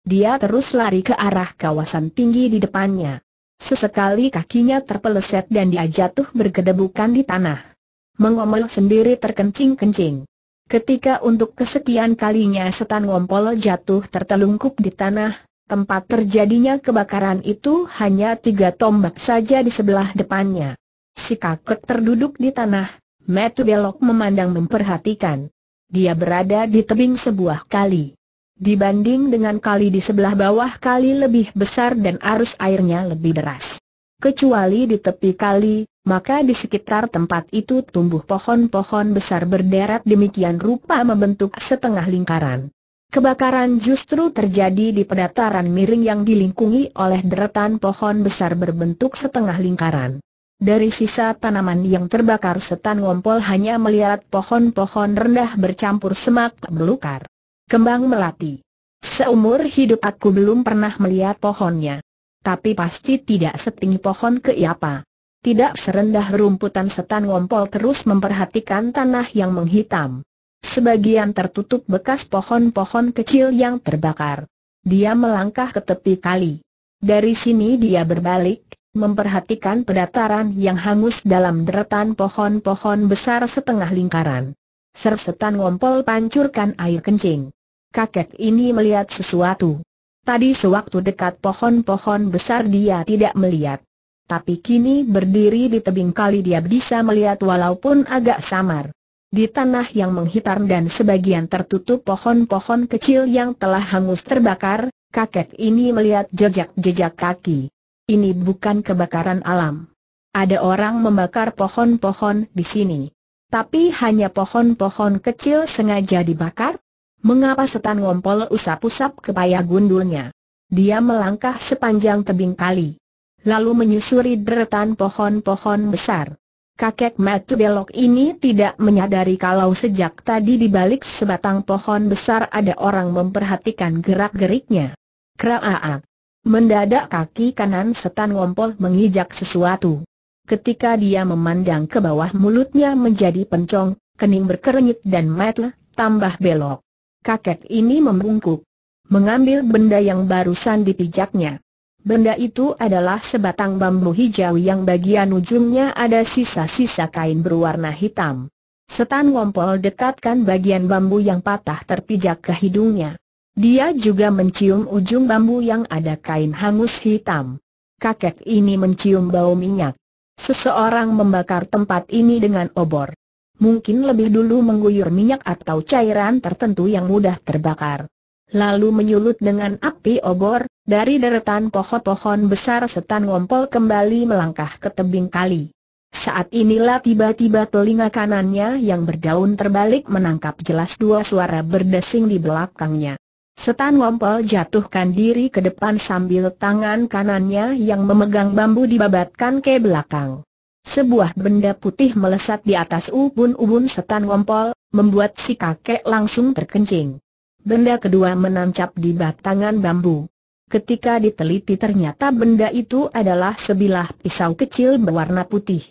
Speaker 1: Dia terus lari ke arah kawasan tinggi di depannya. Sesekali kakinya terpeleset dan dia jatuh bergedebukan di tanah. Mengomel sendiri terkencing-kencing. Ketika untuk kesekian kalinya setan ngompol jatuh tertelungkup di tanah, tempat terjadinya kebakaran itu hanya tiga tombak saja di sebelah depannya. Si kakek terduduk di tanah, Matt belok memandang memperhatikan. Dia berada di tebing sebuah kali. Dibanding dengan kali di sebelah bawah kali lebih besar dan arus airnya lebih deras. Kecuali di tepi kali, maka di sekitar tempat itu tumbuh pohon-pohon besar berderet demikian rupa membentuk setengah lingkaran. Kebakaran justru terjadi di pedataran miring yang dilingkungi oleh deretan pohon besar berbentuk setengah lingkaran. Dari sisa tanaman yang terbakar setan ngompol hanya melihat pohon-pohon rendah bercampur semak belukar. Kembang melati. Seumur hidup aku belum pernah melihat pohonnya. Tapi pasti tidak setinggi pohon keiapa. Tidak serendah rumputan setan ngompol terus memperhatikan tanah yang menghitam. Sebagian tertutup bekas pohon-pohon kecil yang terbakar. Dia melangkah ke tepi kali. Dari sini dia berbalik, memperhatikan pedataran yang hangus dalam deretan pohon-pohon besar setengah lingkaran. Sersetan ngompol pancurkan air kencing. Kakek ini melihat sesuatu. Tadi sewaktu dekat pohon-pohon besar dia tidak melihat. Tapi kini berdiri di tebing kali dia bisa melihat walaupun agak samar. Di tanah yang menghitam dan sebagian tertutup pohon-pohon kecil yang telah hangus terbakar, kakek ini melihat jejak-jejak kaki. Ini bukan kebakaran alam. Ada orang membakar pohon-pohon di sini. Tapi hanya pohon-pohon kecil sengaja dibakar? Mengapa setan ngompol usap-usap kepaya gundulnya? Dia melangkah sepanjang tebing kali. Lalu menyusuri deretan pohon-pohon besar. Kakek Matu Belok ini tidak menyadari kalau sejak tadi di balik sebatang pohon besar ada orang memperhatikan gerak-geriknya. Kraaak. Mendadak kaki kanan setan ngompol mengijak sesuatu. Ketika dia memandang ke bawah mulutnya menjadi pencong, kening berkerenyit dan matle, tambah belok. Kakek ini membungkuk. Mengambil benda yang barusan dipijaknya. Benda itu adalah sebatang bambu hijau yang bagian ujungnya ada sisa-sisa kain berwarna hitam. Setan ngompol dekatkan bagian bambu yang patah terpijak ke hidungnya. Dia juga mencium ujung bambu yang ada kain hangus hitam. Kakek ini mencium bau minyak. Seseorang membakar tempat ini dengan obor. Mungkin lebih dulu mengguyur minyak atau cairan tertentu yang mudah terbakar. Lalu menyulut dengan api obor, dari deretan pohon-pohon besar setan ngompol kembali melangkah ke tebing kali. Saat inilah tiba-tiba telinga kanannya yang berdaun terbalik menangkap jelas dua suara berdesing di belakangnya. Setan Wampel jatuhkan diri ke depan sambil tangan kanannya yang memegang bambu dibabatkan ke belakang. Sebuah benda putih melesat di atas ubun-ubun setan Ngompol, membuat si kakek langsung terkencing. Benda kedua menancap di batangan bambu. Ketika diteliti ternyata benda itu adalah sebilah pisau kecil berwarna putih.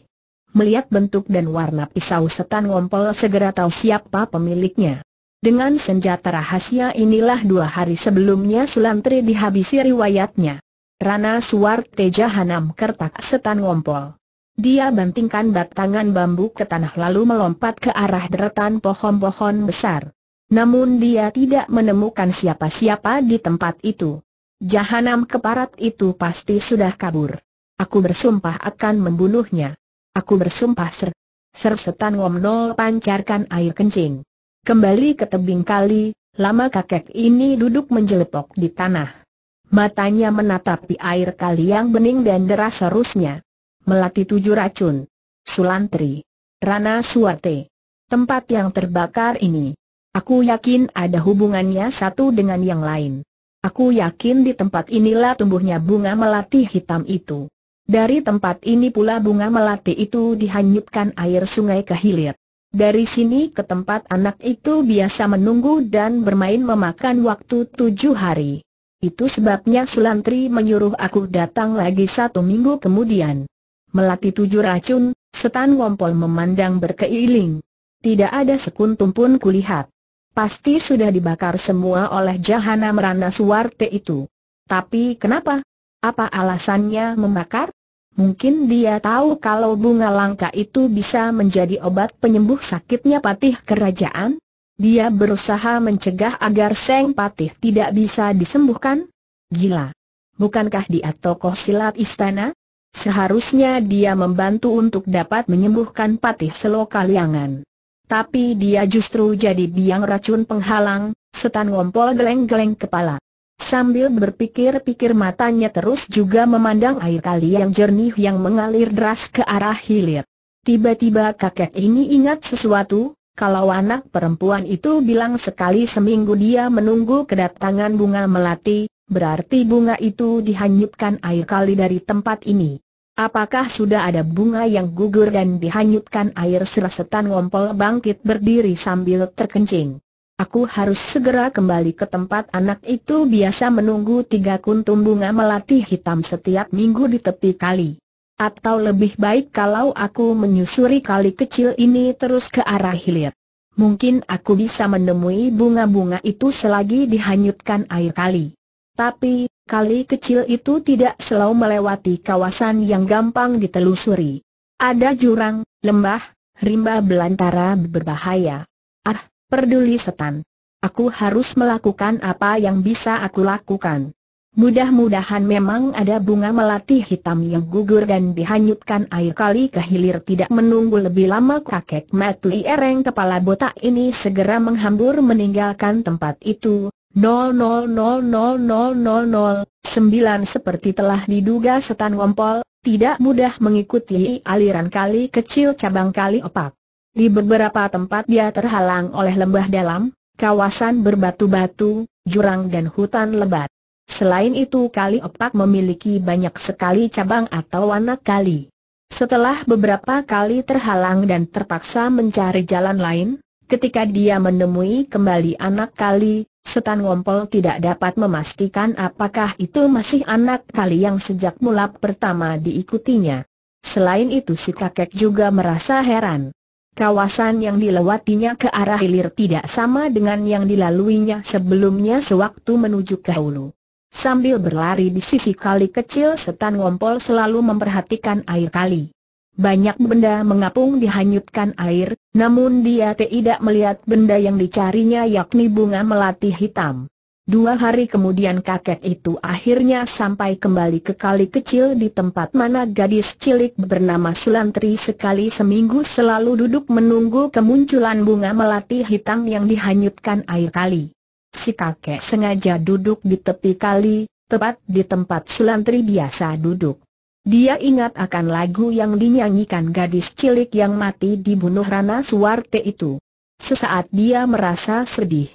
Speaker 1: Melihat bentuk dan warna pisau setan ngompol segera tahu siapa pemiliknya. Dengan senjata rahasia inilah dua hari sebelumnya Selantri dihabisi riwayatnya. Rana Suwarte Jahanam Kertak Setan Ngompol. Dia bantingkan batangan bambu ke tanah lalu melompat ke arah deretan pohon-pohon besar. Namun dia tidak menemukan siapa-siapa di tempat itu. Jahanam keparat itu pasti sudah kabur. Aku bersumpah akan membunuhnya. Aku bersumpah ser. Ser setan ngomnol pancarkan air kencing. Kembali ke tebing kali, lama kakek ini duduk menjelepok di tanah. Matanya menatapi air kali yang bening dan deras serusnya. Melati tujuh racun. Sulantri. Rana Suwate. Tempat yang terbakar ini. Aku yakin ada hubungannya satu dengan yang lain. Aku yakin di tempat inilah tumbuhnya bunga melati hitam itu. Dari tempat ini pula bunga melati itu dihanyutkan air sungai ke hilir. Dari sini ke tempat anak itu biasa menunggu dan bermain memakan waktu tujuh hari. Itu sebabnya Sulantri menyuruh aku datang lagi satu minggu kemudian. Melati tujuh racun, setan ngompol memandang berkeiling. Tidak ada sekuntum pun kulihat. Pasti sudah dibakar semua oleh jahana merana suwarte itu. Tapi kenapa? Apa alasannya membakar? Mungkin dia tahu kalau bunga langka itu bisa menjadi obat penyembuh sakitnya patih kerajaan? Dia berusaha mencegah agar Seng Patih tidak bisa disembuhkan? Gila! Bukankah dia tokoh silat istana? Seharusnya dia membantu untuk dapat menyembuhkan Patih Selokaliangan. Tapi dia justru jadi biang racun penghalang, setan ngompol geleng-geleng kepala. Sambil berpikir-pikir matanya terus juga memandang air kali yang jernih yang mengalir deras ke arah hilir. Tiba-tiba kakek ini ingat sesuatu, kalau anak perempuan itu bilang sekali seminggu dia menunggu kedatangan bunga melati, berarti bunga itu dihanyutkan air kali dari tempat ini. Apakah sudah ada bunga yang gugur dan dihanyutkan air seresetan ngompol bangkit berdiri sambil terkencing? Aku harus segera kembali ke tempat anak itu biasa menunggu tiga kuntum bunga melati hitam setiap minggu di tepi kali. Atau lebih baik kalau aku menyusuri kali kecil ini terus ke arah hilir. Mungkin aku bisa menemui bunga-bunga itu selagi dihanyutkan air kali. Tapi, kali kecil itu tidak selalu melewati kawasan yang gampang ditelusuri. Ada jurang, lembah, rimba belantara berbahaya. Ah, peduli setan. Aku harus melakukan apa yang bisa aku lakukan. Mudah-mudahan memang ada bunga melati hitam yang gugur dan dihanyutkan air kali ke hilir tidak menunggu lebih lama kakek Matli Ereng kepala botak ini segera menghambur meninggalkan tempat itu. 000000009 seperti telah diduga setan wompol, tidak mudah mengikuti aliran kali kecil cabang kali opak. Di beberapa tempat dia terhalang oleh lembah dalam, kawasan berbatu-batu, jurang dan hutan lebat. Selain itu kali opak memiliki banyak sekali cabang atau anak kali. Setelah beberapa kali terhalang dan terpaksa mencari jalan lain, ketika dia menemui kembali anak kali, setan ngompol tidak dapat memastikan apakah itu masih anak kali yang sejak mulap pertama diikutinya. Selain itu si kakek juga merasa heran. Kawasan yang dilewatinya ke arah hilir tidak sama dengan yang dilaluinya sebelumnya sewaktu menuju ke hulu. Sambil berlari di sisi kali kecil setan ngompol selalu memperhatikan air kali. Banyak benda mengapung dihanyutkan air, namun dia tidak melihat benda yang dicarinya yakni bunga melati hitam. Dua hari kemudian kakek itu akhirnya sampai kembali ke kali kecil di tempat mana gadis cilik bernama Sulantri sekali seminggu selalu duduk menunggu kemunculan bunga melati hitam yang dihanyutkan air kali. Si kakek sengaja duduk di tepi kali, tepat di tempat Sulantri biasa duduk. Dia ingat akan lagu yang dinyanyikan gadis cilik yang mati dibunuh Rana Suwarte itu. Sesaat dia merasa sedih.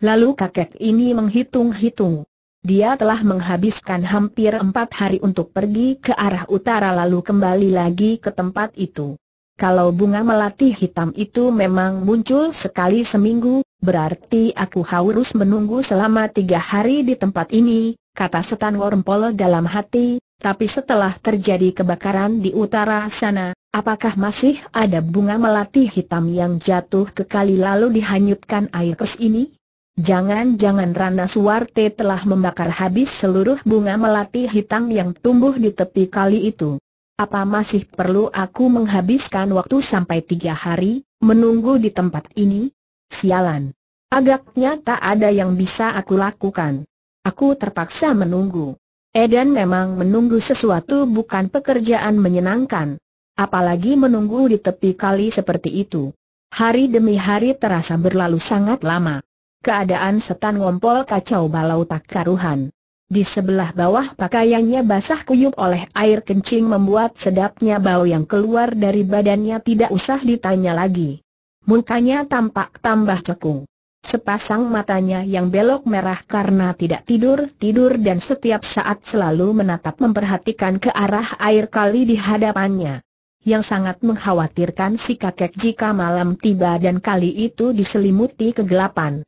Speaker 1: Lalu kakek ini menghitung-hitung. Dia telah menghabiskan hampir empat hari untuk pergi ke arah utara lalu kembali lagi ke tempat itu. Kalau bunga melati hitam itu memang muncul sekali seminggu, berarti aku harus menunggu selama tiga hari di tempat ini, kata Setan Wormpole dalam hati, tapi setelah terjadi kebakaran di utara sana, apakah masih ada bunga melati hitam yang jatuh ke kali lalu dihanyutkan air kes ini? Jangan-jangan Rana Suwarte telah membakar habis seluruh bunga melati hitam yang tumbuh di tepi kali itu. Apa masih perlu aku menghabiskan waktu sampai tiga hari, menunggu di tempat ini? Sialan. Agaknya tak ada yang bisa aku lakukan. Aku terpaksa menunggu. Edan memang menunggu sesuatu bukan pekerjaan menyenangkan. Apalagi menunggu di tepi kali seperti itu. Hari demi hari terasa berlalu sangat lama. Keadaan setan ngompol kacau balau tak karuhan. Di sebelah bawah pakaiannya basah kuyup oleh air kencing membuat sedapnya bau yang keluar dari badannya tidak usah ditanya lagi. Mukanya tampak tambah cekung. Sepasang matanya yang belok merah karena tidak tidur-tidur dan setiap saat selalu menatap memperhatikan ke arah air kali di hadapannya. Yang sangat mengkhawatirkan si kakek jika malam tiba dan kali itu diselimuti kegelapan.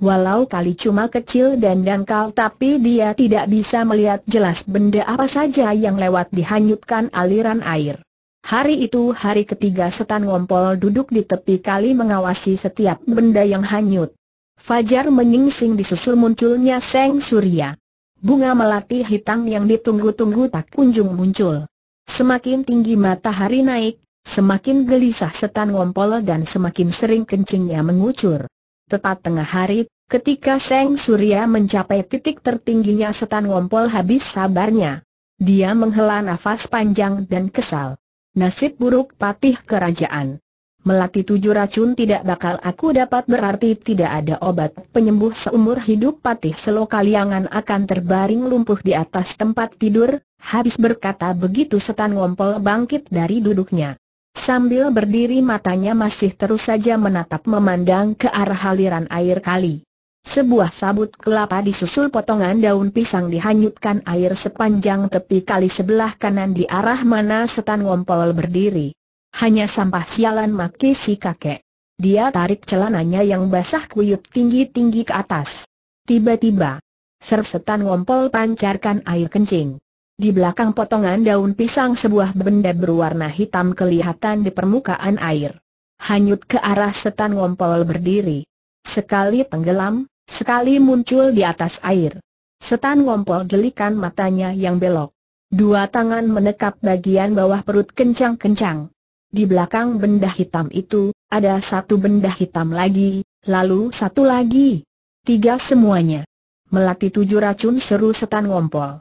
Speaker 1: Walau kali cuma kecil dan dangkal tapi dia tidak bisa melihat jelas benda apa saja yang lewat dihanyutkan aliran air. Hari itu hari ketiga setan ngompol duduk di tepi kali mengawasi setiap benda yang hanyut. Fajar menyingsing disusul munculnya Seng Surya. Bunga melati hitam yang ditunggu-tunggu tak kunjung muncul. Semakin tinggi matahari naik, semakin gelisah setan ngompol dan semakin sering kencingnya mengucur. Tepat tengah hari, ketika Seng Surya mencapai titik tertingginya setan ngompol habis sabarnya. Dia menghela nafas panjang dan kesal. Nasib buruk patih kerajaan. Melati tujuh racun tidak bakal aku dapat berarti tidak ada obat penyembuh seumur hidup patih selokaliangan akan terbaring lumpuh di atas tempat tidur, habis berkata begitu setan ngompol bangkit dari duduknya. Sambil berdiri matanya masih terus saja menatap memandang ke arah aliran air kali. Sebuah sabut kelapa disusul potongan daun pisang dihanyutkan air sepanjang tepi kali sebelah kanan di arah mana setan ngompol berdiri. Hanya sampah sialan maki si kakek. Dia tarik celananya yang basah kuyup tinggi-tinggi ke atas. Tiba-tiba, sersetan ngompol pancarkan air kencing. Di belakang potongan daun pisang sebuah benda berwarna hitam kelihatan di permukaan air. Hanyut ke arah setan ngompol berdiri. Sekali tenggelam, sekali muncul di atas air. Setan ngompol gelikan matanya yang belok. Dua tangan menekap bagian bawah perut kencang-kencang. Di belakang benda hitam itu, ada satu benda hitam lagi, lalu satu lagi. Tiga semuanya. Melati tujuh racun seru setan ngompol.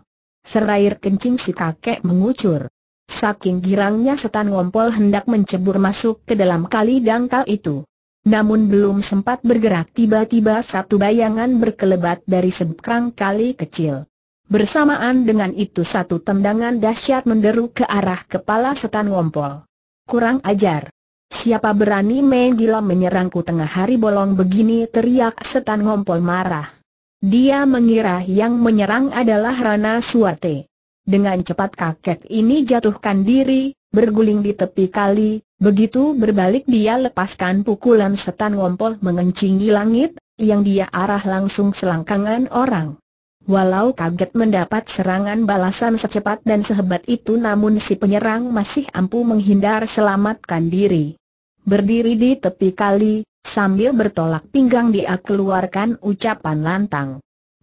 Speaker 1: Serair kencing si kakek mengucur. Saking girangnya setan ngompol hendak mencebur masuk ke dalam kali dangkal itu. Namun belum sempat bergerak tiba-tiba satu bayangan berkelebat dari seberang kali kecil. Bersamaan dengan itu satu tendangan dahsyat menderu ke arah kepala setan ngompol. Kurang ajar. Siapa berani main gila menyerangku tengah hari bolong begini teriak setan ngompol marah. Dia mengira yang menyerang adalah Rana Suwate. Dengan cepat kakek ini jatuhkan diri, berguling di tepi kali, begitu berbalik dia lepaskan pukulan setan ngompol mengencingi langit, yang dia arah langsung selangkangan orang. Walau kaget mendapat serangan balasan secepat dan sehebat itu namun si penyerang masih ampuh menghindar selamatkan diri. Berdiri di tepi kali, Sambil bertolak pinggang dia keluarkan ucapan lantang.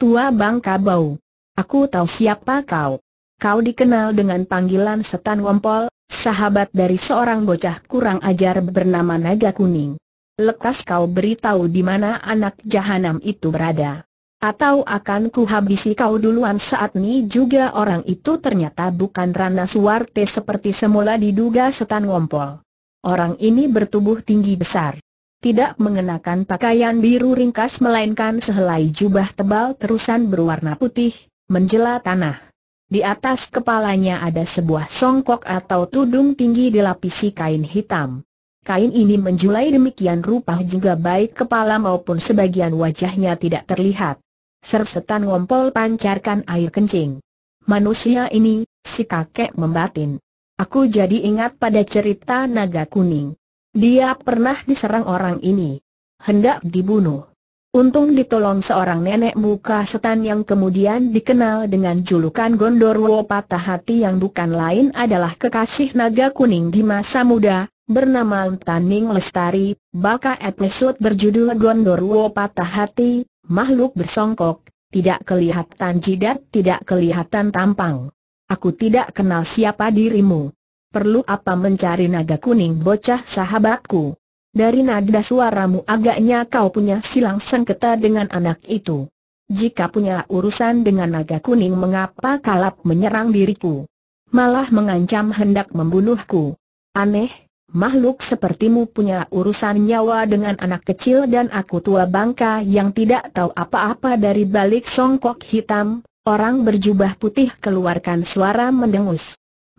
Speaker 1: Tua Bangka Bau. Aku tahu siapa kau. Kau dikenal dengan panggilan Setan Wompol, sahabat dari seorang bocah kurang ajar bernama Naga Kuning. Lekas kau beritahu di mana anak jahanam itu berada. Atau akan kuhabisi kau duluan saat ini juga orang itu ternyata bukan Rana Suwarte seperti semula diduga setan wompol. Orang ini bertubuh tinggi besar tidak mengenakan pakaian biru ringkas melainkan sehelai jubah tebal terusan berwarna putih, menjela tanah. Di atas kepalanya ada sebuah songkok atau tudung tinggi dilapisi kain hitam. Kain ini menjulai demikian rupa juga baik kepala maupun sebagian wajahnya tidak terlihat. Sersetan ngompol pancarkan air kencing. Manusia ini, si kakek membatin. Aku jadi ingat pada cerita naga kuning. Dia pernah diserang orang ini. Hendak dibunuh. Untung ditolong seorang nenek muka setan yang kemudian dikenal dengan julukan Gondorwo Patah Hati yang bukan lain adalah kekasih naga kuning di masa muda, bernama Taning Lestari, baka episode berjudul Gondorwo Patah Hati, makhluk bersongkok, tidak kelihatan jidat tidak kelihatan tampang. Aku tidak kenal siapa dirimu perlu apa mencari naga kuning bocah sahabatku? Dari nada suaramu agaknya kau punya silang sengketa dengan anak itu. Jika punya urusan dengan naga kuning mengapa kalap menyerang diriku? Malah mengancam hendak membunuhku. Aneh, makhluk sepertimu punya urusan nyawa dengan anak kecil dan aku tua bangka yang tidak tahu apa-apa dari balik songkok hitam, orang berjubah putih keluarkan suara mendengus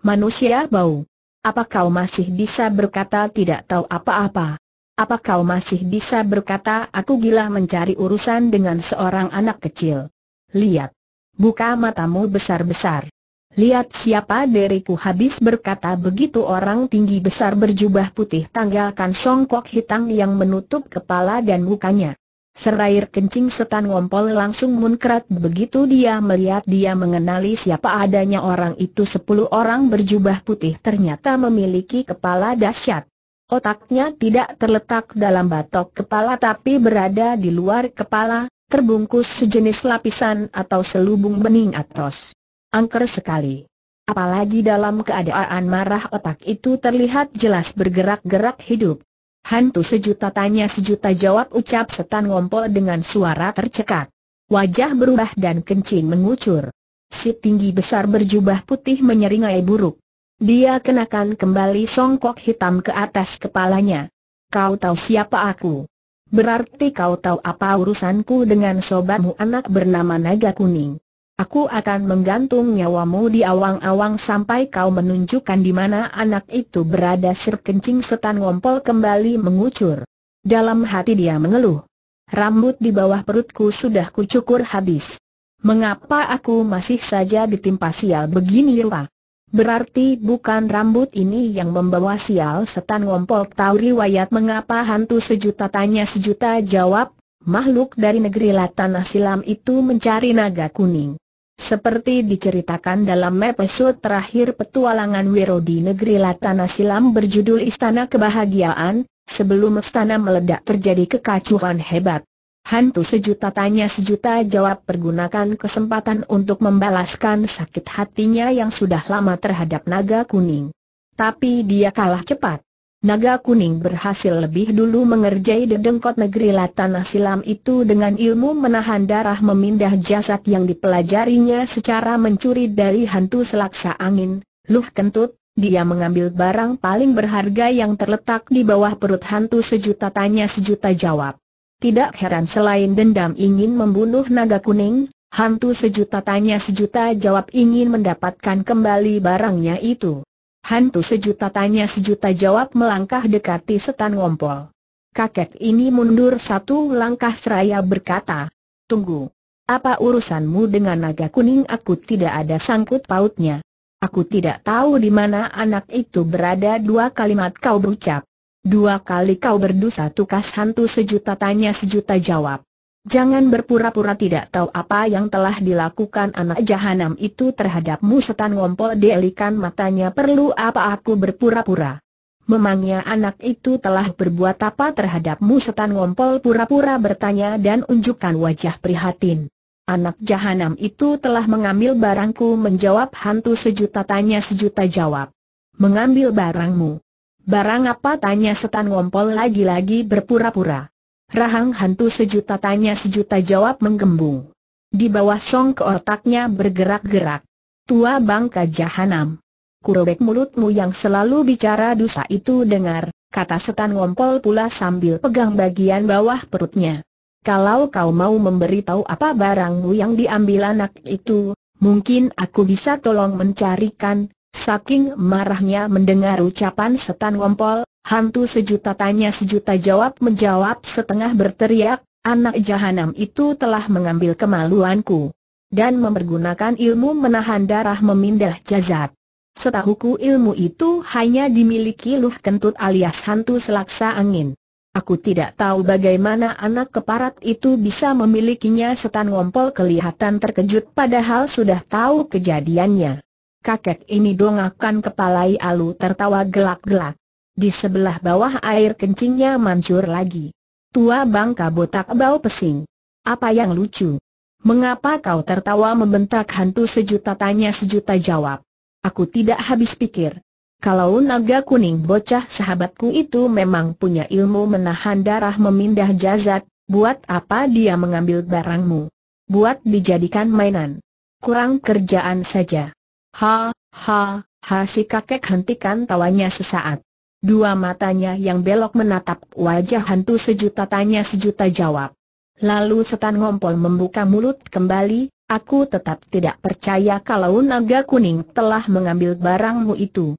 Speaker 1: manusia bau. Apa kau masih bisa berkata tidak tahu apa-apa? Apa kau masih bisa berkata aku gila mencari urusan dengan seorang anak kecil? Lihat. Buka matamu besar-besar. Lihat siapa diriku habis berkata begitu orang tinggi besar berjubah putih tanggalkan songkok hitam yang menutup kepala dan mukanya. Serair kencing setan ngompol langsung munkrat begitu dia melihat dia mengenali siapa adanya orang itu sepuluh orang berjubah putih ternyata memiliki kepala dahsyat. Otaknya tidak terletak dalam batok kepala tapi berada di luar kepala, terbungkus sejenis lapisan atau selubung bening atos. Angker sekali. Apalagi dalam keadaan marah otak itu terlihat jelas bergerak-gerak hidup. Hantu sejuta tanya sejuta jawab ucap setan ngompol dengan suara tercekat. Wajah berubah dan kencing mengucur. Si tinggi besar berjubah putih menyeringai buruk. Dia kenakan kembali songkok hitam ke atas kepalanya. Kau tahu siapa aku? Berarti kau tahu apa urusanku dengan sobatmu anak bernama Naga Kuning. Aku akan menggantung nyawamu di awang-awang sampai kau menunjukkan di mana anak itu berada Sir Kencing Setan Ngompol kembali mengucur. Dalam hati dia mengeluh. Rambut di bawah perutku sudah kucukur habis. Mengapa aku masih saja ditimpa sial begini lah? Berarti bukan rambut ini yang membawa sial setan ngompol tahu riwayat mengapa hantu sejuta tanya sejuta jawab, makhluk dari negeri Latanah Silam itu mencari naga kuning. Seperti diceritakan dalam episode terakhir petualangan Wiro di negeri Latana Silam berjudul Istana Kebahagiaan, sebelum istana meledak terjadi kekacauan hebat. Hantu sejuta tanya sejuta jawab pergunakan kesempatan untuk membalaskan sakit hatinya yang sudah lama terhadap naga kuning. Tapi dia kalah cepat. Naga Kuning berhasil lebih dulu mengerjai dedengkot negeri latanah Silam itu dengan ilmu menahan darah memindah jasad yang dipelajarinya secara mencuri dari hantu selaksa angin, Luh Kentut, dia mengambil barang paling berharga yang terletak di bawah perut hantu sejuta tanya sejuta jawab. Tidak heran selain dendam ingin membunuh Naga Kuning, hantu sejuta tanya sejuta jawab ingin mendapatkan kembali barangnya itu. Hantu sejuta tanya sejuta jawab melangkah dekati setan ngompol. Kakek ini mundur satu langkah seraya berkata, Tunggu. Apa urusanmu dengan naga kuning aku tidak ada sangkut pautnya. Aku tidak tahu di mana anak itu berada dua kalimat kau berucap. Dua kali kau berdu satu kas hantu sejuta tanya sejuta jawab. Jangan berpura-pura tidak tahu apa yang telah dilakukan anak jahanam itu terhadapmu setan ngompol delikan matanya perlu apa aku berpura-pura. Memangnya anak itu telah berbuat apa terhadapmu setan ngompol pura-pura bertanya dan unjukkan wajah prihatin. Anak jahanam itu telah mengambil barangku menjawab hantu sejuta tanya sejuta jawab. Mengambil barangmu. Barang apa tanya setan ngompol lagi-lagi berpura-pura. Rahang hantu sejuta tanya sejuta jawab menggembung. Di bawah song ke otaknya bergerak-gerak. Tua bangka jahanam. Kurobek mulutmu yang selalu bicara dosa itu dengar, kata setan ngompol pula sambil pegang bagian bawah perutnya. Kalau kau mau memberitahu apa barangmu yang diambil anak itu, mungkin aku bisa tolong mencarikan. Saking marahnya mendengar ucapan setan ngompol, Hantu sejuta tanya sejuta jawab menjawab setengah berteriak, anak jahanam itu telah mengambil kemaluanku dan mempergunakan ilmu menahan darah memindah jazat. Setahuku ilmu itu hanya dimiliki luh kentut alias hantu selaksa angin. Aku tidak tahu bagaimana anak keparat itu bisa memilikinya setan ngompol kelihatan terkejut padahal sudah tahu kejadiannya. Kakek ini dongakan kepalai alu tertawa gelak-gelak. Di sebelah bawah air kencingnya mancur lagi. Tua bangka botak bau pesing. Apa yang lucu? Mengapa kau tertawa membentak hantu sejuta tanya sejuta jawab? Aku tidak habis pikir. Kalau naga kuning bocah sahabatku itu memang punya ilmu menahan darah memindah jazat, buat apa dia mengambil barangmu? Buat dijadikan mainan. Kurang kerjaan saja. Ha, ha, ha si kakek hentikan tawanya sesaat. Dua matanya yang belok menatap wajah hantu sejuta tanya sejuta jawab. Lalu setan ngompol membuka mulut kembali, aku tetap tidak percaya kalau naga kuning telah mengambil barangmu itu.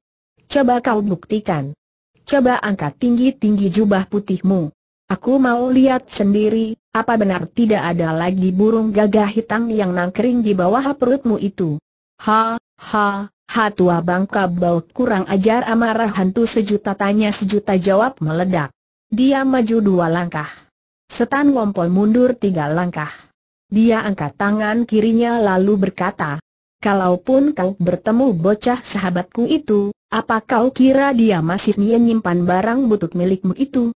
Speaker 1: Coba kau buktikan. Coba angkat tinggi-tinggi jubah putihmu. Aku mau lihat sendiri, apa benar tidak ada lagi burung gagah hitam yang nangkering di bawah perutmu itu? Ha, ha, Hatua bangka baut kurang ajar amarah hantu sejuta tanya sejuta jawab meledak. Dia maju dua langkah. Setan ngompol mundur tiga langkah. Dia angkat tangan kirinya lalu berkata, Kalaupun kau bertemu bocah sahabatku itu, apa kau kira dia masih menyimpan barang butut milikmu itu?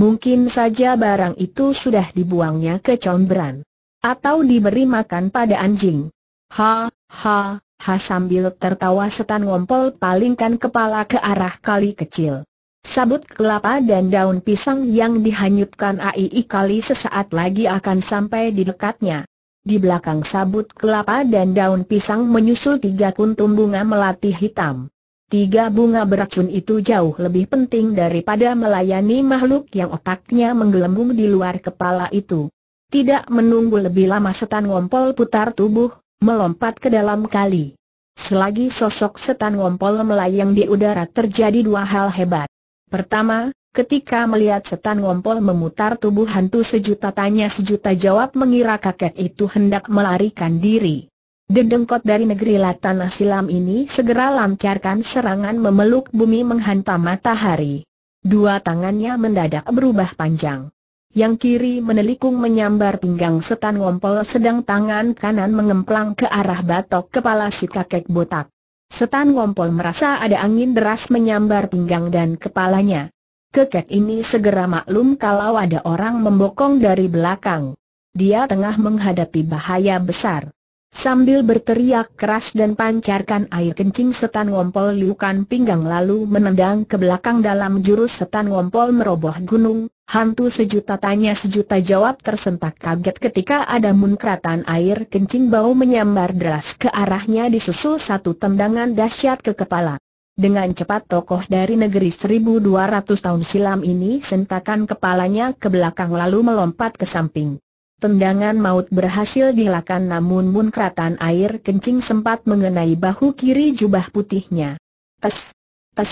Speaker 1: Mungkin saja barang itu sudah dibuangnya ke comberan. Atau diberi makan pada anjing. Ha, ha, Ha sambil tertawa setan ngompol palingkan kepala ke arah kali kecil. Sabut kelapa dan daun pisang yang dihanyutkan AI kali sesaat lagi akan sampai di dekatnya. Di belakang sabut kelapa dan daun pisang menyusul tiga kuntum bunga melati hitam. Tiga bunga beracun itu jauh lebih penting daripada melayani makhluk yang otaknya menggelembung di luar kepala itu. Tidak menunggu lebih lama setan ngompol putar tubuh, melompat ke dalam kali. Selagi sosok setan ngompol melayang di udara terjadi dua hal hebat. Pertama, Ketika melihat setan ngompol memutar tubuh hantu sejuta tanya sejuta jawab mengira kakek itu hendak melarikan diri. Dendengkot dari negeri Latana Silam ini segera lancarkan serangan memeluk bumi menghantam matahari. Dua tangannya mendadak berubah panjang yang kiri menelikung menyambar pinggang setan ngompol sedang tangan kanan mengemplang ke arah batok kepala si kakek botak. Setan ngompol merasa ada angin deras menyambar pinggang dan kepalanya. Kekek ini segera maklum kalau ada orang membokong dari belakang. Dia tengah menghadapi bahaya besar. Sambil berteriak keras dan pancarkan air kencing setan ngompol liukan pinggang lalu menendang ke belakang dalam jurus setan ngompol meroboh gunung, hantu sejuta tanya sejuta jawab tersentak kaget ketika ada munkratan air kencing bau menyambar deras ke arahnya disusul satu tendangan dahsyat ke kepala. Dengan cepat tokoh dari negeri 1200 tahun silam ini sentakan kepalanya ke belakang lalu melompat ke samping. Tendangan maut berhasil dilakukan, namun munkratan air kencing sempat mengenai bahu kiri jubah putihnya. Tes, tes,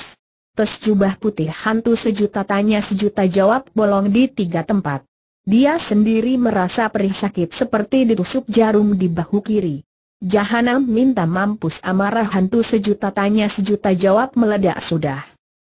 Speaker 1: tes jubah putih hantu sejuta tanya sejuta jawab bolong di tiga tempat. Dia sendiri merasa perih sakit seperti ditusuk jarum di bahu kiri. Jahanam minta mampus amarah hantu sejuta tanya sejuta jawab meledak sudah.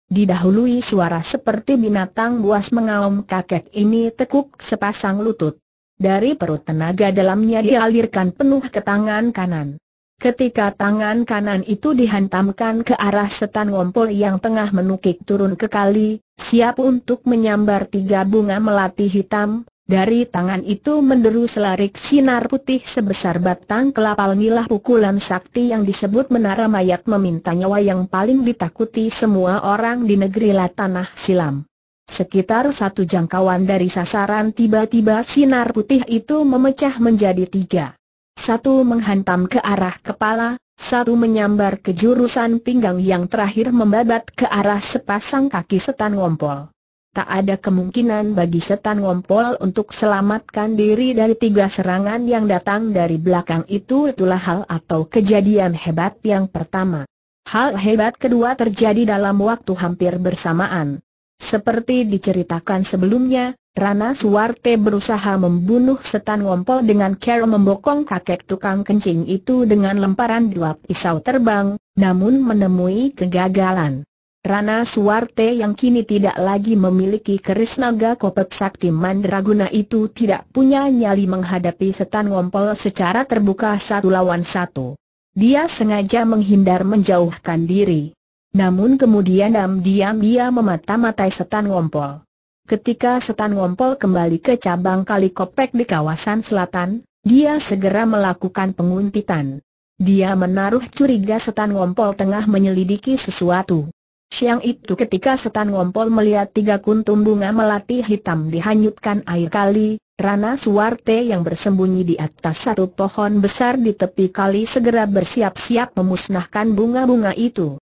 Speaker 1: Didahului suara seperti binatang buas mengaum kakek ini tekuk sepasang lutut. Dari perut tenaga dalamnya dialirkan penuh ke tangan kanan. Ketika tangan kanan itu dihantamkan ke arah setan ngompol yang tengah menukik turun ke kali, siap untuk menyambar tiga bunga melati hitam, dari tangan itu menderu selarik sinar putih sebesar batang kelapa milah pukulan sakti yang disebut menara mayat meminta nyawa yang paling ditakuti semua orang di negeri Latanah Silam. Sekitar satu jangkauan dari sasaran tiba-tiba sinar putih itu memecah menjadi tiga. Satu menghantam ke arah kepala, satu menyambar ke jurusan pinggang yang terakhir membabat ke arah sepasang kaki setan ngompol. Tak ada kemungkinan bagi setan ngompol untuk selamatkan diri dari tiga serangan yang datang dari belakang itu itulah hal atau kejadian hebat yang pertama. Hal hebat kedua terjadi dalam waktu hampir bersamaan. Seperti diceritakan sebelumnya, Rana Suwarte berusaha membunuh setan ngompol dengan cara membokong kakek tukang kencing itu dengan lemparan dua pisau terbang, namun menemui kegagalan. Rana Suwarte yang kini tidak lagi memiliki keris naga kopet sakti mandraguna itu tidak punya nyali menghadapi setan ngompol secara terbuka satu lawan satu. Dia sengaja menghindar menjauhkan diri. Namun kemudian diam-diam dia memata-matai setan ngompol. Ketika setan ngompol kembali ke cabang kali kopek di kawasan selatan, dia segera melakukan penguntitan. Dia menaruh curiga setan ngompol tengah menyelidiki sesuatu. Siang itu ketika setan ngompol melihat tiga kuntum bunga melati hitam dihanyutkan air kali, Rana Suwarte yang bersembunyi di atas satu pohon besar di tepi kali segera bersiap-siap memusnahkan bunga-bunga itu.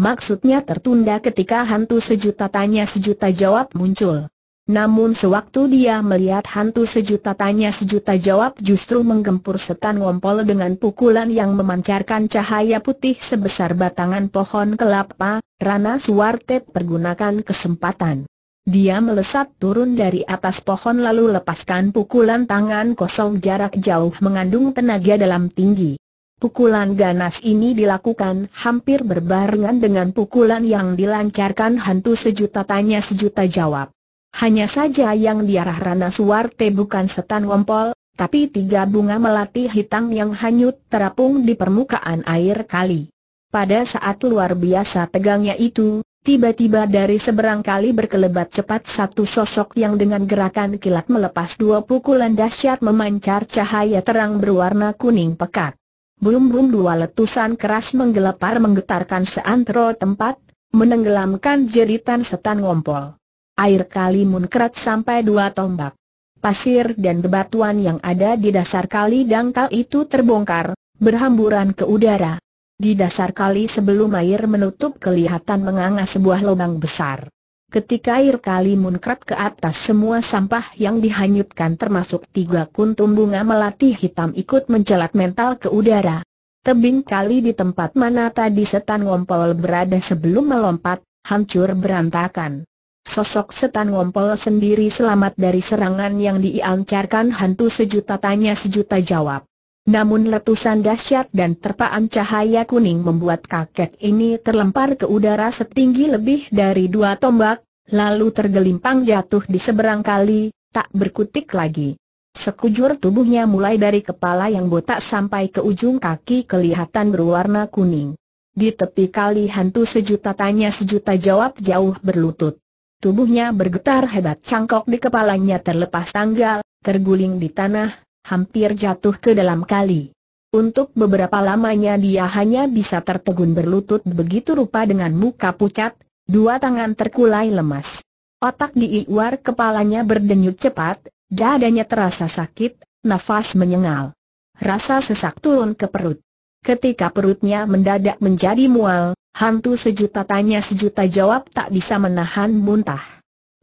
Speaker 1: Maksudnya tertunda ketika hantu sejuta tanya sejuta jawab muncul. Namun sewaktu dia melihat hantu sejuta tanya sejuta jawab justru menggempur setan ngompol dengan pukulan yang memancarkan cahaya putih sebesar batangan pohon kelapa, Rana Suwarte pergunakan kesempatan. Dia melesat turun dari atas pohon lalu lepaskan pukulan tangan kosong jarak jauh mengandung tenaga dalam tinggi. Pukulan ganas ini dilakukan hampir berbarengan dengan pukulan yang dilancarkan hantu sejuta tanya sejuta jawab. Hanya saja yang diarah Rana Suwarte bukan setan wompol, tapi tiga bunga melati hitam yang hanyut terapung di permukaan air kali. Pada saat luar biasa tegangnya itu, tiba-tiba dari seberang kali berkelebat cepat satu sosok yang dengan gerakan kilat melepas dua pukulan dahsyat memancar cahaya terang berwarna kuning pekat. Bum-bum dua letusan keras menggelepar menggetarkan seantero tempat, menenggelamkan jeritan setan ngompol. Air kali munkrat sampai dua tombak. Pasir dan bebatuan yang ada di dasar kali dangkal itu terbongkar, berhamburan ke udara. Di dasar kali sebelum air menutup kelihatan menganga sebuah lubang besar. Ketika air kali munkrat ke atas semua sampah yang dihanyutkan termasuk tiga kuntum bunga melati hitam ikut mencelat mental ke udara. Tebing kali di tempat mana tadi setan ngompol berada sebelum melompat, hancur berantakan. Sosok setan ngompol sendiri selamat dari serangan yang diancarkan hantu sejuta tanya sejuta jawab. Namun letusan dahsyat dan terpaan cahaya kuning membuat kakek ini terlempar ke udara setinggi lebih dari dua tombak, lalu tergelimpang jatuh di seberang kali, tak berkutik lagi. Sekujur tubuhnya mulai dari kepala yang botak sampai ke ujung kaki kelihatan berwarna kuning. Di tepi kali hantu sejuta tanya sejuta jawab jauh berlutut. Tubuhnya bergetar hebat cangkok di kepalanya terlepas tanggal, terguling di tanah, hampir jatuh ke dalam kali. Untuk beberapa lamanya dia hanya bisa tertegun berlutut begitu rupa dengan muka pucat, dua tangan terkulai lemas. Otak diiwar kepalanya berdenyut cepat, dadanya terasa sakit, nafas menyengal. Rasa sesak turun ke perut. Ketika perutnya mendadak menjadi mual, hantu sejuta tanya sejuta jawab tak bisa menahan muntah.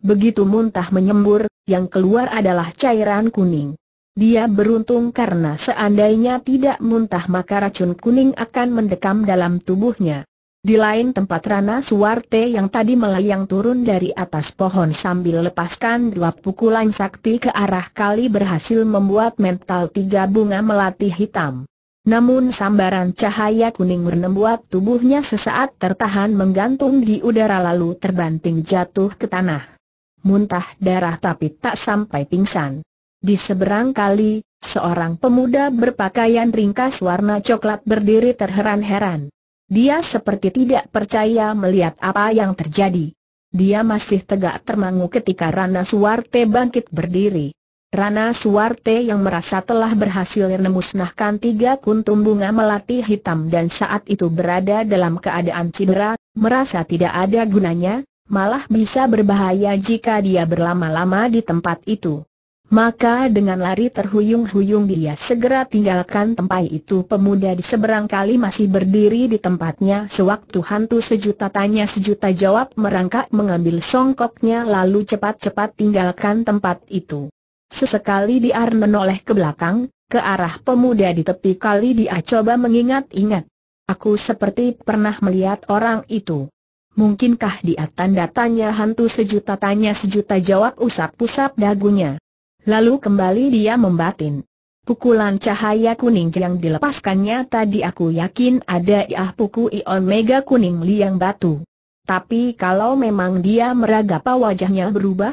Speaker 1: Begitu muntah menyembur, yang keluar adalah cairan kuning. Dia beruntung karena seandainya tidak muntah maka racun kuning akan mendekam dalam tubuhnya. Di lain tempat Rana Suwarte yang tadi melayang turun dari atas pohon sambil lepaskan dua pukulan sakti ke arah kali berhasil membuat mental tiga bunga melatih hitam. Namun sambaran cahaya kuning menembuat tubuhnya sesaat tertahan menggantung di udara lalu terbanting jatuh ke tanah. Muntah darah tapi tak sampai pingsan. Di seberang kali, seorang pemuda berpakaian ringkas warna coklat berdiri terheran-heran. Dia seperti tidak percaya melihat apa yang terjadi. Dia masih tegak termangu ketika Rana Suwarte bangkit berdiri. Rana Suwarte yang merasa telah berhasil menemusnahkan tiga kuntum bunga melati hitam dan saat itu berada dalam keadaan cedera, merasa tidak ada gunanya, malah bisa berbahaya jika dia berlama-lama di tempat itu. Maka dengan lari terhuyung-huyung dia segera tinggalkan tempat itu pemuda di seberang kali masih berdiri di tempatnya sewaktu hantu sejuta tanya sejuta jawab merangkak mengambil songkoknya lalu cepat-cepat tinggalkan tempat itu. Sesekali dia menoleh ke belakang, ke arah pemuda di tepi kali dia coba mengingat-ingat. Aku seperti pernah melihat orang itu. Mungkinkah dia tanda tanya hantu sejuta tanya sejuta jawab usap-usap dagunya. Lalu kembali dia membatin. Pukulan cahaya kuning yang dilepaskannya tadi aku yakin ada iah puku ion mega kuning liang batu. Tapi kalau memang dia meragapa wajahnya berubah?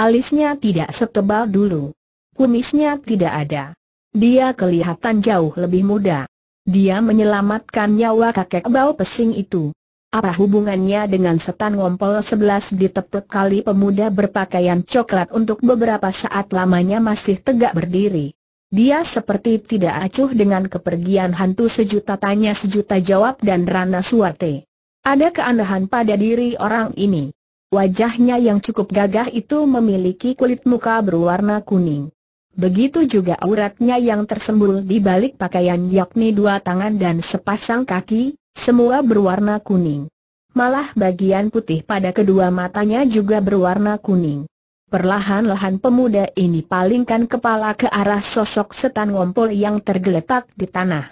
Speaker 1: Alisnya tidak setebal dulu. Kumisnya tidak ada. Dia kelihatan jauh lebih muda. Dia menyelamatkan nyawa kakek bau pesing itu. Apa hubungannya dengan setan ngompol sebelas ditepuk kali pemuda berpakaian coklat untuk beberapa saat lamanya masih tegak berdiri. Dia seperti tidak acuh dengan kepergian hantu sejuta tanya sejuta jawab dan Rana suarte. Ada keanehan pada diri orang ini. Wajahnya yang cukup gagah itu memiliki kulit muka berwarna kuning. Begitu juga auratnya yang tersembul di balik pakaian yakni dua tangan dan sepasang kaki, semua berwarna kuning. Malah bagian putih pada kedua matanya juga berwarna kuning. Perlahan-lahan pemuda ini palingkan kepala ke arah sosok setan ngompol yang tergeletak di tanah.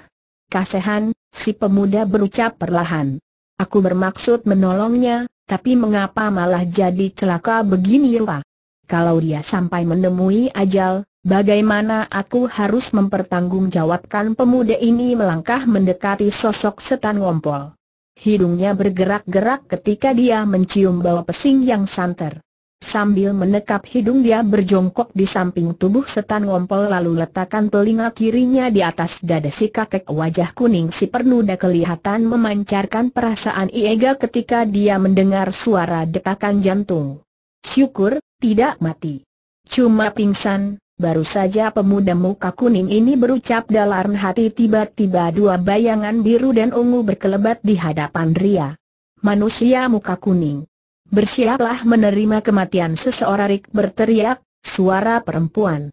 Speaker 1: Kasihan, si pemuda berucap perlahan. Aku bermaksud menolongnya, tapi mengapa malah jadi celaka begini rupa? Kalau dia sampai menemui ajal, Bagaimana aku harus mempertanggungjawabkan pemuda ini melangkah mendekati sosok setan ngompol? Hidungnya bergerak-gerak ketika dia mencium bau pesing yang santer. Sambil menekap hidung dia berjongkok di samping tubuh setan ngompol lalu letakkan telinga kirinya di atas dada si kakek wajah kuning si pernuda kelihatan memancarkan perasaan Iega ketika dia mendengar suara detakan jantung. Syukur, tidak mati. Cuma pingsan, Baru saja pemuda muka kuning ini berucap dalam hati tiba-tiba dua bayangan biru dan ungu berkelebat di hadapan Ria. Manusia muka kuning. Bersiaplah menerima kematian seseorang Rik berteriak, suara perempuan.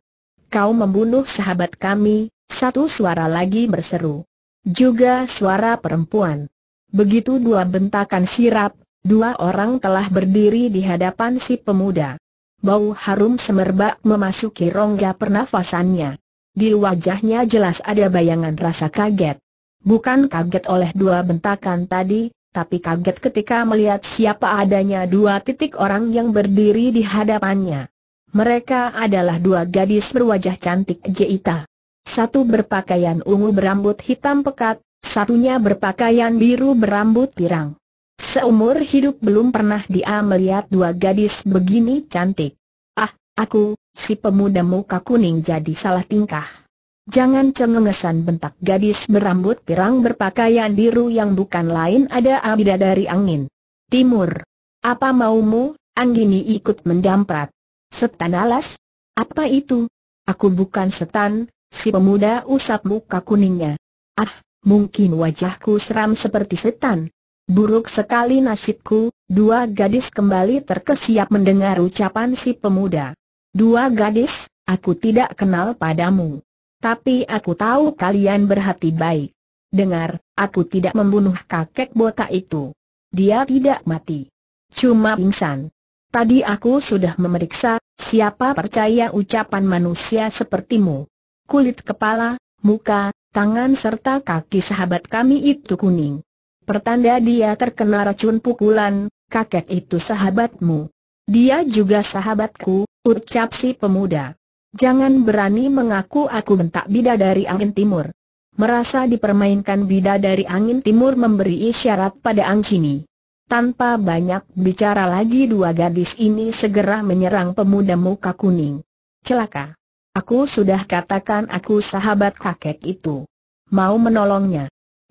Speaker 1: Kau membunuh sahabat kami, satu suara lagi berseru. Juga suara perempuan. Begitu dua bentakan sirap, dua orang telah berdiri di hadapan si pemuda bau harum semerbak memasuki rongga pernafasannya. Di wajahnya jelas ada bayangan rasa kaget. Bukan kaget oleh dua bentakan tadi, tapi kaget ketika melihat siapa adanya dua titik orang yang berdiri di hadapannya. Mereka adalah dua gadis berwajah cantik Jeita. Satu berpakaian ungu berambut hitam pekat, satunya berpakaian biru berambut pirang. Seumur hidup belum pernah dia melihat dua gadis begini cantik. Ah, aku, si pemuda muka kuning jadi salah tingkah. Jangan cengengesan bentak gadis berambut pirang berpakaian biru yang bukan lain ada abida dari angin. Timur. Apa maumu, Anggini ikut mendamprat. Setan alas? Apa itu? Aku bukan setan, si pemuda usap muka kuningnya. Ah, mungkin wajahku seram seperti setan, Buruk sekali nasibku, dua gadis kembali terkesiap mendengar ucapan si pemuda. Dua gadis, aku tidak kenal padamu. Tapi aku tahu kalian berhati baik. Dengar, aku tidak membunuh kakek botak itu. Dia tidak mati. Cuma pingsan. Tadi aku sudah memeriksa, siapa percaya ucapan manusia sepertimu. Kulit kepala, muka, tangan serta kaki sahabat kami itu kuning. Pertanda dia terkena racun pukulan, kakek itu sahabatmu. Dia juga sahabatku, ucap si pemuda. Jangan berani mengaku aku bentak bidadari angin timur. Merasa dipermainkan bidadari angin timur memberi isyarat pada Angcini. Tanpa banyak bicara lagi dua gadis ini segera menyerang pemuda muka kuning. Celaka. Aku sudah katakan aku sahabat kakek itu. Mau menolongnya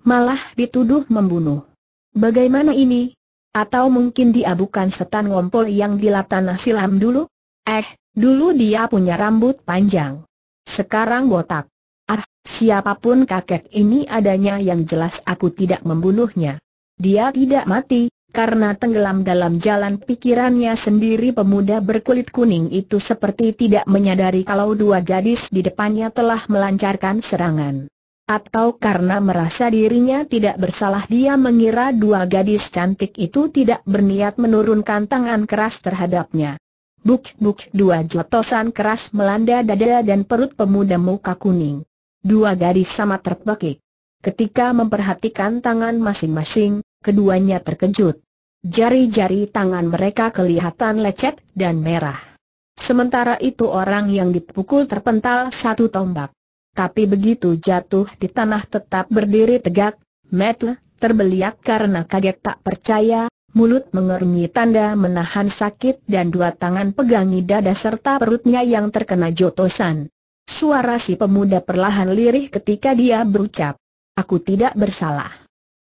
Speaker 1: malah dituduh membunuh. Bagaimana ini? Atau mungkin dia bukan setan ngompol yang dilatana tanah silam dulu? Eh, dulu dia punya rambut panjang. Sekarang botak. Ah, siapapun kakek ini adanya yang jelas aku tidak membunuhnya. Dia tidak mati, karena tenggelam dalam jalan pikirannya sendiri pemuda berkulit kuning itu seperti tidak menyadari kalau dua gadis di depannya telah melancarkan serangan. Atau karena merasa dirinya tidak bersalah dia mengira dua gadis cantik itu tidak berniat menurunkan tangan keras terhadapnya. Buk-buk dua jotosan keras melanda dada dan perut pemuda muka kuning. Dua gadis sama terbekik. Ketika memperhatikan tangan masing-masing, keduanya terkejut. Jari-jari tangan mereka kelihatan lecet dan merah. Sementara itu orang yang dipukul terpental satu tombak tapi begitu jatuh di tanah tetap berdiri tegak, Metle, terbeliak karena kaget tak percaya, mulut mengerungi tanda menahan sakit dan dua tangan pegangi dada serta perutnya yang terkena jotosan. Suara si pemuda perlahan lirih ketika dia berucap, Aku tidak bersalah.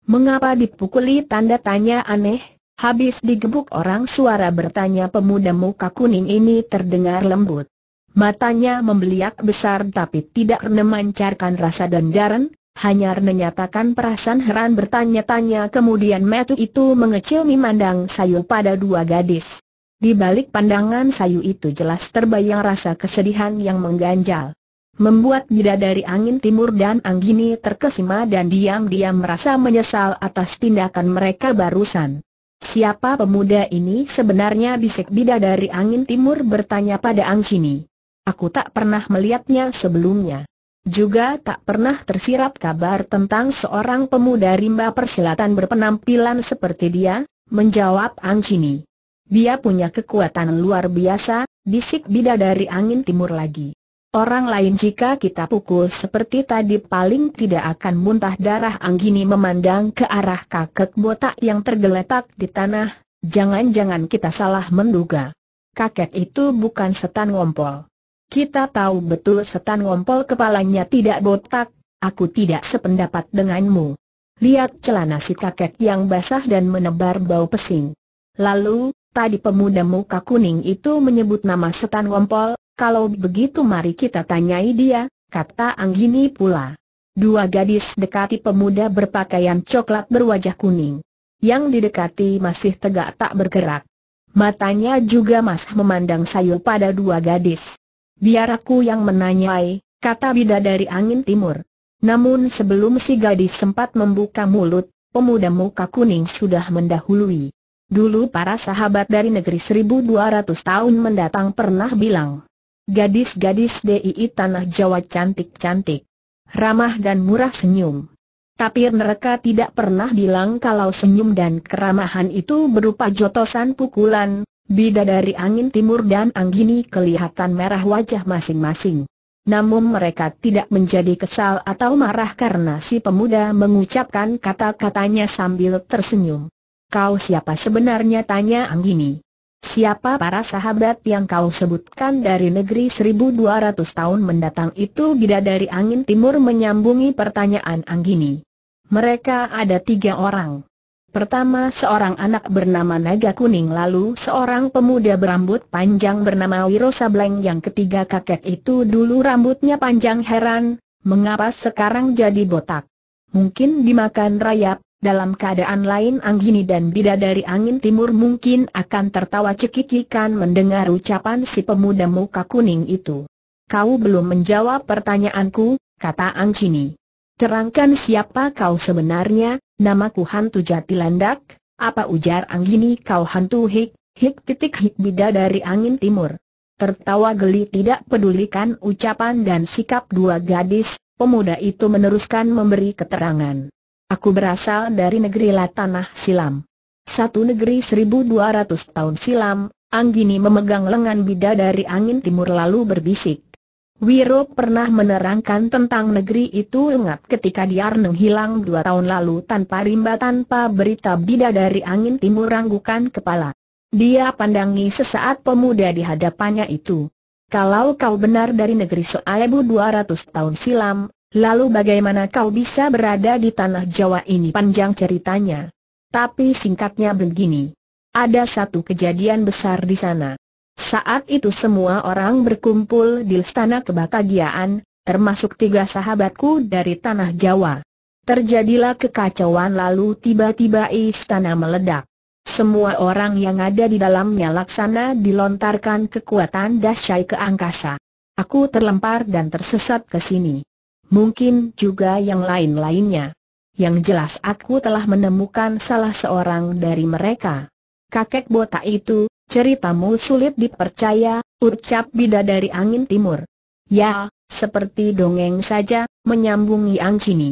Speaker 1: Mengapa dipukuli tanda tanya aneh? Habis digebuk orang suara bertanya pemuda muka kuning ini terdengar lembut. Matanya membeliak besar tapi tidak memancarkan rasa dandaran, hanya menyatakan perasaan heran bertanya-tanya kemudian metu itu mengecil memandang sayu pada dua gadis. Di balik pandangan sayu itu jelas terbayang rasa kesedihan yang mengganjal. Membuat bidadari angin timur dan anggini terkesima dan diam-diam merasa menyesal atas tindakan mereka barusan. Siapa pemuda ini sebenarnya bisik bidadari angin timur bertanya pada Angcini. Aku tak pernah melihatnya sebelumnya. Juga tak pernah tersirat kabar tentang seorang pemuda rimba persilatan berpenampilan seperti dia, menjawab Chini. Dia punya kekuatan luar biasa, bisik bida dari angin timur lagi. Orang lain jika kita pukul seperti tadi paling tidak akan muntah darah Anggini memandang ke arah kakek botak yang tergeletak di tanah, jangan-jangan kita salah menduga. Kakek itu bukan setan ngompol. Kita tahu betul setan ngompol kepalanya tidak botak, aku tidak sependapat denganmu. Lihat celana si kakek yang basah dan menebar bau pesing. Lalu, tadi pemuda muka kuning itu menyebut nama setan ngompol, kalau begitu mari kita tanyai dia, kata Anggini pula. Dua gadis dekati pemuda berpakaian coklat berwajah kuning. Yang didekati masih tegak tak bergerak. Matanya juga masih memandang sayu pada dua gadis. Biar aku yang menanyai, kata bida dari angin timur. Namun sebelum si gadis sempat membuka mulut, pemuda muka kuning sudah mendahului. Dulu para sahabat dari negeri 1200 tahun mendatang pernah bilang, gadis-gadis DII tanah Jawa cantik-cantik, ramah dan murah senyum. Tapi mereka tidak pernah bilang kalau senyum dan keramahan itu berupa jotosan pukulan, Bida dari angin timur dan Anggini kelihatan merah wajah masing-masing. Namun mereka tidak menjadi kesal atau marah karena si pemuda mengucapkan kata-katanya sambil tersenyum. Kau siapa sebenarnya tanya Anggini. Siapa para sahabat yang kau sebutkan dari negeri 1200 tahun mendatang itu Bida dari angin timur menyambungi pertanyaan Anggini. Mereka ada tiga orang. Pertama seorang anak bernama Naga Kuning lalu seorang pemuda berambut panjang bernama Wiro Sableng yang ketiga kakek itu dulu rambutnya panjang heran, mengapa sekarang jadi botak? Mungkin dimakan rayap, dalam keadaan lain Anggini dan Bidadari Angin Timur mungkin akan tertawa cekikikan mendengar ucapan si pemuda muka kuning itu. Kau belum menjawab pertanyaanku, kata Anggini Terangkan siapa kau sebenarnya, namaku hantu jati landak, apa ujar Anggini kau hantu hik, hik titik hik bida dari angin timur. Tertawa geli tidak pedulikan ucapan dan sikap dua gadis, pemuda itu meneruskan memberi keterangan. Aku berasal dari negeri Latanah Silam. Satu negeri 1200 tahun silam, Anggini memegang lengan bida dari angin timur lalu berbisik. Wiro pernah menerangkan tentang negeri itu ingat ketika Diarneng hilang dua tahun lalu tanpa rimba tanpa berita bida dari angin timur ranggukan kepala. Dia pandangi sesaat pemuda di hadapannya itu. Kalau kau benar dari negeri dua 200 tahun silam, lalu bagaimana kau bisa berada di tanah Jawa ini panjang ceritanya. Tapi singkatnya begini. Ada satu kejadian besar di sana. Saat itu semua orang berkumpul di istana kebahagiaan, termasuk tiga sahabatku dari tanah Jawa. Terjadilah kekacauan lalu tiba-tiba istana meledak. Semua orang yang ada di dalamnya laksana dilontarkan kekuatan dasyai ke angkasa. Aku terlempar dan tersesat ke sini. Mungkin juga yang lain-lainnya. Yang jelas aku telah menemukan salah seorang dari mereka. Kakek botak itu, Ceritamu sulit dipercaya, ucap Bida dari angin timur. Ya, seperti dongeng saja, menyambung Yang Cini.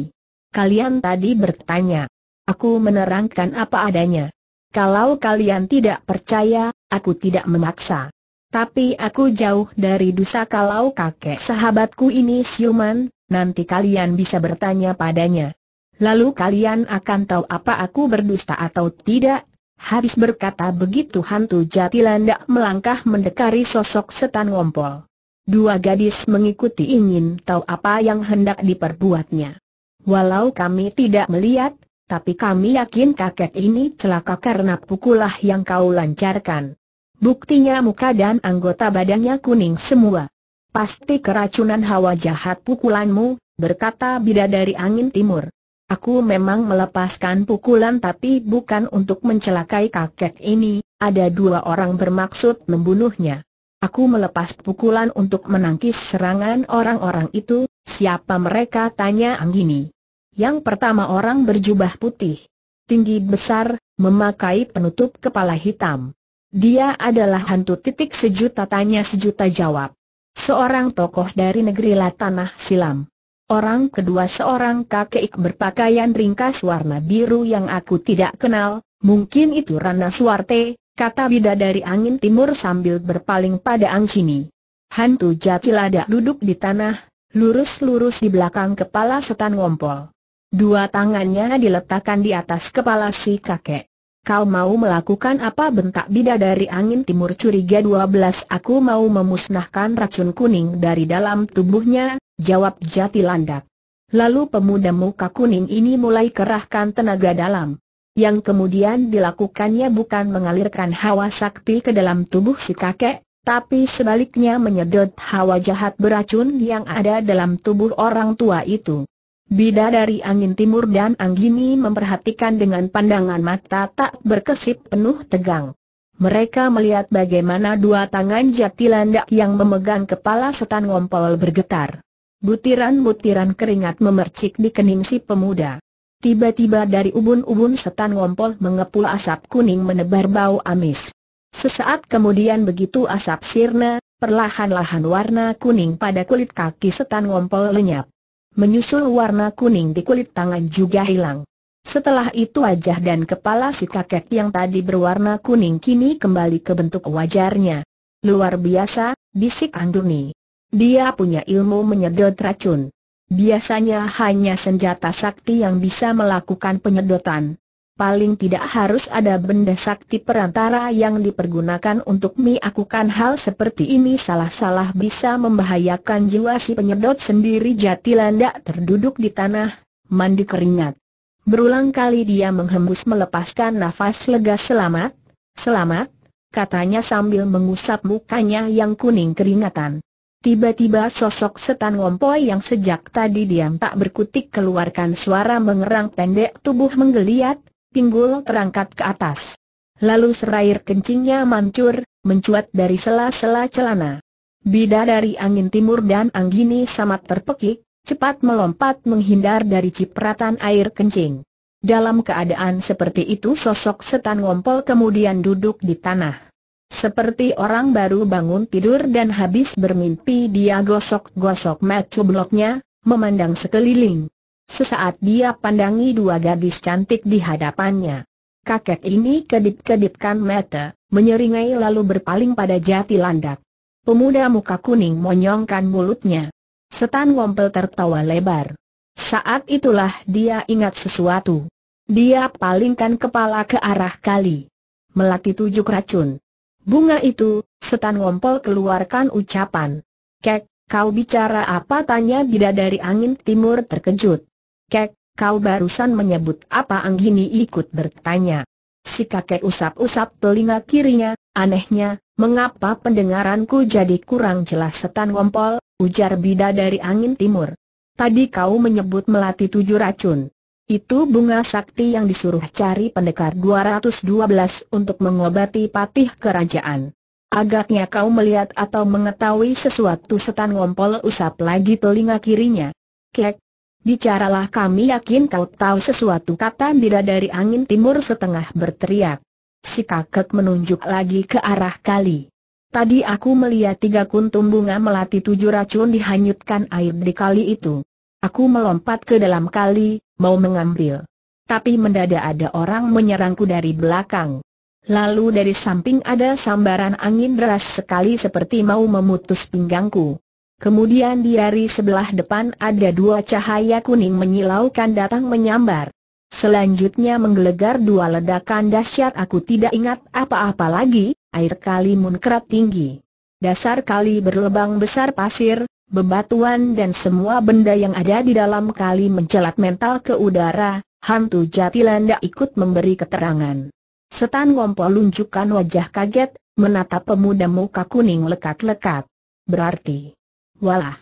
Speaker 1: Kalian tadi bertanya. Aku menerangkan apa adanya. Kalau kalian tidak percaya, aku tidak memaksa. Tapi aku jauh dari dosa kalau kakek sahabatku ini siuman, nanti kalian bisa bertanya padanya. Lalu kalian akan tahu apa aku berdusta atau tidak, Habis berkata begitu hantu jatilandak melangkah mendekari sosok setan ngompol. Dua gadis mengikuti ingin tahu apa yang hendak diperbuatnya. Walau kami tidak melihat, tapi kami yakin kakek ini celaka karena pukulah yang kau lancarkan. Buktinya muka dan anggota badannya kuning semua. Pasti keracunan hawa jahat pukulanmu, berkata bidadari angin timur. Aku memang melepaskan pukulan tapi bukan untuk mencelakai kakek ini, ada dua orang bermaksud membunuhnya. Aku melepas pukulan untuk menangkis serangan orang-orang itu, siapa mereka tanya Anggini. Yang pertama orang berjubah putih, tinggi besar, memakai penutup kepala hitam. Dia adalah hantu titik sejuta tanya sejuta jawab. Seorang tokoh dari negeri Latanah Silam. Orang kedua seorang kakek berpakaian ringkas warna biru yang aku tidak kenal, mungkin itu Rana Suarte, kata bidadari angin timur sambil berpaling pada Angcini. Hantu Jatilada duduk di tanah, lurus-lurus di belakang kepala setan ngompol. Dua tangannya diletakkan di atas kepala si kakek. Kau mau melakukan apa bentak bidadari angin timur curiga 12 aku mau memusnahkan racun kuning dari dalam tubuhnya, jawab Jati Landak. Lalu pemuda muka kuning ini mulai kerahkan tenaga dalam. Yang kemudian dilakukannya bukan mengalirkan hawa sakti ke dalam tubuh si kakek, tapi sebaliknya menyedot hawa jahat beracun yang ada dalam tubuh orang tua itu. Bida dari angin timur dan Anggini memperhatikan dengan pandangan mata tak berkesip penuh tegang. Mereka melihat bagaimana dua tangan jati yang memegang kepala setan ngompol bergetar. Butiran-butiran keringat memercik di kening si pemuda. Tiba-tiba dari ubun-ubun setan ngompol mengepul asap kuning menebar bau amis. Sesaat kemudian begitu asap sirna, perlahan-lahan warna kuning pada kulit kaki setan ngompol lenyap. Menyusul warna kuning di kulit tangan juga hilang. Setelah itu wajah dan kepala si kakek yang tadi berwarna kuning kini kembali ke bentuk wajarnya. Luar biasa, bisik Anduni. Dia punya ilmu menyedot racun. Biasanya hanya senjata sakti yang bisa melakukan penyedotan. Paling tidak harus ada benda sakti perantara yang dipergunakan untuk miakukan hal seperti ini salah-salah bisa membahayakan jiwa si penyedot sendiri jati landak terduduk di tanah, mandi keringat. Berulang kali dia menghembus melepaskan nafas lega selamat, selamat, katanya sambil mengusap mukanya yang kuning keringatan. Tiba-tiba sosok setan ngompoi yang sejak tadi diam tak berkutik keluarkan suara mengerang pendek tubuh menggeliat, pinggul terangkat ke atas. Lalu serair kencingnya mancur, mencuat dari sela-sela celana. Bida dari angin timur dan anggini samat terpekik, cepat melompat menghindar dari cipratan air kencing. Dalam keadaan seperti itu sosok setan ngompol kemudian duduk di tanah. Seperti orang baru bangun tidur dan habis bermimpi dia gosok-gosok matu bloknya, memandang sekeliling. Sesaat dia pandangi dua gadis cantik di hadapannya. Kakek ini kedip-kedipkan mata, menyeringai lalu berpaling pada jati landak. Pemuda muka kuning monyongkan mulutnya. Setan Wompel tertawa lebar. Saat itulah dia ingat sesuatu. Dia palingkan kepala ke arah kali. Melati tujuh racun. Bunga itu, setan ngompol keluarkan ucapan. Kek, kau bicara apa tanya bidadari angin timur terkejut. Kek, kau barusan menyebut apa Anggini ikut bertanya. Si kakek usap-usap telinga kirinya, anehnya, mengapa pendengaranku jadi kurang jelas setan ngompol, ujar bidadari angin timur. Tadi kau menyebut melati tujuh racun. Itu bunga sakti yang disuruh cari pendekar 212 untuk mengobati patih kerajaan. Agaknya kau melihat atau mengetahui sesuatu setan ngompol usap lagi telinga kirinya. Kek, bicaralah kami yakin kau tahu sesuatu kata bidadari angin timur setengah berteriak. Si kakek menunjuk lagi ke arah kali. Tadi aku melihat tiga kuntum bunga melati tujuh racun dihanyutkan air di kali itu. Aku melompat ke dalam kali, mau mengambil. Tapi mendadak ada orang menyerangku dari belakang. Lalu dari samping ada sambaran angin deras sekali seperti mau memutus pinggangku. Kemudian di hari sebelah depan ada dua cahaya kuning menyilaukan datang menyambar. Selanjutnya menggelegar dua ledakan dahsyat aku tidak ingat apa-apa lagi, air kali munkrat tinggi. Dasar kali berlebang besar pasir, bebatuan dan semua benda yang ada di dalam kali mencelat mental ke udara, hantu Jatilanda ikut memberi keterangan. Setan ngompol lunjukkan wajah kaget, menatap pemuda muka kuning lekat-lekat. Berarti, walah,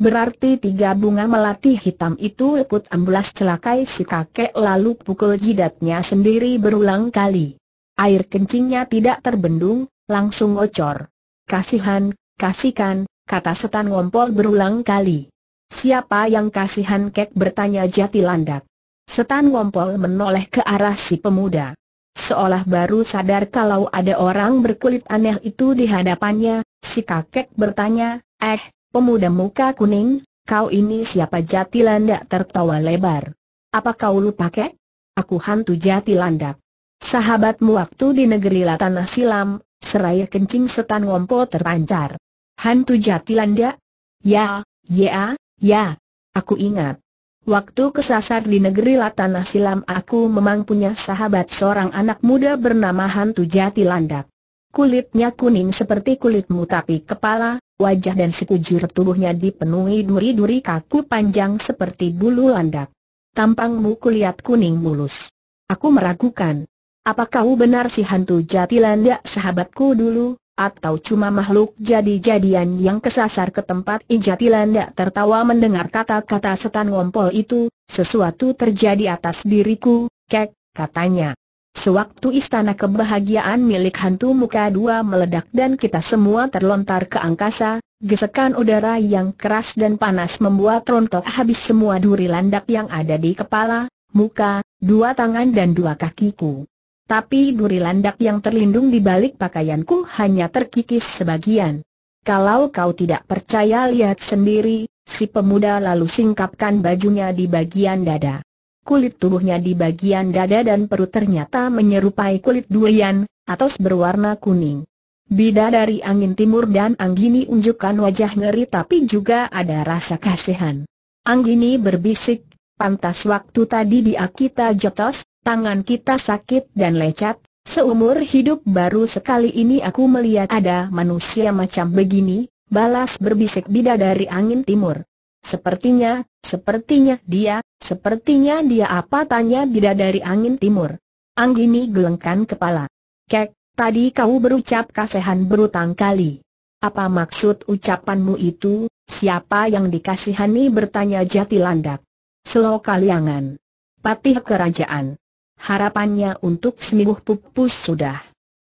Speaker 1: berarti tiga bunga melati hitam itu ikut amblas celakai si kakek lalu pukul jidatnya sendiri berulang kali. Air kencingnya tidak terbendung, langsung ngocor. Kasihan, kasihkan, kata setan ngompol berulang kali. Siapa yang kasihan kek bertanya jati landak. Setan ngompol menoleh ke arah si pemuda. Seolah baru sadar kalau ada orang berkulit aneh itu di hadapannya, si kakek bertanya, eh, pemuda muka kuning, kau ini siapa jati landak tertawa lebar. Apa kau lupa kek? Aku hantu jati landak. Sahabatmu waktu di negeri Latanah Silam, seraya kencing setan ngompol terpancar. Hantu Jatilanda? Ya, ya, ya. Aku ingat. Waktu kesasar di negeri Latanah Silam aku memang punya sahabat seorang anak muda bernama Hantu Jatilandak. Kulitnya kuning seperti kulitmu tapi kepala, wajah dan sekujur tubuhnya dipenuhi duri-duri kaku panjang seperti bulu landak. Tampangmu kulihat kuning mulus. Aku meragukan. Apakah kau benar si hantu Jatilandak sahabatku dulu? atau cuma makhluk jadi-jadian yang kesasar ke tempat injatilanda. Landa tertawa mendengar kata-kata setan ngompol itu, sesuatu terjadi atas diriku, kek, katanya. Sewaktu istana kebahagiaan milik hantu muka dua meledak dan kita semua terlontar ke angkasa, gesekan udara yang keras dan panas membuat rontok habis semua duri landak yang ada di kepala, muka, dua tangan dan dua kakiku. Tapi duri landak yang terlindung di balik pakaianku hanya terkikis sebagian. Kalau kau tidak percaya lihat sendiri, si pemuda lalu singkapkan bajunya di bagian dada. Kulit tubuhnya di bagian dada dan perut ternyata menyerupai kulit durian, atau berwarna kuning. Bida dari angin timur dan Anggini unjukkan wajah ngeri tapi juga ada rasa kasihan. Anggini berbisik, pantas waktu tadi di Akita Jotos, tangan kita sakit dan lecet, seumur hidup baru sekali ini aku melihat ada manusia macam begini, balas berbisik bida dari angin timur. Sepertinya, sepertinya dia, sepertinya dia apa tanya bida dari angin timur. Anggini gelengkan kepala. Kek, tadi kau berucap kasihan berutang kali. Apa maksud ucapanmu itu? Siapa yang dikasihani bertanya jati landak. Selokaliangan. Patih Kerajaan harapannya untuk sembuh pupus sudah.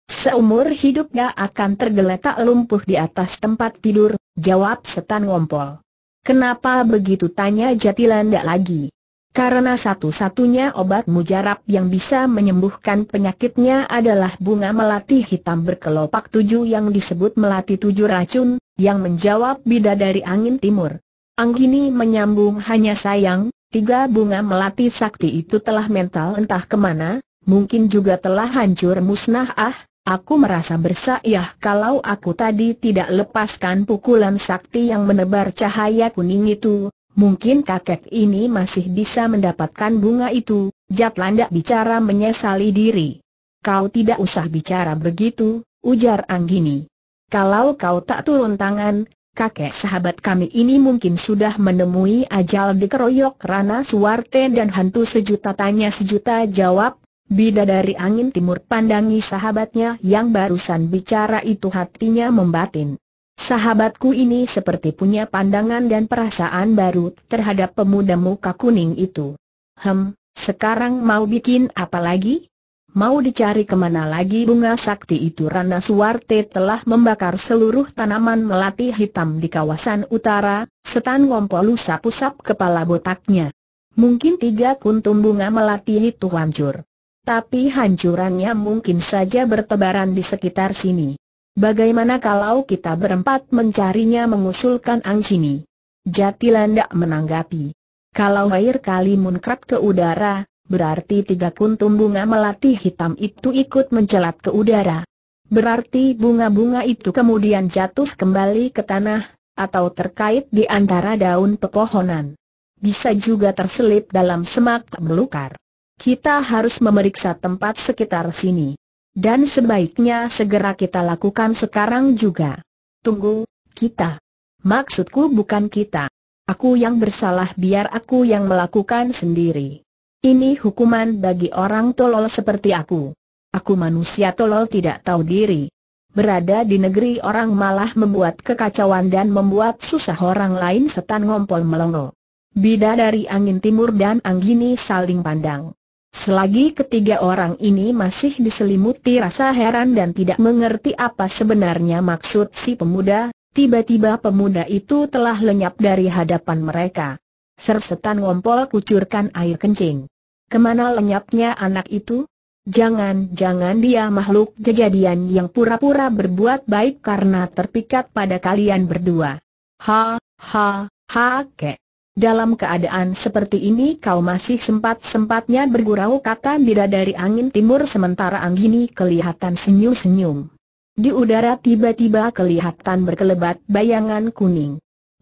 Speaker 1: Seumur hidupnya akan tergeletak lumpuh di atas tempat tidur, jawab setan ngompol. Kenapa begitu tanya Jatilanda lagi? Karena satu-satunya obat mujarab yang bisa menyembuhkan penyakitnya adalah bunga melati hitam berkelopak tujuh yang disebut melati tujuh racun, yang menjawab bidadari angin timur. Anggini menyambung hanya sayang, Tiga bunga melati sakti itu telah mental entah kemana, mungkin juga telah hancur musnah ah, aku merasa bersaiyah kalau aku tadi tidak lepaskan pukulan sakti yang menebar cahaya kuning itu, mungkin kakek ini masih bisa mendapatkan bunga itu, landak bicara menyesali diri. Kau tidak usah bicara begitu, ujar Anggini. Kalau kau tak turun tangan, kakek sahabat kami ini mungkin sudah menemui ajal dikeroyok rana suwarte dan hantu sejuta tanya sejuta jawab, Bida dari angin timur pandangi sahabatnya yang barusan bicara itu hatinya membatin. Sahabatku ini seperti punya pandangan dan perasaan baru terhadap pemuda muka kuning itu. Hem, sekarang mau bikin apa lagi? Mau dicari kemana lagi bunga sakti itu Rana Suwarte telah membakar seluruh tanaman melati hitam di kawasan utara, setan ngompol usap-usap kepala botaknya. Mungkin tiga kuntum bunga melati itu hancur. Tapi hancurannya mungkin saja bertebaran di sekitar sini. Bagaimana kalau kita berempat mencarinya mengusulkan Angsini. Jatilanda menanggapi. Kalau air kali munkrat ke udara, Berarti tiga kuntum bunga melati hitam itu ikut mencelat ke udara. Berarti bunga-bunga itu kemudian jatuh kembali ke tanah, atau terkait di antara daun pepohonan. Bisa juga terselip dalam semak belukar. Kita harus memeriksa tempat sekitar sini. Dan sebaiknya segera kita lakukan sekarang juga. Tunggu, kita. Maksudku bukan kita. Aku yang bersalah biar aku yang melakukan sendiri. Ini hukuman bagi orang tolol seperti aku. Aku manusia tolol tidak tahu diri. Berada di negeri orang malah membuat kekacauan dan membuat susah orang lain setan ngompol melongo. Bida dari angin timur dan anggini saling pandang. Selagi ketiga orang ini masih diselimuti rasa heran dan tidak mengerti apa sebenarnya maksud si pemuda, tiba-tiba pemuda itu telah lenyap dari hadapan mereka. Sersetan ngompol kucurkan air kencing. Kemana lenyapnya anak itu? Jangan-jangan dia makhluk kejadian yang pura-pura berbuat baik karena terpikat pada kalian berdua. Ha, ha, ha, kek. Dalam keadaan seperti ini kau masih sempat-sempatnya bergurau kata bidadari angin timur sementara Anggini kelihatan senyum-senyum. Di udara tiba-tiba kelihatan berkelebat bayangan kuning.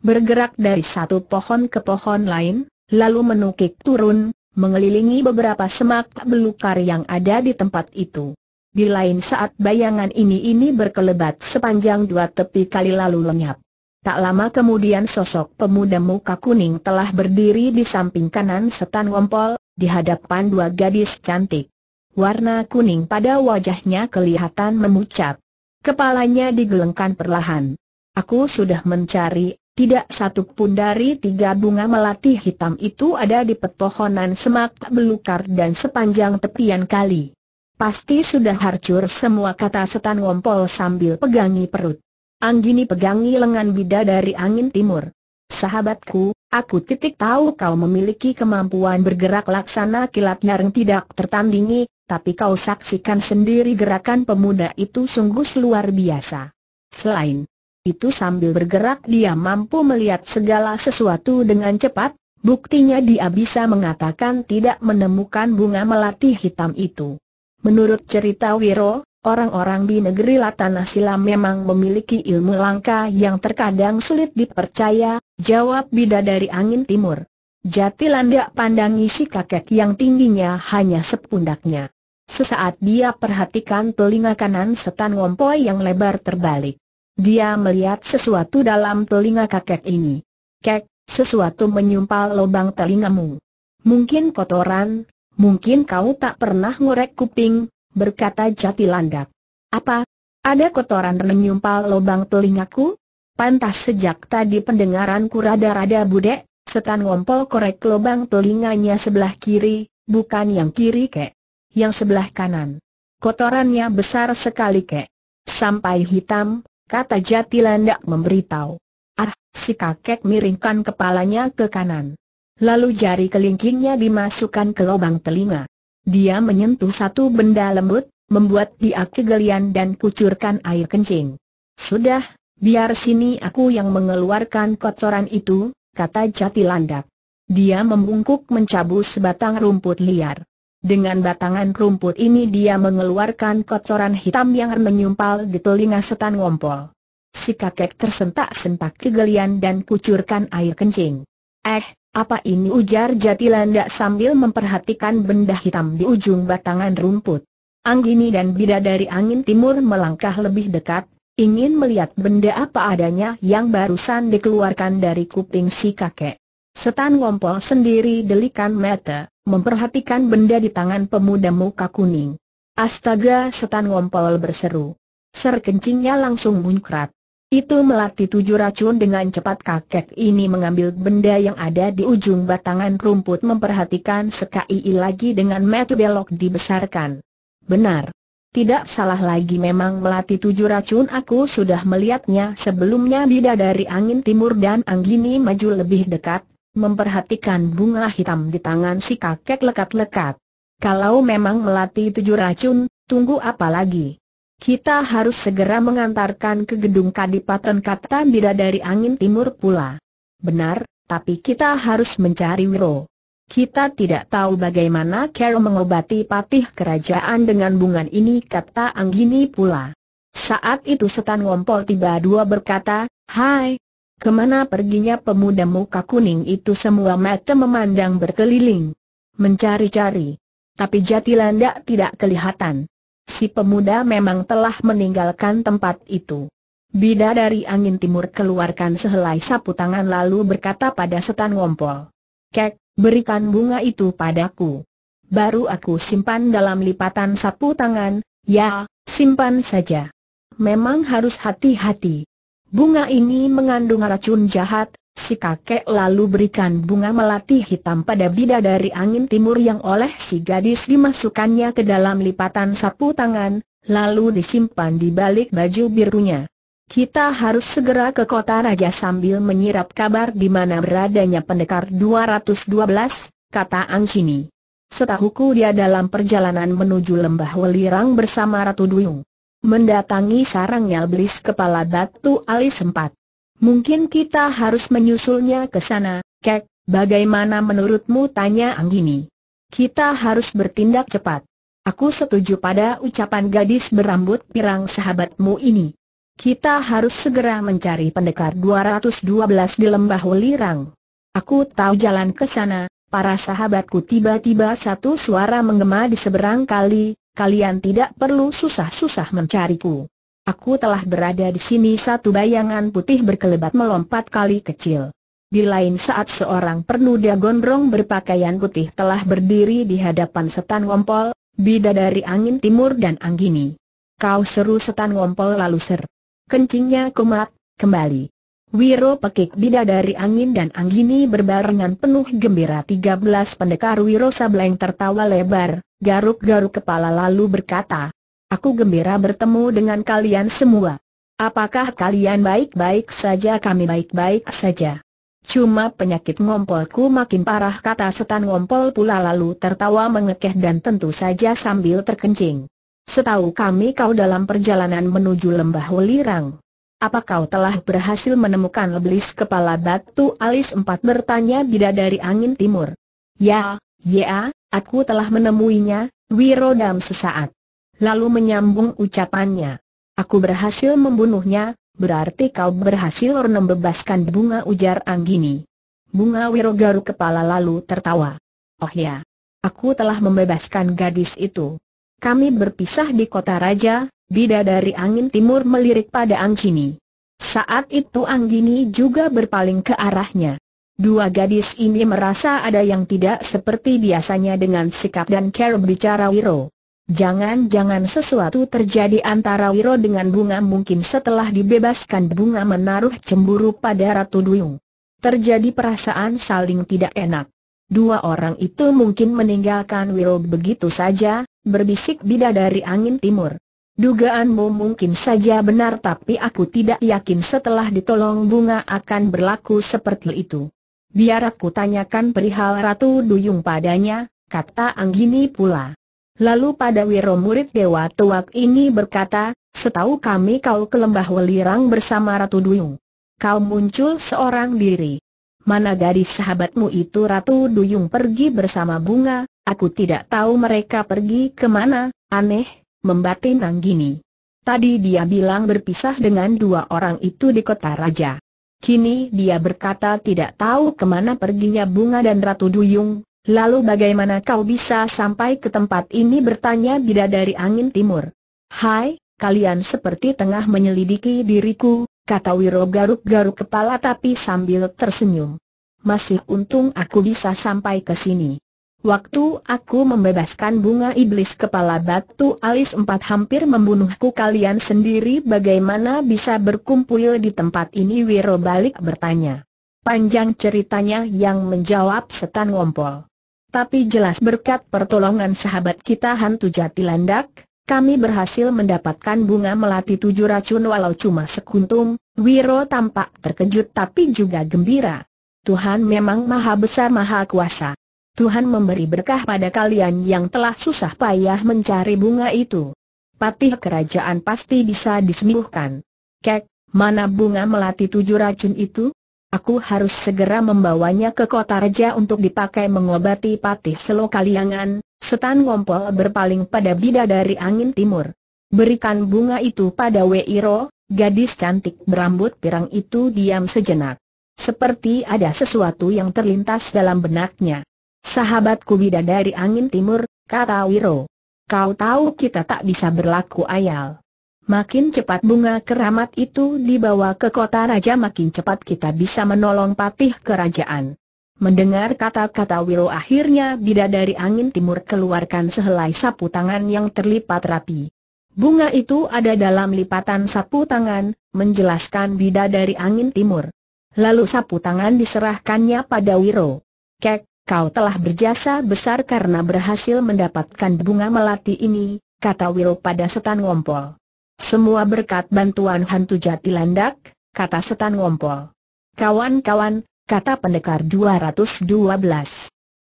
Speaker 1: Bergerak dari satu pohon ke pohon lain, lalu menukik turun, mengelilingi beberapa semak belukar yang ada di tempat itu. Di lain saat bayangan ini-ini berkelebat sepanjang dua tepi kali lalu lenyap. Tak lama kemudian sosok pemuda muka kuning telah berdiri di samping kanan setan wompol, di hadapan dua gadis cantik. Warna kuning pada wajahnya kelihatan memucat. Kepalanya digelengkan perlahan. Aku sudah mencari tidak satu pun dari tiga bunga melati hitam itu ada di pepohonan semak belukar dan sepanjang tepian kali. Pasti sudah harcur semua kata setan ngompol sambil pegangi perut. Anggini pegangi lengan bida dari angin timur. Sahabatku, aku titik tahu kau memiliki kemampuan bergerak laksana kilat nyaring tidak tertandingi, tapi kau saksikan sendiri gerakan pemuda itu sungguh luar biasa. Selain itu sambil bergerak dia mampu melihat segala sesuatu dengan cepat, buktinya dia bisa mengatakan tidak menemukan bunga melati hitam itu. Menurut cerita Wiro, orang-orang di negeri Latana Silam memang memiliki ilmu langka yang terkadang sulit dipercaya, jawab bidadari angin timur. Jati landak pandangi si kakek yang tingginya hanya sepundaknya. Sesaat dia perhatikan telinga kanan setan ngompoi yang lebar terbalik. Dia melihat sesuatu dalam telinga kakek ini. Kek, sesuatu menyumpal lubang telingamu. Mungkin kotoran, mungkin kau tak pernah ngorek kuping, berkata jati landak. Apa? Ada kotoran menyumpal lubang telingaku? Pantas sejak tadi pendengaranku rada-rada budek, setan ngompol korek lubang telinganya sebelah kiri, bukan yang kiri kek. Yang sebelah kanan. Kotorannya besar sekali kek. Sampai hitam, kata Jatilandak memberitahu. Ah, si kakek miringkan kepalanya ke kanan. Lalu jari kelingkingnya dimasukkan ke lubang telinga. Dia menyentuh satu benda lembut, membuat dia kegelian dan kucurkan air kencing. Sudah, biar sini aku yang mengeluarkan kotoran itu, kata Jatilandak. Dia membungkuk mencabut sebatang rumput liar. Dengan batangan rumput ini dia mengeluarkan kotoran hitam yang menyumpal di telinga setan ngompol. Si kakek tersentak-sentak kegelian dan kucurkan air kencing. Eh, apa ini ujar Jatilanda sambil memperhatikan benda hitam di ujung batangan rumput. Anggini dan bida dari angin timur melangkah lebih dekat, ingin melihat benda apa adanya yang barusan dikeluarkan dari kuping si kakek. Setan ngompol sendiri delikan mata, memperhatikan benda di tangan pemuda muka kuning. Astaga setan ngompol berseru. Serkencingnya langsung bunkrat. Itu melati tujuh racun dengan cepat kakek ini mengambil benda yang ada di ujung batangan rumput memperhatikan sekai lagi dengan metu belok dibesarkan. Benar. Tidak salah lagi memang melati tujuh racun aku sudah melihatnya sebelumnya bidadari angin timur dan anggini maju lebih dekat, memperhatikan bunga hitam di tangan si kakek lekat-lekat. Kalau memang melatih tujuh racun, tunggu apa lagi? Kita harus segera mengantarkan ke gedung kadipaten kata bidadari angin timur pula. Benar, tapi kita harus mencari Wiro. Kita tidak tahu bagaimana Carol mengobati patih kerajaan dengan bunga ini kata Anggini pula. Saat itu setan ngompol tiba dua berkata, Hai, Kemana perginya pemuda muka kuning itu semua mata memandang berkeliling. Mencari-cari. Tapi Jatilanda tidak kelihatan. Si pemuda memang telah meninggalkan tempat itu. Bida dari angin timur keluarkan sehelai sapu tangan lalu berkata pada setan ngompol. Kek, berikan bunga itu padaku. Baru aku simpan dalam lipatan sapu tangan, ya, simpan saja. Memang harus hati-hati. Bunga ini mengandung racun jahat, si kakek lalu berikan bunga melati hitam pada bidadari angin timur yang oleh si gadis dimasukkannya ke dalam lipatan sapu tangan, lalu disimpan di balik baju birunya. Kita harus segera ke kota raja sambil menyirap kabar di mana beradanya pendekar 212, kata Angcini. Setahuku dia dalam perjalanan menuju lembah Welirang bersama Ratu Duyung mendatangi sarangnya belis kepala batu alis sempat. Mungkin kita harus menyusulnya ke sana, Kek, bagaimana menurutmu tanya Anggini? Kita harus bertindak cepat. Aku setuju pada ucapan gadis berambut pirang sahabatmu ini. Kita harus segera mencari pendekar 212 di lembah Welirang. Aku tahu jalan ke sana, para sahabatku tiba-tiba satu suara menggema di seberang kali, kalian tidak perlu susah-susah mencariku. Aku telah berada di sini satu bayangan putih berkelebat melompat kali kecil. Di lain saat seorang pernuda gondrong berpakaian putih telah berdiri di hadapan setan ngompol, bidadari angin timur dan anggini. Kau seru setan ngompol lalu ser. Kencingnya kumat, kembali. Wiro pekik bidadari angin dan anggini berbarengan penuh gembira 13 pendekar Wiro Sableng tertawa lebar, garuk-garuk kepala lalu berkata, Aku gembira bertemu dengan kalian semua. Apakah kalian baik-baik saja kami baik-baik saja? Cuma penyakit ngompolku makin parah kata setan ngompol pula lalu tertawa mengekeh dan tentu saja sambil terkencing. Setahu kami kau dalam perjalanan menuju lembah Welirang. Apa kau telah berhasil menemukan leblis kepala batu alis empat bertanya bidadari angin timur? Ya, Ya, aku telah menemuinya, Wirodam sesaat. Lalu menyambung ucapannya. Aku berhasil membunuhnya, berarti kau berhasil membebaskan bunga ujar Anggini. Bunga Wirogaru kepala lalu tertawa. Oh ya, aku telah membebaskan gadis itu. Kami berpisah di kota raja, Bida dari angin timur melirik pada Anggini. Saat itu Anggini juga berpaling ke arahnya. Dua gadis ini merasa ada yang tidak seperti biasanya dengan sikap dan cara bicara Wiro. Jangan-jangan sesuatu terjadi antara Wiro dengan Bunga mungkin setelah dibebaskan Bunga menaruh cemburu pada Ratu Duyung. Terjadi perasaan saling tidak enak. Dua orang itu mungkin meninggalkan Wiro begitu saja, berbisik bidadari angin timur. Dugaanmu mungkin saja benar tapi aku tidak yakin setelah ditolong Bunga akan berlaku seperti itu. Biar aku tanyakan perihal Ratu Duyung padanya, kata Anggini pula. Lalu pada wiro murid Dewa Tuak ini berkata, setahu kami kau ke lembah Welirang bersama Ratu Duyung. Kau muncul seorang diri. Mana gadis sahabatmu itu Ratu Duyung pergi bersama bunga, aku tidak tahu mereka pergi kemana, aneh, membatin Anggini. Tadi dia bilang berpisah dengan dua orang itu di kota raja. Kini dia berkata tidak tahu kemana perginya bunga dan Ratu Duyung, lalu bagaimana kau bisa sampai ke tempat ini bertanya dari angin timur. Hai, kalian seperti tengah menyelidiki diriku, kata Wiro garuk-garuk kepala tapi sambil tersenyum. Masih untung aku bisa sampai ke sini. Waktu aku membebaskan bunga iblis kepala batu alis empat hampir membunuhku kalian sendiri bagaimana bisa berkumpul di tempat ini Wiro balik bertanya. Panjang ceritanya yang menjawab setan ngompol. Tapi jelas berkat pertolongan sahabat kita hantu jati landak, kami berhasil mendapatkan bunga melati tujuh racun walau cuma sekuntum, Wiro tampak terkejut tapi juga gembira. Tuhan memang maha besar maha kuasa. Tuhan memberi berkah pada kalian yang telah susah payah mencari bunga itu. Patih kerajaan pasti bisa disembuhkan. Kek, mana bunga melati tujuh racun itu? Aku harus segera membawanya ke kota raja untuk dipakai mengobati patih selokaliangan. Setan ngompol berpaling pada bidadari angin timur. Berikan bunga itu pada Weiro, gadis cantik berambut pirang itu diam sejenak. Seperti ada sesuatu yang terlintas dalam benaknya. Sahabatku bidadari angin timur, kata Wiro. Kau tahu kita tak bisa berlaku ayal. Makin cepat bunga keramat itu dibawa ke kota raja makin cepat kita bisa menolong patih kerajaan. Mendengar kata-kata Wiro akhirnya bidadari angin timur keluarkan sehelai sapu tangan yang terlipat rapi. Bunga itu ada dalam lipatan sapu tangan, menjelaskan bidadari angin timur. Lalu sapu tangan diserahkannya pada Wiro. Kek, kau telah berjasa besar karena berhasil mendapatkan bunga melati ini, kata Will pada setan ngompol. Semua berkat bantuan hantu jati landak, kata setan ngompol. Kawan-kawan, kata pendekar 212.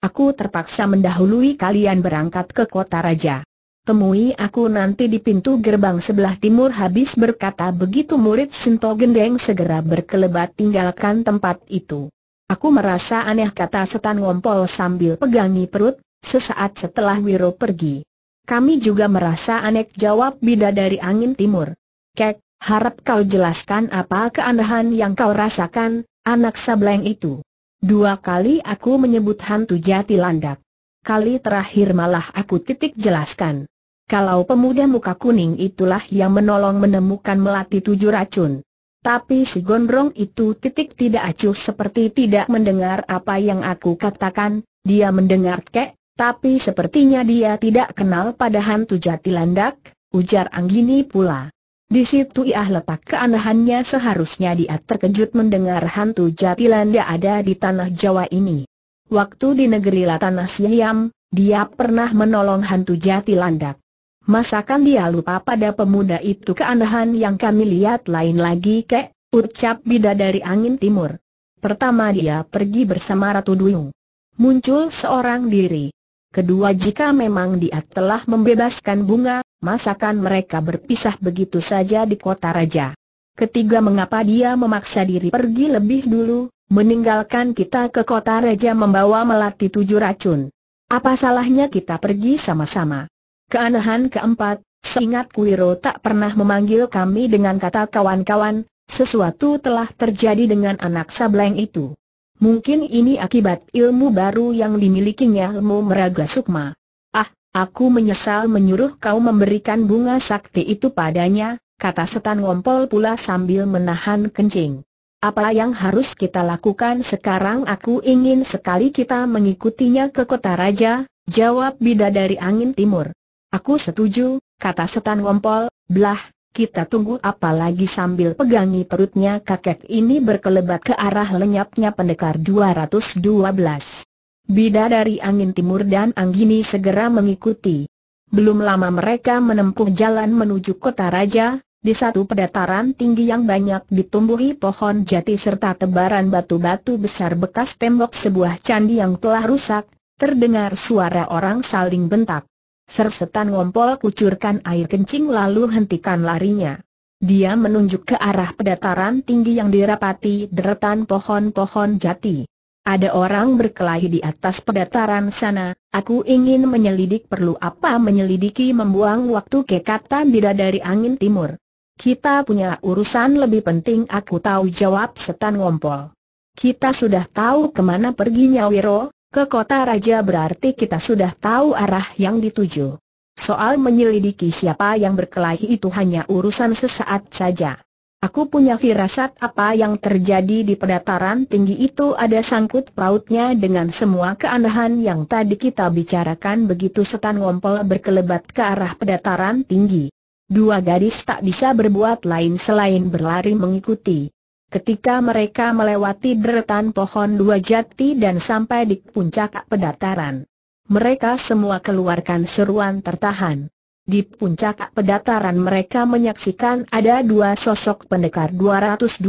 Speaker 1: Aku terpaksa mendahului kalian berangkat ke kota raja. Temui aku nanti di pintu gerbang sebelah timur habis berkata begitu murid Sinto Gendeng segera berkelebat tinggalkan tempat itu. Aku merasa aneh kata setan ngompol sambil pegangi perut, sesaat setelah Wiro pergi. Kami juga merasa aneh jawab bida dari angin timur. Kek, harap kau jelaskan apa keanehan yang kau rasakan, anak sableng itu. Dua kali aku menyebut hantu jati landak. Kali terakhir malah aku titik jelaskan. Kalau pemuda muka kuning itulah yang menolong menemukan melati tujuh racun. Tapi si gondrong itu titik tidak acuh seperti tidak mendengar apa yang aku katakan, dia mendengar kek, tapi sepertinya dia tidak kenal pada hantu jati landak, ujar Anggini pula. Di situ ia letak keanehannya seharusnya dia terkejut mendengar hantu jati landak ada di tanah Jawa ini. Waktu di negeri Latanah Siam, dia pernah menolong hantu jati landak. Masakan dia lupa pada pemuda itu keanehan yang kami lihat lain lagi ke? ucap bida dari angin timur. Pertama dia pergi bersama Ratu Duyung. Muncul seorang diri. Kedua jika memang dia telah membebaskan bunga, masakan mereka berpisah begitu saja di kota raja. Ketiga mengapa dia memaksa diri pergi lebih dulu, meninggalkan kita ke kota raja membawa melati tujuh racun. Apa salahnya kita pergi sama-sama? Keanehan keempat, seingat Kuiro tak pernah memanggil kami dengan kata kawan-kawan, sesuatu telah terjadi dengan anak sableng itu. Mungkin ini akibat ilmu baru yang dimilikinya ilmu meraga sukma. Ah, aku menyesal menyuruh kau memberikan bunga sakti itu padanya, kata setan ngompol pula sambil menahan kencing. Apa yang harus kita lakukan sekarang aku ingin sekali kita mengikutinya ke kota raja, jawab bidadari angin timur. Aku setuju, kata setan wompol, belah, kita tunggu apalagi sambil pegangi perutnya kakek ini berkelebat ke arah lenyapnya pendekar 212. Bida dari angin timur dan Anggini segera mengikuti. Belum lama mereka menempuh jalan menuju kota raja, di satu pedataran tinggi yang banyak ditumbuhi pohon jati serta tebaran batu-batu besar bekas tembok sebuah candi yang telah rusak, terdengar suara orang saling bentak. Sersetan ngompol kucurkan air kencing lalu hentikan larinya. Dia menunjuk ke arah pedataran tinggi yang dirapati deretan pohon-pohon jati. Ada orang berkelahi di atas pedataran sana, aku ingin menyelidik perlu apa menyelidiki membuang waktu kekata dari angin timur. Kita punya urusan lebih penting aku tahu jawab setan ngompol. Kita sudah tahu kemana perginya Wiro, ke kota raja berarti kita sudah tahu arah yang dituju. Soal menyelidiki siapa yang berkelahi itu hanya urusan sesaat saja. Aku punya firasat apa yang terjadi di pedataran tinggi itu ada sangkut pautnya dengan semua keanehan yang tadi kita bicarakan begitu setan ngompol berkelebat ke arah pedataran tinggi. Dua gadis tak bisa berbuat lain selain berlari mengikuti. Ketika mereka melewati deretan pohon dua jati dan sampai di puncak pedataran, mereka semua keluarkan seruan tertahan. Di puncak pedataran mereka menyaksikan ada dua sosok pendekar 212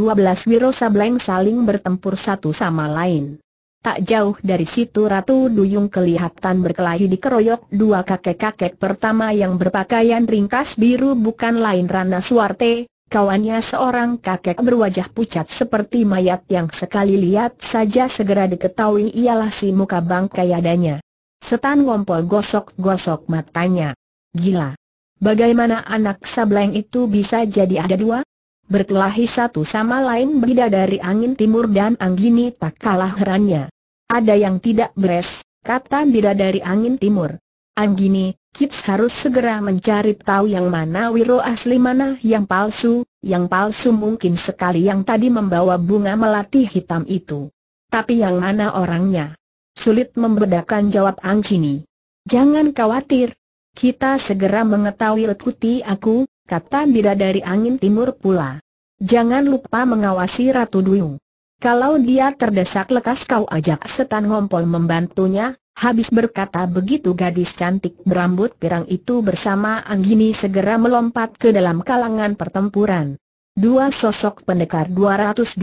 Speaker 1: Wiro Sableng saling bertempur satu sama lain. Tak jauh dari situ Ratu Duyung kelihatan berkelahi di dikeroyok dua kakek-kakek pertama yang berpakaian ringkas biru bukan lain Rana Suarte, kawannya seorang kakek berwajah pucat seperti mayat yang sekali lihat saja segera diketahui ialah si muka bangkai adanya. Setan ngompol gosok-gosok matanya. Gila. Bagaimana anak sableng itu bisa jadi ada dua? Berkelahi satu sama lain beda dari angin timur dan anggini tak kalah herannya. Ada yang tidak beres, kata beda dari angin timur. Anggini, Kits harus segera mencari tahu yang mana Wiro asli mana yang palsu, yang palsu mungkin sekali yang tadi membawa bunga melati hitam itu. Tapi yang mana orangnya? Sulit membedakan jawab Angcini. Jangan khawatir. Kita segera mengetahui lekuti aku, kata bidadari angin timur pula. Jangan lupa mengawasi Ratu Duyung. Kalau dia terdesak lekas kau ajak setan ngompol membantunya, Habis berkata begitu gadis cantik berambut pirang itu bersama Anggini segera melompat ke dalam kalangan pertempuran. Dua sosok pendekar 212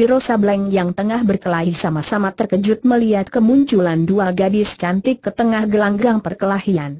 Speaker 1: Wiro Sableng yang tengah berkelahi sama-sama terkejut melihat kemunculan dua gadis cantik ke tengah gelanggang perkelahian.